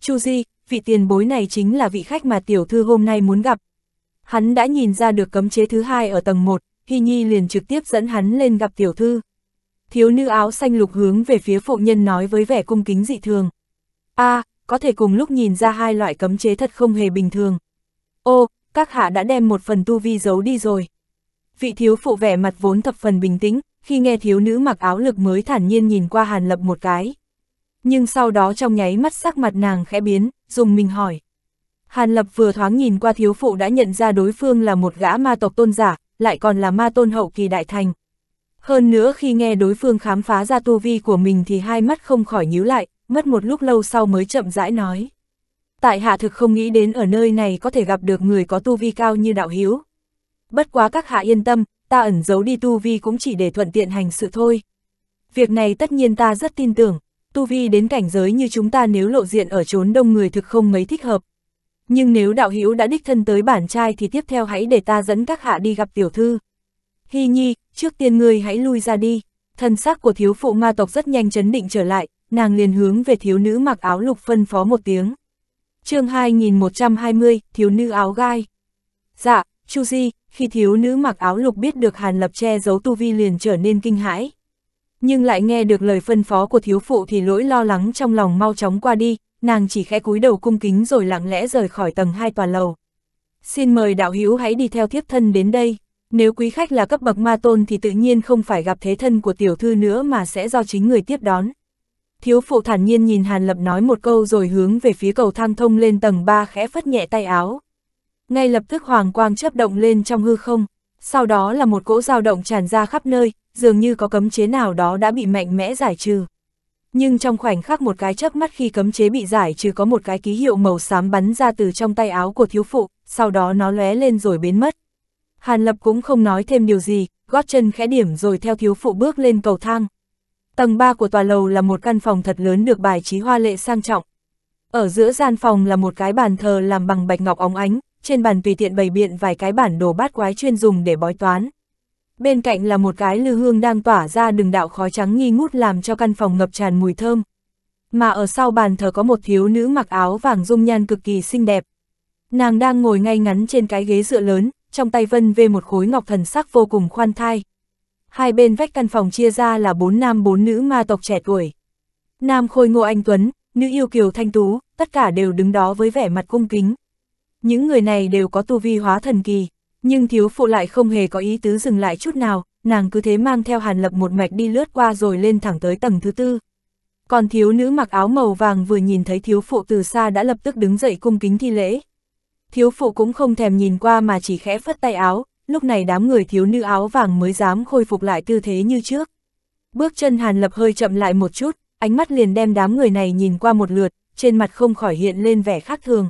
Speaker 1: Chu Di, vị tiền bối này chính là vị khách mà tiểu thư hôm nay muốn gặp. Hắn đã nhìn ra được cấm chế thứ hai ở tầng 1, Hy Nhi liền trực tiếp dẫn hắn lên gặp tiểu thư. Thiếu nữ áo xanh lục hướng về phía phụ nhân nói với vẻ cung kính dị thường. a à, có thể cùng lúc nhìn ra hai loại cấm chế thật không hề bình thường. Ô, các hạ đã đem một phần tu vi giấu đi rồi. Vị thiếu phụ vẻ mặt vốn thập phần bình tĩnh, khi nghe thiếu nữ mặc áo lực mới thản nhiên nhìn qua Hàn Lập một cái. Nhưng sau đó trong nháy mắt sắc mặt nàng khẽ biến, dùng mình hỏi. Hàn Lập vừa thoáng nhìn qua thiếu phụ đã nhận ra đối phương là một gã ma tộc tôn giả, lại còn là ma tôn hậu kỳ đại thành. Hơn nữa khi nghe đối phương khám phá ra tu vi của mình thì hai mắt không khỏi nhíu lại, mất một lúc lâu sau mới chậm rãi nói. Tại hạ thực không nghĩ đến ở nơi này có thể gặp được người có tu vi cao như đạo hiếu. Bất quá các hạ yên tâm, ta ẩn giấu đi tu vi cũng chỉ để thuận tiện hành sự thôi. Việc này tất nhiên ta rất tin tưởng, tu vi đến cảnh giới như chúng ta nếu lộ diện ở chốn đông người thực không mấy thích hợp. Nhưng nếu đạo hữu đã đích thân tới bản trai thì tiếp theo hãy để ta dẫn các hạ đi gặp tiểu thư. Hy nhi, trước tiên ngươi hãy lui ra đi. Thân xác của thiếu phụ ma tộc rất nhanh chấn định trở lại, nàng liền hướng về thiếu nữ mặc áo lục phân phó một tiếng. chương 2120, thiếu nữ áo gai. Dạ, Chu Di, khi thiếu nữ mặc áo lục biết được Hàn Lập che giấu tu vi liền trở nên kinh hãi. Nhưng lại nghe được lời phân phó của thiếu phụ thì lỗi lo lắng trong lòng mau chóng qua đi, nàng chỉ khẽ cúi đầu cung kính rồi lặng lẽ rời khỏi tầng hai tòa lầu. Xin mời đạo hữu hãy đi theo thiếp thân đến đây. Nếu quý khách là cấp bậc ma tôn thì tự nhiên không phải gặp thế thân của tiểu thư nữa mà sẽ do chính người tiếp đón. Thiếu phụ thản nhiên nhìn Hàn Lập nói một câu rồi hướng về phía cầu thang thông lên tầng 3 khẽ phất nhẹ tay áo ngay lập tức hoàng quang chớp động lên trong hư không, sau đó là một cỗ dao động tràn ra khắp nơi, dường như có cấm chế nào đó đã bị mạnh mẽ giải trừ. Nhưng trong khoảnh khắc một cái chớp mắt khi cấm chế bị giải trừ có một cái ký hiệu màu xám bắn ra từ trong tay áo của thiếu phụ, sau đó nó lóe lên rồi biến mất. Hàn Lập cũng không nói thêm điều gì, gót chân khẽ điểm rồi theo thiếu phụ bước lên cầu thang. Tầng 3 của tòa lầu là một căn phòng thật lớn được bài trí hoa lệ sang trọng. Ở giữa gian phòng là một cái bàn thờ làm bằng bạch ngọc óng ánh, trên bàn tùy tiện bày biện vài cái bản đồ bát quái chuyên dùng để bói toán. Bên cạnh là một cái lư hương đang tỏa ra đường đạo khói trắng nghi ngút làm cho căn phòng ngập tràn mùi thơm. Mà ở sau bàn thờ có một thiếu nữ mặc áo vàng dung nhan cực kỳ xinh đẹp. Nàng đang ngồi ngay ngắn trên cái ghế dựa lớn, trong tay vân về một khối ngọc thần sắc vô cùng khoan thai. Hai bên vách căn phòng chia ra là bốn nam bốn nữ ma tộc trẻ tuổi. Nam khôi ngô anh Tuấn, nữ yêu kiều thanh tú, tất cả đều đứng đó với vẻ mặt cung kính. Những người này đều có tu vi hóa thần kỳ, nhưng thiếu phụ lại không hề có ý tứ dừng lại chút nào, nàng cứ thế mang theo hàn lập một mạch đi lướt qua rồi lên thẳng tới tầng thứ tư. Còn thiếu nữ mặc áo màu vàng vừa nhìn thấy thiếu phụ từ xa đã lập tức đứng dậy cung kính thi lễ. Thiếu phụ cũng không thèm nhìn qua mà chỉ khẽ phất tay áo, lúc này đám người thiếu nữ áo vàng mới dám khôi phục lại tư thế như trước. Bước chân hàn lập hơi chậm lại một chút, ánh mắt liền đem đám người này nhìn qua một lượt, trên mặt không khỏi hiện lên vẻ khác thường.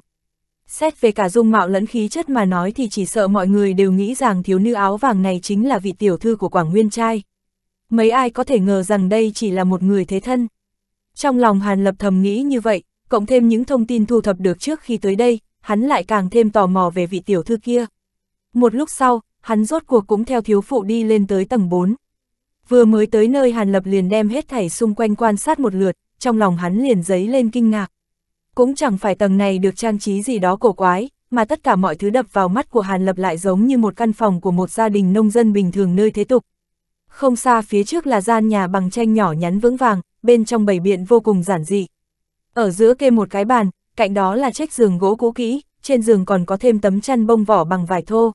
Speaker 1: Xét về cả dung mạo lẫn khí chất mà nói thì chỉ sợ mọi người đều nghĩ rằng thiếu nữ áo vàng này chính là vị tiểu thư của Quảng Nguyên Trai. Mấy ai có thể ngờ rằng đây chỉ là một người thế thân. Trong lòng Hàn Lập thầm nghĩ như vậy, cộng thêm những thông tin thu thập được trước khi tới đây, hắn lại càng thêm tò mò về vị tiểu thư kia. Một lúc sau, hắn rốt cuộc cũng theo thiếu phụ đi lên tới tầng 4. Vừa mới tới nơi Hàn Lập liền đem hết thảy xung quanh quan sát một lượt, trong lòng hắn liền giấy lên kinh ngạc. Cũng chẳng phải tầng này được trang trí gì đó cổ quái, mà tất cả mọi thứ đập vào mắt của Hàn Lập lại giống như một căn phòng của một gia đình nông dân bình thường nơi thế tục. Không xa phía trước là gian nhà bằng tranh nhỏ nhắn vững vàng, bên trong bầy biện vô cùng giản dị. Ở giữa kê một cái bàn, cạnh đó là chiếc giường gỗ cũ kỹ, trên giường còn có thêm tấm chăn bông vỏ bằng vải thô.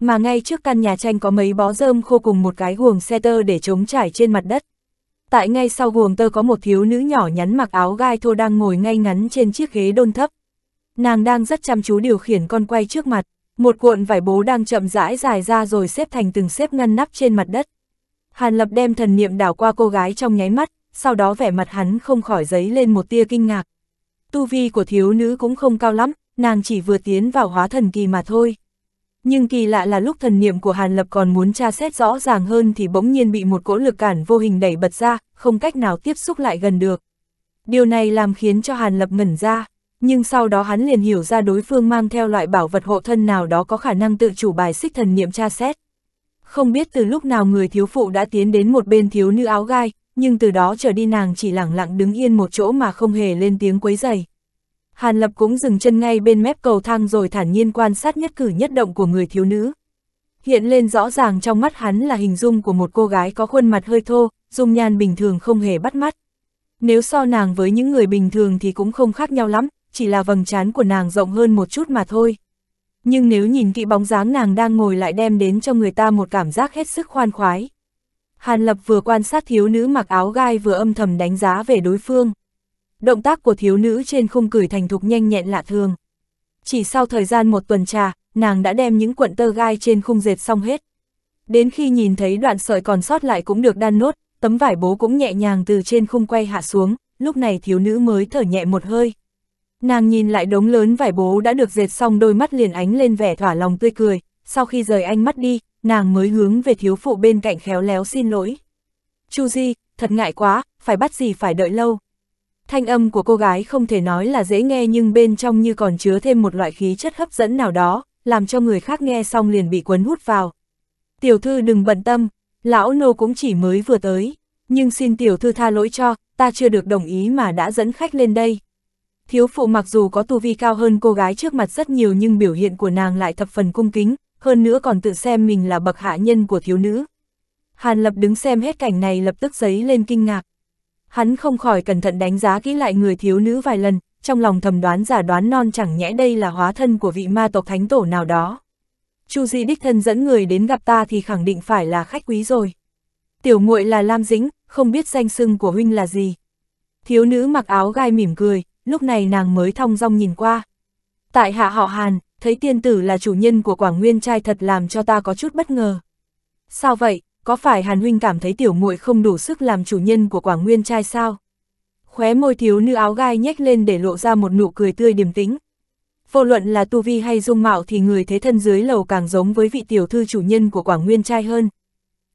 Speaker 1: Mà ngay trước căn nhà tranh có mấy bó rơm khô cùng một cái guồng xe tơ để chống trải trên mặt đất tại ngay sau guồng tơ có một thiếu nữ nhỏ nhắn mặc áo gai thô đang ngồi ngay ngắn trên chiếc ghế đôn thấp. Nàng đang rất chăm chú điều khiển con quay trước mặt, một cuộn vải bố đang chậm rãi dài ra rồi xếp thành từng xếp ngăn nắp trên mặt đất. Hàn Lập đem thần niệm đảo qua cô gái trong nháy mắt, sau đó vẻ mặt hắn không khỏi giấy lên một tia kinh ngạc. Tu vi của thiếu nữ cũng không cao lắm, nàng chỉ vừa tiến vào hóa thần kỳ mà thôi nhưng kỳ lạ là lúc thần niệm của Hàn Lập còn muốn tra xét rõ ràng hơn thì bỗng nhiên bị một cỗ lực cản vô hình đẩy bật ra, không cách nào tiếp xúc lại gần được. Điều này làm khiến cho Hàn Lập ngẩn ra, nhưng sau đó hắn liền hiểu ra đối phương mang theo loại bảo vật hộ thân nào đó có khả năng tự chủ bài xích thần niệm tra xét. Không biết từ lúc nào người thiếu phụ đã tiến đến một bên thiếu nữ áo gai, nhưng từ đó trở đi nàng chỉ lẳng lặng đứng yên một chỗ mà không hề lên tiếng quấy giày. Hàn Lập cũng dừng chân ngay bên mép cầu thang rồi thản nhiên quan sát nhất cử nhất động của người thiếu nữ. Hiện lên rõ ràng trong mắt hắn là hình dung của một cô gái có khuôn mặt hơi thô, dung nhan bình thường không hề bắt mắt. Nếu so nàng với những người bình thường thì cũng không khác nhau lắm, chỉ là vầng trán của nàng rộng hơn một chút mà thôi. Nhưng nếu nhìn kỹ bóng dáng nàng đang ngồi lại đem đến cho người ta một cảm giác hết sức khoan khoái. Hàn Lập vừa quan sát thiếu nữ mặc áo gai vừa âm thầm đánh giá về đối phương. Động tác của thiếu nữ trên khung cửi thành thục nhanh nhẹn lạ thường. Chỉ sau thời gian một tuần trà, nàng đã đem những cuộn tơ gai trên khung dệt xong hết. Đến khi nhìn thấy đoạn sợi còn sót lại cũng được đan nốt, tấm vải bố cũng nhẹ nhàng từ trên khung quay hạ xuống, lúc này thiếu nữ mới thở nhẹ một hơi. Nàng nhìn lại đống lớn vải bố đã được dệt xong đôi mắt liền ánh lên vẻ thỏa lòng tươi cười, sau khi rời anh mắt đi, nàng mới hướng về thiếu phụ bên cạnh khéo léo xin lỗi. Chu Di, thật ngại quá, phải bắt gì phải đợi lâu. Thanh âm của cô gái không thể nói là dễ nghe nhưng bên trong như còn chứa thêm một loại khí chất hấp dẫn nào đó, làm cho người khác nghe xong liền bị cuốn hút vào. Tiểu thư đừng bận tâm, lão nô cũng chỉ mới vừa tới, nhưng xin tiểu thư tha lỗi cho, ta chưa được đồng ý mà đã dẫn khách lên đây. Thiếu phụ mặc dù có tu vi cao hơn cô gái trước mặt rất nhiều nhưng biểu hiện của nàng lại thập phần cung kính, hơn nữa còn tự xem mình là bậc hạ nhân của thiếu nữ. Hàn Lập đứng xem hết cảnh này lập tức giấy lên kinh ngạc hắn không khỏi cẩn thận đánh giá kỹ lại người thiếu nữ vài lần, trong lòng thầm đoán giả đoán non chẳng nhẽ đây là hóa thân của vị ma tộc thánh tổ nào đó. Chu Di đích thân dẫn người đến gặp ta thì khẳng định phải là khách quý rồi. Tiểu muội là Lam Dĩnh, không biết danh xưng của huynh là gì. Thiếu nữ mặc áo gai mỉm cười, lúc này nàng mới thong dong nhìn qua. Tại hạ họ Hàn, thấy tiên tử là chủ nhân của Quảng Nguyên trai thật làm cho ta có chút bất ngờ. Sao vậy, có phải Hàn Huynh cảm thấy tiểu muội không đủ sức làm chủ nhân của Quảng Nguyên trai sao? Khóe môi thiếu nữ áo gai nhếch lên để lộ ra một nụ cười tươi điềm tĩnh. Vô luận là tu vi hay dung mạo thì người thế thân dưới lầu càng giống với vị tiểu thư chủ nhân của Quảng Nguyên trai hơn.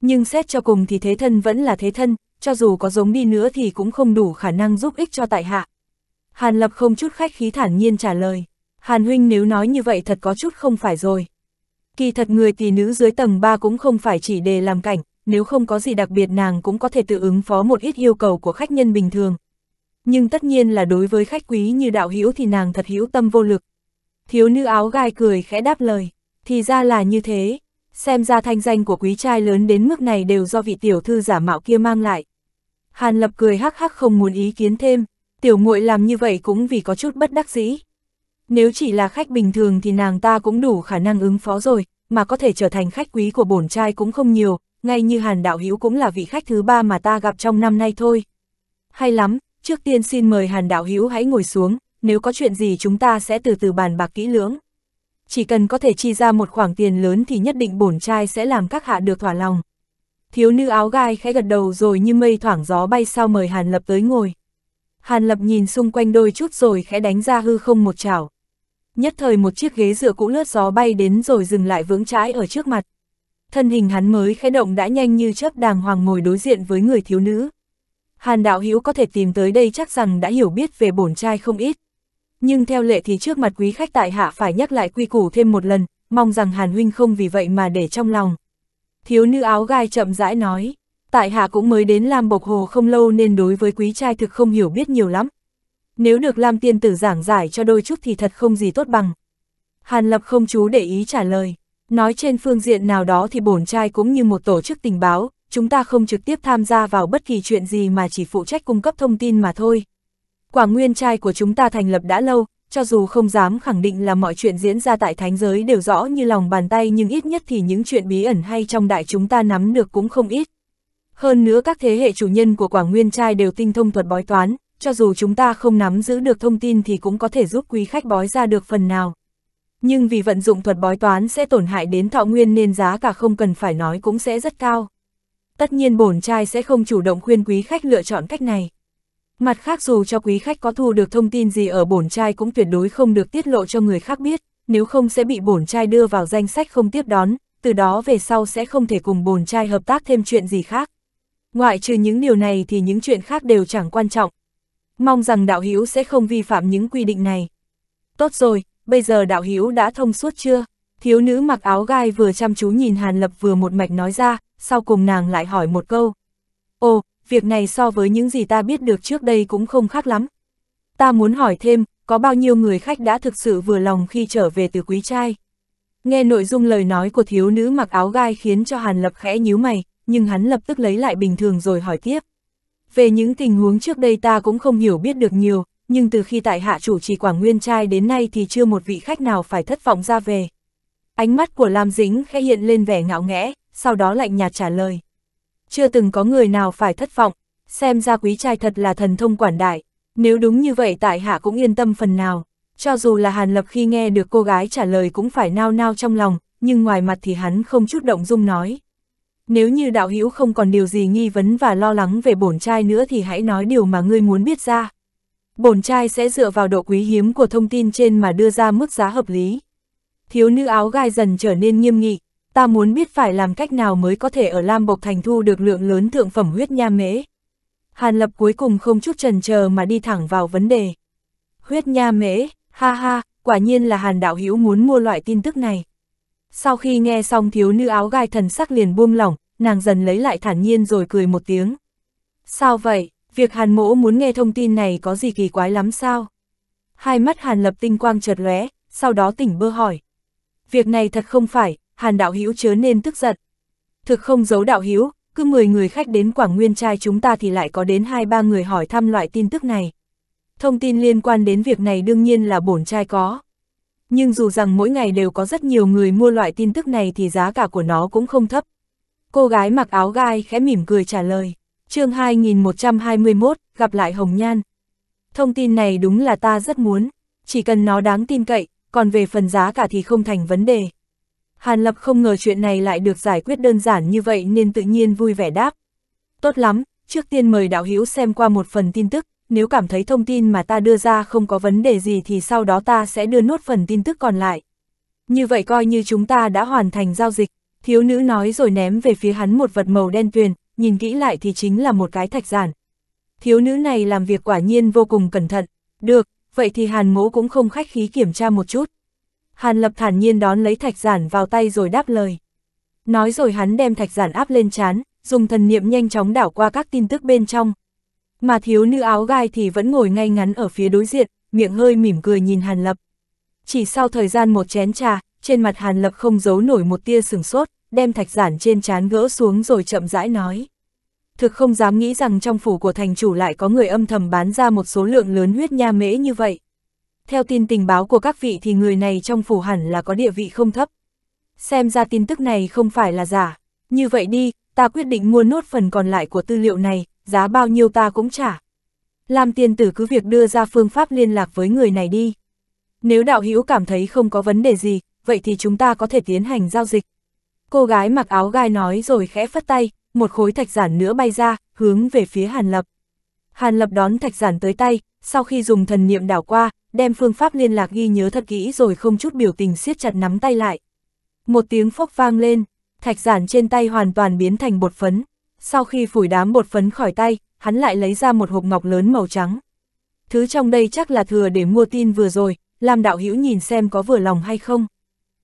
Speaker 1: Nhưng xét cho cùng thì thế thân vẫn là thế thân, cho dù có giống đi nữa thì cũng không đủ khả năng giúp ích cho tại hạ. Hàn Lập không chút khách khí thản nhiên trả lời. Hàn Huynh nếu nói như vậy thật có chút không phải rồi. Kỳ thật người tỷ nữ dưới tầng 3 cũng không phải chỉ để làm cảnh, nếu không có gì đặc biệt nàng cũng có thể tự ứng phó một ít yêu cầu của khách nhân bình thường. Nhưng tất nhiên là đối với khách quý như đạo hữu thì nàng thật hữu tâm vô lực. Thiếu nữ áo gai cười khẽ đáp lời, thì ra là như thế, xem ra thanh danh của quý trai lớn đến mức này đều do vị tiểu thư giả mạo kia mang lại. Hàn Lập cười hắc hắc không muốn ý kiến thêm, tiểu muội làm như vậy cũng vì có chút bất đắc dĩ. Nếu chỉ là khách bình thường thì nàng ta cũng đủ khả năng ứng phó rồi, mà có thể trở thành khách quý của bổn trai cũng không nhiều, ngay như Hàn Đạo Hữu cũng là vị khách thứ ba mà ta gặp trong năm nay thôi. Hay lắm, trước tiên xin mời Hàn Đạo Hữu hãy ngồi xuống, nếu có chuyện gì chúng ta sẽ từ từ bàn bạc kỹ lưỡng. Chỉ cần có thể chi ra một khoản tiền lớn thì nhất định bổn trai sẽ làm các hạ được thỏa lòng. Thiếu nữ áo gai khẽ gật đầu rồi như mây thoảng gió bay sau mời Hàn Lập tới ngồi. Hàn Lập nhìn xung quanh đôi chút rồi khẽ đánh ra hư không một chảo. Nhất thời một chiếc ghế dựa cũ lướt gió bay đến rồi dừng lại vững trái ở trước mặt. Thân hình hắn mới khẽ động đã nhanh như chớp đàng hoàng ngồi đối diện với người thiếu nữ. Hàn đạo hữu có thể tìm tới đây chắc rằng đã hiểu biết về bổn trai không ít. Nhưng theo lệ thì trước mặt quý khách tại hạ phải nhắc lại quy củ thêm một lần, mong rằng Hàn huynh không vì vậy mà để trong lòng. Thiếu nữ áo gai chậm rãi nói, tại hạ cũng mới đến làm bộc hồ không lâu nên đối với quý trai thực không hiểu biết nhiều lắm, nếu được Lam Tiên Tử giảng giải cho đôi chút thì thật không gì tốt bằng. Hàn Lập không chú để ý trả lời, nói trên phương diện nào đó thì bổn trai cũng như một tổ chức tình báo, chúng ta không trực tiếp tham gia vào bất kỳ chuyện gì mà chỉ phụ trách cung cấp thông tin mà thôi. Quả nguyên trai của chúng ta thành lập đã lâu, cho dù không dám khẳng định là mọi chuyện diễn ra tại thánh giới đều rõ như lòng bàn tay nhưng ít nhất thì những chuyện bí ẩn hay trong đại chúng ta nắm được cũng không ít. Hơn nữa các thế hệ chủ nhân của quả nguyên trai đều tinh thông thuật bói toán, cho dù chúng ta không nắm giữ được thông tin thì cũng có thể giúp quý khách bói ra được phần nào. Nhưng vì vận dụng thuật bói toán sẽ tổn hại đến thọ nguyên nên giá cả không cần phải nói cũng sẽ rất cao. Tất nhiên bổn trai sẽ không chủ động khuyên quý khách lựa chọn cách này. Mặt khác dù cho quý khách có thu được thông tin gì ở bổn trai cũng tuyệt đối không được tiết lộ cho người khác biết, nếu không sẽ bị bổn trai đưa vào danh sách không tiếp đón, từ đó về sau sẽ không thể cùng bổn trai hợp tác thêm chuyện gì khác. Ngoại trừ những điều này thì những chuyện khác đều chẳng quan trọng, mong rằng đạo hữu sẽ không vi phạm những quy định này. Tốt rồi, bây giờ đạo hữu đã thông suốt chưa? Thiếu nữ mặc áo gai vừa chăm chú nhìn Hàn Lập vừa một mạch nói ra, sau cùng nàng lại hỏi một câu. Ồ, việc này so với những gì ta biết được trước đây cũng không khác lắm. Ta muốn hỏi thêm, có bao nhiêu người khách đã thực sự vừa lòng khi trở về từ quý trai? Nghe nội dung lời nói của thiếu nữ mặc áo gai khiến cho Hàn Lập khẽ nhíu mày, nhưng hắn lập tức lấy lại bình thường rồi hỏi tiếp. Về những tình huống trước đây ta cũng không hiểu biết được nhiều, nhưng từ khi tại hạ chủ trì Quảng Nguyên trai đến nay thì chưa một vị khách nào phải thất vọng ra về. Ánh mắt của Lam dĩnh khẽ hiện lên vẻ ngạo nghẽ, sau đó lạnh nhạt trả lời. Chưa từng có người nào phải thất vọng, xem ra quý trai thật là thần thông quản đại, nếu đúng như vậy tại hạ cũng yên tâm phần nào. Cho dù là Hàn Lập khi nghe được cô gái trả lời cũng phải nao nao trong lòng, nhưng ngoài mặt thì hắn không chút động dung nói nếu như đạo hữu không còn điều gì nghi vấn và lo lắng về bổn trai nữa thì hãy nói điều mà ngươi muốn biết ra. Bổn trai sẽ dựa vào độ quý hiếm của thông tin trên mà đưa ra mức giá hợp lý. Thiếu nữ áo gai dần trở nên nghiêm nghị, ta muốn biết phải làm cách nào mới có thể ở Lam Bộc Thành thu được lượng lớn thượng phẩm huyết nha mễ. Hàn Lập cuối cùng không chút trần chờ mà đi thẳng vào vấn đề. Huyết nha mễ, ha ha, quả nhiên là Hàn Đạo Hữu muốn mua loại tin tức này. Sau khi nghe xong thiếu nữ áo gai thần sắc liền buông lỏng, nàng dần lấy lại thản nhiên rồi cười một tiếng. Sao vậy, việc hàn mỗ muốn nghe thông tin này có gì kỳ quái lắm sao? Hai mắt hàn lập tinh quang chợt lóe, sau đó tỉnh bơ hỏi. Việc này thật không phải, hàn đạo hữu chớ nên tức giận. Thực không giấu đạo hữu cứ 10 người khách đến Quảng Nguyên trai chúng ta thì lại có đến 2-3 người hỏi thăm loại tin tức này. Thông tin liên quan đến việc này đương nhiên là bổn trai có. Nhưng dù rằng mỗi ngày đều có rất nhiều người mua loại tin tức này thì giá cả của nó cũng không thấp. Cô gái mặc áo gai khẽ mỉm cười trả lời. chương 2121, gặp lại Hồng Nhan. Thông tin này đúng là ta rất muốn, chỉ cần nó đáng tin cậy, còn về phần giá cả thì không thành vấn đề. Hàn Lập không ngờ chuyện này lại được giải quyết đơn giản như vậy nên tự nhiên vui vẻ đáp. Tốt lắm, trước tiên mời đạo hữu xem qua một phần tin tức, nếu cảm thấy thông tin mà ta đưa ra không có vấn đề gì thì sau đó ta sẽ đưa nốt phần tin tức còn lại. Như vậy coi như chúng ta đã hoàn thành giao dịch. Thiếu nữ nói rồi ném về phía hắn một vật màu đen tuyền, nhìn kỹ lại thì chính là một cái thạch giản. Thiếu nữ này làm việc quả nhiên vô cùng cẩn thận. Được, vậy thì Hàn Mỗ cũng không khách khí kiểm tra một chút. Hàn Lập thản nhiên đón lấy thạch giản vào tay rồi đáp lời. Nói rồi hắn đem thạch giản áp lên chán, dùng thần niệm nhanh chóng đảo qua các tin tức bên trong. Mà thiếu nữ áo gai thì vẫn ngồi ngay ngắn ở phía đối diện, miệng hơi mỉm cười nhìn Hàn Lập. Chỉ sau thời gian một chén trà, trên mặt Hàn Lập không giấu nổi một tia sừng sốt, đem thạch giản trên trán gỡ xuống rồi chậm rãi nói. Thực không dám nghĩ rằng trong phủ của thành chủ lại có người âm thầm bán ra một số lượng lớn huyết nha mễ như vậy. Theo tin tình báo của các vị thì người này trong phủ hẳn là có địa vị không thấp. Xem ra tin tức này không phải là giả. Như vậy đi, ta quyết định mua nốt phần còn lại của tư liệu này, giá bao nhiêu ta cũng trả. Làm tiền tử cứ việc đưa ra phương pháp liên lạc với người này đi. Nếu đạo hữu cảm thấy không có vấn đề gì, vậy thì chúng ta có thể tiến hành giao dịch. Cô gái mặc áo gai nói rồi khẽ phất tay, một khối thạch giản nữa bay ra, hướng về phía Hàn Lập. Hàn Lập đón thạch giản tới tay, sau khi dùng thần niệm đảo qua, đem phương pháp liên lạc ghi nhớ thật kỹ rồi không chút biểu tình siết chặt nắm tay lại. Một tiếng phốc vang lên, thạch giản trên tay hoàn toàn biến thành bột phấn. Sau khi phủi đám bột phấn khỏi tay, hắn lại lấy ra một hộp ngọc lớn màu trắng. Thứ trong đây chắc là thừa để mua tin vừa rồi, làm đạo hữu nhìn xem có vừa lòng hay không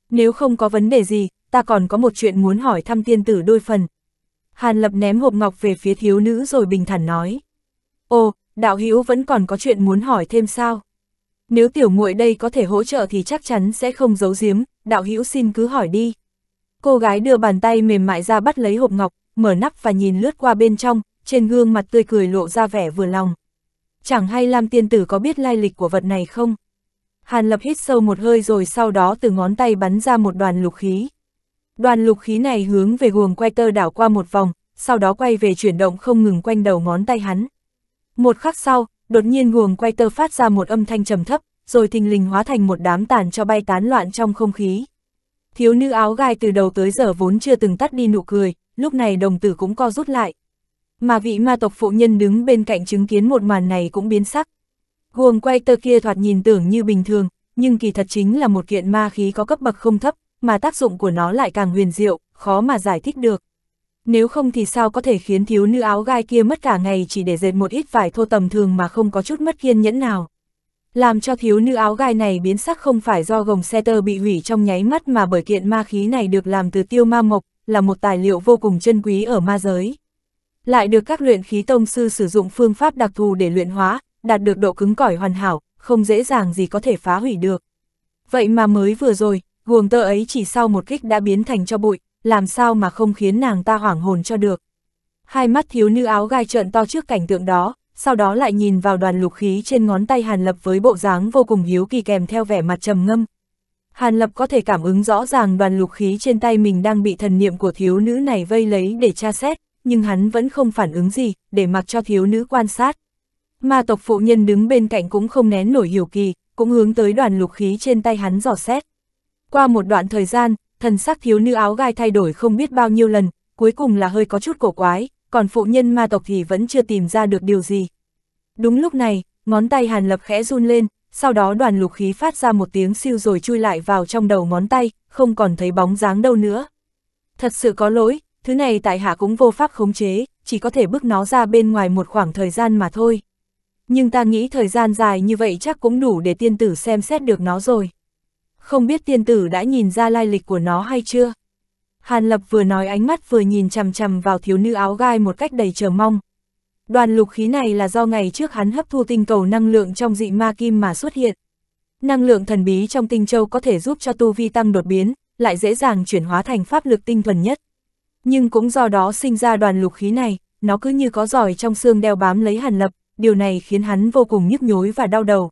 Speaker 1: nếu không có vấn đề gì, ta còn có một chuyện muốn hỏi thăm tiên tử đôi phần. Hàn Lập ném hộp ngọc về phía thiếu nữ rồi bình thản nói. Ồ, đạo hữu vẫn còn có chuyện muốn hỏi thêm sao? Nếu tiểu muội đây có thể hỗ trợ thì chắc chắn sẽ không giấu giếm, đạo hữu xin cứ hỏi đi. Cô gái đưa bàn tay mềm mại ra bắt lấy hộp ngọc, mở nắp và nhìn lướt qua bên trong, trên gương mặt tươi cười lộ ra vẻ vừa lòng. Chẳng hay Lam tiên tử có biết lai lịch của vật này không? Hàn Lập hít sâu một hơi rồi sau đó từ ngón tay bắn ra một đoàn lục khí. Đoàn lục khí này hướng về guồng quay tơ đảo qua một vòng, sau đó quay về chuyển động không ngừng quanh đầu ngón tay hắn. Một khắc sau, đột nhiên guồng quay tơ phát ra một âm thanh trầm thấp, rồi thình lình hóa thành một đám tàn cho bay tán loạn trong không khí. Thiếu nữ áo gai từ đầu tới giờ vốn chưa từng tắt đi nụ cười, lúc này đồng tử cũng co rút lại. Mà vị ma tộc phụ nhân đứng bên cạnh chứng kiến một màn này cũng biến sắc. Guồng quay tơ kia thoạt nhìn tưởng như bình thường, nhưng kỳ thật chính là một kiện ma khí có cấp bậc không thấp, mà tác dụng của nó lại càng huyền diệu, khó mà giải thích được. Nếu không thì sao có thể khiến thiếu nữ áo gai kia mất cả ngày chỉ để dệt một ít vải thô tầm thường mà không có chút mất kiên nhẫn nào. Làm cho thiếu nữ áo gai này biến sắc không phải do gồng xe tơ bị hủy trong nháy mắt mà bởi kiện ma khí này được làm từ tiêu ma mộc, là một tài liệu vô cùng chân quý ở ma giới. Lại được các luyện khí tông sư sử dụng phương pháp đặc thù để luyện hóa, đạt được độ cứng cỏi hoàn hảo, không dễ dàng gì có thể phá hủy được. Vậy mà mới vừa rồi, guồng tơ ấy chỉ sau một kích đã biến thành cho bụi, làm sao mà không khiến nàng ta hoảng hồn cho được. Hai mắt thiếu nữ áo gai trợn to trước cảnh tượng đó, sau đó lại nhìn vào đoàn lục khí trên ngón tay Hàn Lập với bộ dáng vô cùng hiếu kỳ kèm theo vẻ mặt trầm ngâm. Hàn Lập có thể cảm ứng rõ ràng đoàn lục khí trên tay mình đang bị thần niệm của thiếu nữ này vây lấy để tra xét, nhưng hắn vẫn không phản ứng gì, để mặc cho thiếu nữ quan sát. Ma tộc phụ nhân đứng bên cạnh cũng không nén nổi hiểu kỳ, cũng hướng tới đoàn lục khí trên tay hắn dò xét. Qua một đoạn thời gian, thần sắc thiếu nữ áo gai thay đổi không biết bao nhiêu lần, cuối cùng là hơi có chút cổ quái, còn phụ nhân ma tộc thì vẫn chưa tìm ra được điều gì. Đúng lúc này, ngón tay hàn lập khẽ run lên, sau đó đoàn lục khí phát ra một tiếng siêu rồi chui lại vào trong đầu ngón tay, không còn thấy bóng dáng đâu nữa. Thật sự có lỗi, thứ này tại hạ cũng vô pháp khống chế, chỉ có thể bước nó ra bên ngoài một khoảng thời gian mà thôi nhưng ta nghĩ thời gian dài như vậy chắc cũng đủ để tiên tử xem xét được nó rồi. Không biết tiên tử đã nhìn ra lai lịch của nó hay chưa? Hàn Lập vừa nói ánh mắt vừa nhìn chằm chằm vào thiếu nữ áo gai một cách đầy chờ mong. Đoàn lục khí này là do ngày trước hắn hấp thu tinh cầu năng lượng trong dị ma kim mà xuất hiện. Năng lượng thần bí trong tinh châu có thể giúp cho tu vi tăng đột biến, lại dễ dàng chuyển hóa thành pháp lực tinh thuần nhất. Nhưng cũng do đó sinh ra đoàn lục khí này, nó cứ như có giỏi trong xương đeo bám lấy Hàn Lập, điều này khiến hắn vô cùng nhức nhối và đau đầu.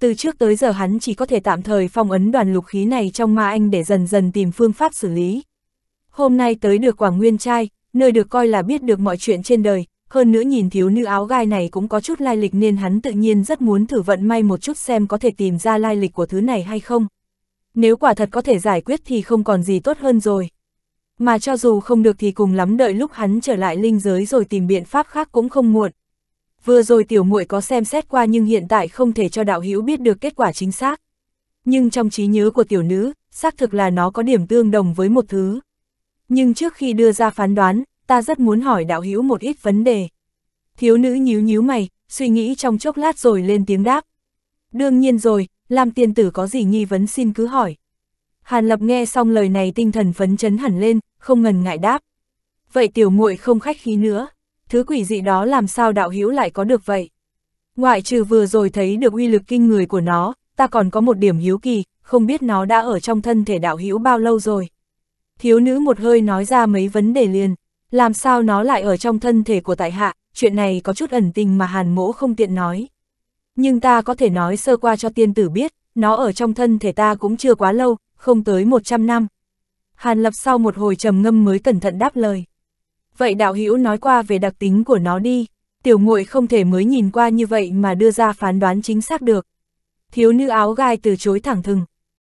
Speaker 1: Từ trước tới giờ hắn chỉ có thể tạm thời phong ấn đoàn lục khí này trong ma anh để dần dần tìm phương pháp xử lý. Hôm nay tới được Quảng Nguyên Trai, nơi được coi là biết được mọi chuyện trên đời, hơn nữa nhìn thiếu nữ áo gai này cũng có chút lai lịch nên hắn tự nhiên rất muốn thử vận may một chút xem có thể tìm ra lai lịch của thứ này hay không. Nếu quả thật có thể giải quyết thì không còn gì tốt hơn rồi. Mà cho dù không được thì cùng lắm đợi lúc hắn trở lại linh giới rồi tìm biện pháp khác cũng không muộn vừa rồi tiểu muội có xem xét qua nhưng hiện tại không thể cho đạo hữu biết được kết quả chính xác. Nhưng trong trí nhớ của tiểu nữ, xác thực là nó có điểm tương đồng với một thứ. Nhưng trước khi đưa ra phán đoán, ta rất muốn hỏi đạo hữu một ít vấn đề. Thiếu nữ nhíu nhíu mày, suy nghĩ trong chốc lát rồi lên tiếng đáp. Đương nhiên rồi, làm tiền tử có gì nghi vấn xin cứ hỏi. Hàn Lập nghe xong lời này tinh thần phấn chấn hẳn lên, không ngần ngại đáp. Vậy tiểu muội không khách khí nữa, thứ quỷ dị đó làm sao đạo hữu lại có được vậy? Ngoại trừ vừa rồi thấy được uy lực kinh người của nó, ta còn có một điểm hiếu kỳ, không biết nó đã ở trong thân thể đạo hữu bao lâu rồi. Thiếu nữ một hơi nói ra mấy vấn đề liền, làm sao nó lại ở trong thân thể của tại hạ, chuyện này có chút ẩn tình mà hàn mỗ không tiện nói. Nhưng ta có thể nói sơ qua cho tiên tử biết, nó ở trong thân thể ta cũng chưa quá lâu, không tới 100 năm. Hàn lập sau một hồi trầm ngâm mới cẩn thận đáp lời vậy đạo hữu nói qua về đặc tính của nó đi, tiểu muội không thể mới nhìn qua như vậy mà đưa ra phán đoán chính xác được. Thiếu nữ áo gai từ chối thẳng thừng,